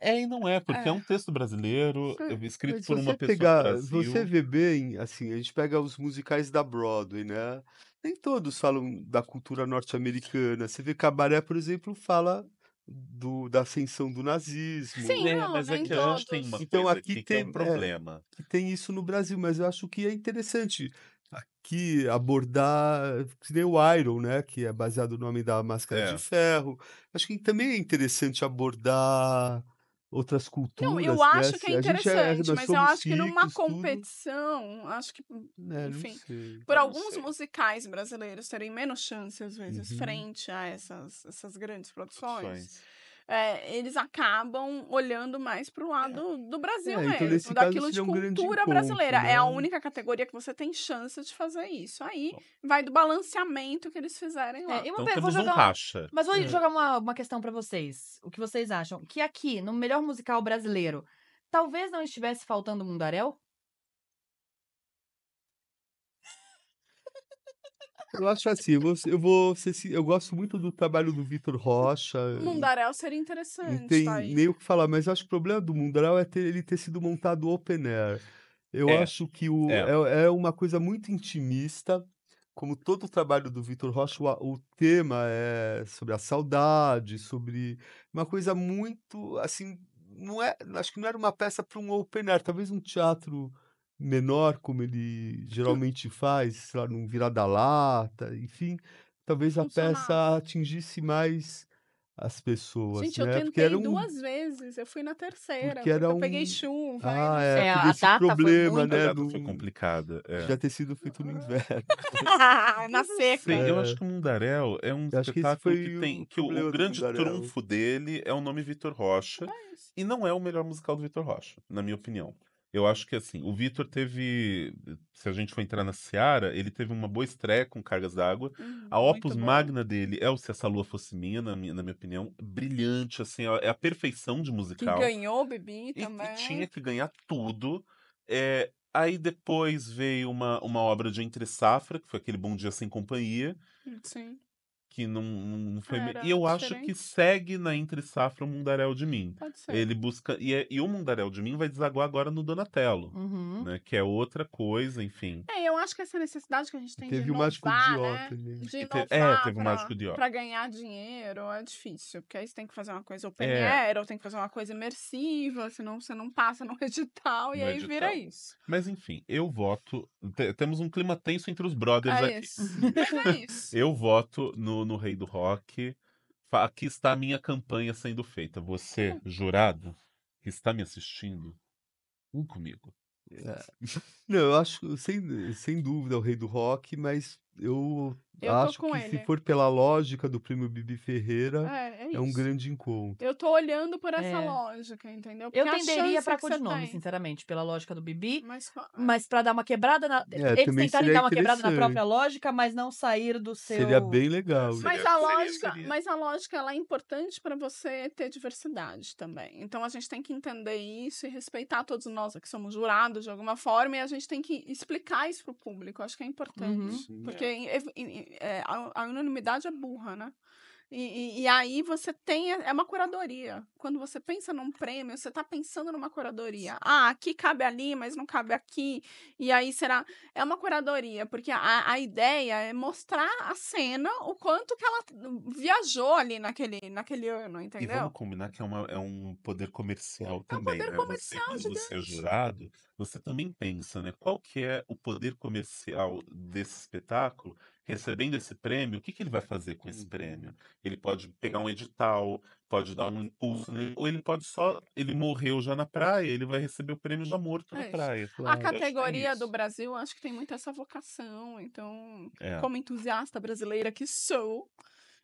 É e não é, porque é, é um texto brasileiro escrito por uma pessoa pegar, Brasil. Você vê bem, assim, a gente pega os musicais da Broadway, né? nem todos falam da cultura norte-americana. Você vê Cabaré, por exemplo, fala do, da ascensão do nazismo. Sim, né? não, mas aqui é todos. tem uma então, aqui é tem, é um problema. É, tem isso no Brasil, mas eu acho que é interessante aqui abordar, que nem o Iron, né, que é baseado no nome da Máscara é. de Ferro. Acho que também é interessante abordar outras culturas. Não, eu né, acho né? que é, é interessante, é, mas eu acho que numa competição, acho que, é, enfim, sei, por alguns sei. musicais brasileiros terem menos chance às vezes uhum. frente a essas, essas grandes produções. produções é, eles acabam olhando mais pro lado é. do Brasil é, então, mesmo, então daquilo de um cultura brasileira. Encontro, né? É a única categoria que você tem chance de fazer isso. Aí Bom. vai do balanceamento que eles fizerem lá. É, e uma então, vou jogar um racha. Mas vou hum. jogar uma, uma questão para vocês. O que vocês acham? Que aqui, no melhor musical brasileiro, talvez não estivesse faltando o Mundaréu? Eu acho assim, eu vou eu gosto muito do trabalho do Vitor Rocha. Eh, Mundaréu seria interessante. Não tá tem tá nem o que falar, mas acho que o problema do Mundaréu é ter, ele ter sido montado open air. Eu é, acho que o, é. É, é. uma coisa muito intimista. Como todo o trabalho do Vitor Rocha, o, o, tema é sobre a saudade, sobre uma coisa muito assim. Não é, acho que não era uma peça para um open air, talvez um teatro menor, como ele hum. geralmente faz, sei lá, num virada-lata, enfim, talvez a peça atingisse mais as pessoas. Gente, né? eu tentei um... duas vezes, eu fui na terceira. Era um... peguei chuva. Ah, é, é né, a data problema, foi muito... né? Do... complicada. É. Já ter sido feito no inverno. Né. Ah, na seca. É. é eu acho que o Mundarel é um eu espetáculo que, que, tem. Que o, o grande trunfo dele é o nome Vitor Rocha. e não é o melhor musical do Vitor Rocha, na minha opinião. Eu acho que assim, o Vitor teve. Se a gente for entrar na Seara, ele teve uma boa estreia com cargas d'água. Uhum, a Opus Magna dele é o Se Essa Lua Fosse Minha, na minha, na minha opinião. Brilhante, assim, é, é a perfeição de musical. Que ganhou o Bibi também. E, e tinha que ganhar tudo. É, aí depois veio uma, uma obra de Entre Safra, que foi aquele Bom Dia Sem Companhia. Hum, sim que não, não foi. Era e eu diferente. acho que segue na Entre Safra o Mundaréu de Mim. Pode ser. Ele busca. E, é... e o Mundaréu de Mim vai desaguar agora no Donatello, uhum. né? Que é outra coisa, enfim. É, eu acho que essa necessidade que a gente tem teve de inovar, o mágico idiota, né? né? De inovar é, teve o mágico idiota. Pra ganhar dinheiro é difícil, porque aí você tem que fazer uma coisa open é. air, ou tem que fazer uma coisa imersiva, senão você não passa no edital e no aí edital. vira isso. Mas enfim, eu voto. T temos um clima tenso entre os brothers é aqui. Isso. Mas é isso. eu voto no no Rei do Rock. Aqui está a minha campanha sendo feita. Você, é. jurado, que está me assistindo, um comigo. É. Não, eu acho, sem, sem dúvida, o Rei do Rock, mas eu, eu acho que ele. se for pela lógica do prêmio Bibi Ferreira, é, é, é um grande encontro. Eu tô olhando por essa é. lógica, entendeu? Porque eu tenderia para codinome, sinceramente, pela lógica do Bibi, mas, é. mas para dar uma quebrada na... É, eles tentarem dar uma quebrada na própria lógica, mas não sair do seu Seria bem legal. Mas seria, a lógica, seria. mas a lógica ela é importante para você ter diversidade também. Então a gente tem que entender isso e respeitar todos nós que somos jurados de alguma forma e a gente tem que explicar isso pro público. Eu acho que é importante, uhum. porque é, a, a unanimidade é burra, né? E, e, e, aí você tem. É uma curadoria. Quando você pensa num prêmio, você está pensando numa curadoria. Ah, aqui cabe ali, mas não cabe aqui. E aí será. É uma curadoria, porque a, a ideia é mostrar a cena, o quanto que ela viajou ali naquele, naquele ano, entendeu? E vamos combinar que é, uma, é um poder comercial é um Poder né? comercial, você, você é jurado, você também pensa, né? Qual que é o poder comercial desse espetáculo? recebendo esse prêmio, o que, que ele vai fazer com esse uhum. prêmio? Ele pode pegar um edital, pode dar um impulso, né? ou ele pode só. Ele morreu já na praia, ele vai receber o prêmio já morto é na praia. Claro. A categoria é do Brasil, acho que tem muito essa vocação. Então, é. como entusiasta brasileira que sou,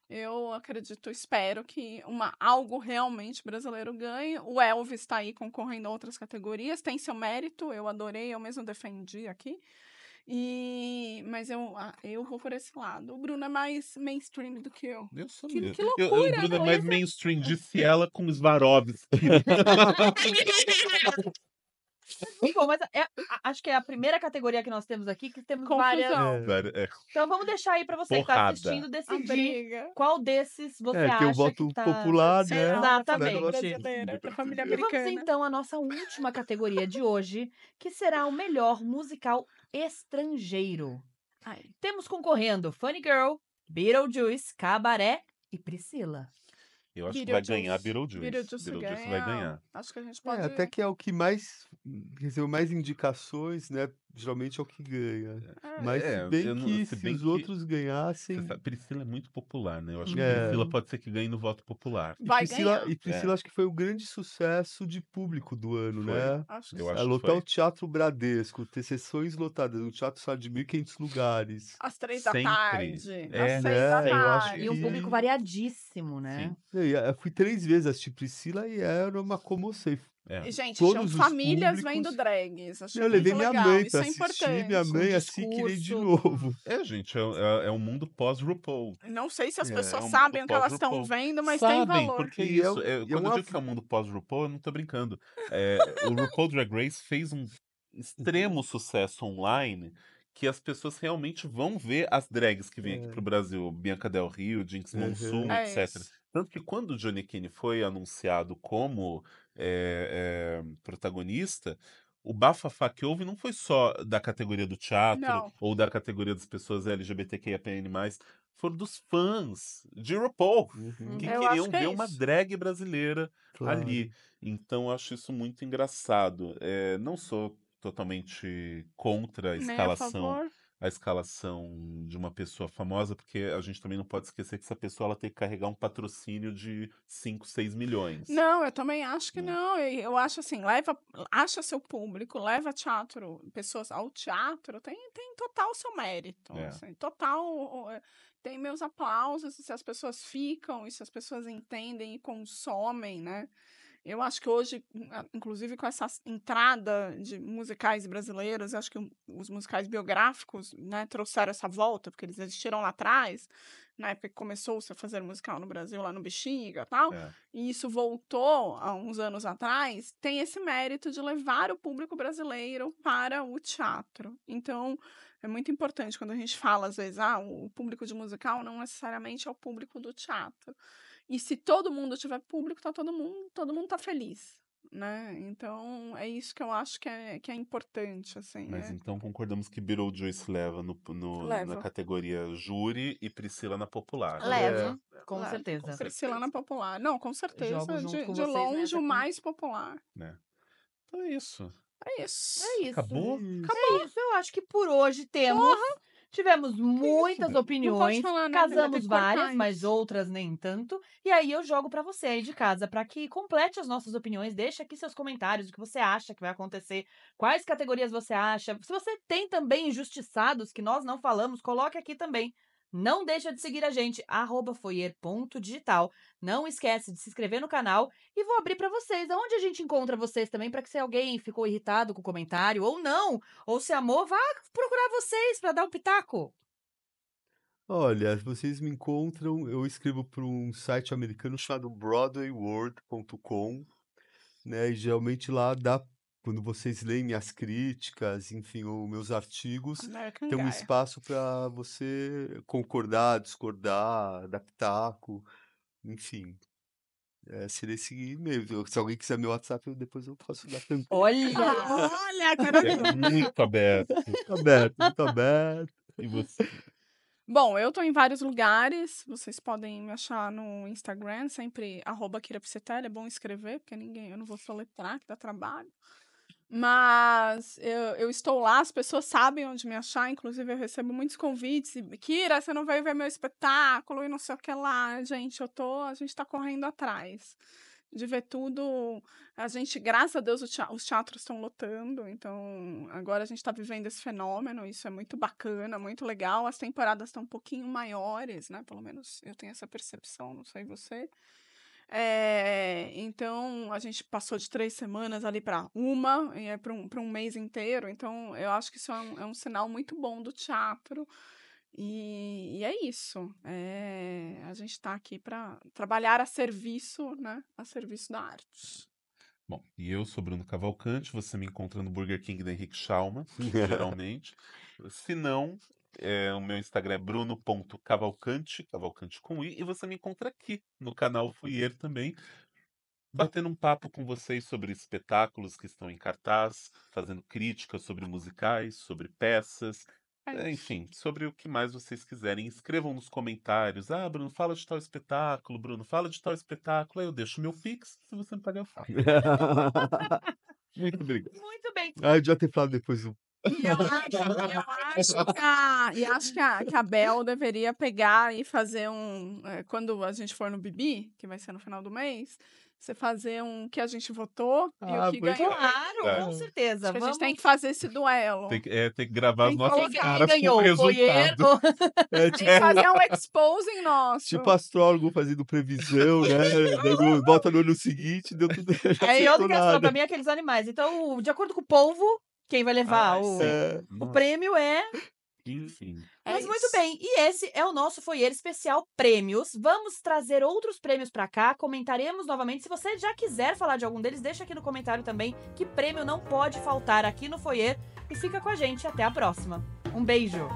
eu acredito, espero que uma, algo realmente brasileiro ganhe. O Elvis está aí concorrendo a outras categorias, tem seu mérito, eu adorei, eu mesmo defendi aqui. E, mas eu, ah, eu vou por esse lado. O Bruno é mais mainstream do que eu. Eu sou que, que loucura, eu, O Bruno é né? mais mainstream, disse ela com Swarovski. Bom, mas é, acho que é a primeira categoria que nós temos aqui que temos Confusão. várias. É, é, é. Então vamos deixar aí para você Porrada. que tá assistindo decidir qual desses você é, acha. Que eu voto que tá... popular, né? Exatamente. família americana. E vamos então à nossa última categoria de hoje, que será o melhor musical estrangeiro. Ai. Temos concorrendo Funny Girl, Beetlejuice, Cabaré e Priscila. Eu acho que vai ganhar Beetlejuice. Beetlejuice, Beetlejuice ganha. vai ganhar. Acho que a gente é, pode. É, até que é o que mais recebeu mais indicações, né? geralmente é o que ganha. É, Mas é, bem não, que se, bem os que... outros ganhassem. Sabe, Priscila é muito popular, né? Eu acho é. que Priscila pode ser que ganhe no voto popular. E Vai Priscila, ganhar. E Priscila é. acho que foi o grande sucesso de público do ano, né? foi. né? Acho que Eu acho é lotar foi. o Teatro Bradesco, ter sessões lotadas, o Teatro só de 1.500 lugares. Às três da Sempre. tarde. É, às né? seis da é, tarde. E um público variadíssimo, né? Sim. Eu fui três vezes assistir Priscila e era uma comoção. É. Gente, Todos tinham famílias públicos... vendo drags. eu levei minha legal. mãe pra é Isso assistir, é minha mãe um é assim queria de novo. É, gente, é, é, é um mundo pós-RuPaul. Não sei se as é, pessoas é um sabem o que elas estão vendo, mas sabem, tem valor. porque isso... Eu, quando eu, eu digo que é um mundo pós-RuPaul, eu não tô brincando. o RuPaul Drag Race fez um extremo sucesso online que as pessoas realmente vão ver as drags que vêm aqui pro Brasil. Bianca Del Rio, Jinx Monsoon, etc. Tanto que quando o Johnny Kane foi anunciado como é, é, protagonista, o bafafá que houve não foi só da categoria do teatro não. ou da categoria das pessoas LGBTQIAPN+, foram dos fãs de RuPaul, uhum. que eu queriam que é ver uma drag brasileira claro. ali. Então, eu acho isso muito engraçado. É, não sou totalmente contra a Nem né, escalação a escalação de uma pessoa famosa, porque a gente também não pode esquecer que essa pessoa ela tem que carregar um patrocínio de 5, 6 milhões. Não, eu também acho que né? não. não. Eu acho assim, leva, acha seu público, leva teatro, pessoas ao teatro, tem, tem total seu mérito. É. Assim, total tem meus aplausos se as pessoas ficam e se as pessoas entendem e consomem, né? Eu acho que hoje, hum, inclusive com essa entrada de musicais brasileiros, acho que hum, os musicais biográficos né, trouxeram essa volta, porque eles existiram lá atrás, na época que começou-se a fazer musical no Brasil, lá no Bexiga e tal, é. e isso voltou há uns anos atrás, tem esse mérito de levar o público brasileiro para o teatro. Então, é muito importante quando a gente fala, às vezes, ah, o público de musical não necessariamente é o público do teatro. E se todo mundo tiver público, tá todo mundo, todo mundo tá feliz. Né? Então, é isso que eu acho que é, que é importante, assim. Mas é... então concordamos que Beetlejuice então leva, no, no leva. na categoria júri e Priscila na popular. Leva, é. com, leva. Certeza. com certeza. Priscila na popular. Não, com certeza. de, com de né, longe, o mais popular. Né? Então é isso. É isso. É isso. Acabou? É Acabou. É isso, eu acho que por hoje temos... Porra. Tivemos muitas Isso. opiniões, falar, né? casamos várias, mas outras nem tanto. E aí eu jogo para você aí de casa, para que complete as nossas opiniões, deixa aqui seus comentários, o que você acha que vai acontecer, quais categorias você acha. Se você tem também injustiçados que nós não falamos, coloque aqui também. Não deixa de seguir a gente, foyer.digital. Não esquece de se inscrever no canal e vou abrir para vocês aonde a gente encontra vocês também, para que se alguém ficou irritado com o comentário ou não, ou se amou, vá procurar vocês para dar um pitaco. Olha, vocês me encontram, eu escrevo para um site americano chamado broadwayworld.com, né? E geralmente lá dá quando vocês leem minhas críticas, enfim, ou meus artigos, American tem um Guy. espaço para você concordar, discordar, adaptar, enfim. É, eh, seria esse e-mail. Se alguém quiser meu WhatsApp, eu depois eu posso dar também. Olha! Olha, cara! É muito aberto. Muito aberto, muito aberto. E você? Bom, eu tô em vários lugares. Vocês podem me achar no Instagram, sempre arroba É bom escrever, porque ninguém, eu não vou soletrar, que dá trabalho. Mas eu, eu estou lá, as pessoas sabem onde me achar, inclusive eu recebo muitos convites. Kira, você não veio ver meu espetáculo e não sei o que lá. Gente, eu tô, a gente está correndo atrás de ver tudo. A gente, graças a Deus, os teatros estão lotando, então agora a gente está vivendo esse fenômeno, isso é muito bacana, muito legal. As temporadas estão um pouquinho maiores, né? Pelo menos eu tenho essa percepção, não sei você. É, então, a gente passou de três semanas ali para uma, e é para um, um mês inteiro. Então, eu acho que isso é um, é um sinal muito bom do teatro. E, e é isso. É, a gente está aqui para trabalhar a serviço, né? A serviço da arte. Bom, e eu sou Bruno Cavalcante, você me encontra no Burger King da Henrique Schalma, geralmente. Se não, é, o meu Instagram é bruno.cavalcante, cavalcante com i, e você me encontra aqui no canal Fuier também, batendo um papo com vocês sobre espetáculos que estão em cartaz, fazendo críticas sobre musicais, sobre peças, é eh, enfim, sobre o que mais vocês quiserem. Escrevam nos comentários. Ah, Bruno, fala de tal espetáculo. Bruno, fala de tal espetáculo. Aí eu deixo meu fixo. Se você me pagar, o fix Muito obrigado. Muito bem. Ah, eu já ter falado depois um. E eu acho, eu acho, que, a, e acho que, a, que a Bel deveria pegar e fazer um. Eh, quando a gente for no Bibi, que vai ser no final do mês, você fazer um que a gente votou ah, e o ah, que ganhou. Claro, é. com certeza. a gente tem que fazer esse duelo. Tem que, é, tem que gravar tem as nossas ganhou, com o resultado. É, tipo... Tem que é, fazer um exposing tipo nosso. Tipo astrólogo fazendo previsão, né? Bota no ano seguinte, deu tudo. É, e outra questão é pra mim é aqueles animais. Então, de acordo com o polvo, quem vai levar ah, o, o prêmio é. Enfim. Mas é muito bem, e esse é o nosso Foi Ele Especial Prêmios. Vamos trazer outros prêmios para cá, comentaremos novamente. Se você já quiser falar de algum deles, deixa aqui no comentário também que prêmio não pode faltar aqui no Foyer. E fica com a gente, até a próxima. Um beijo!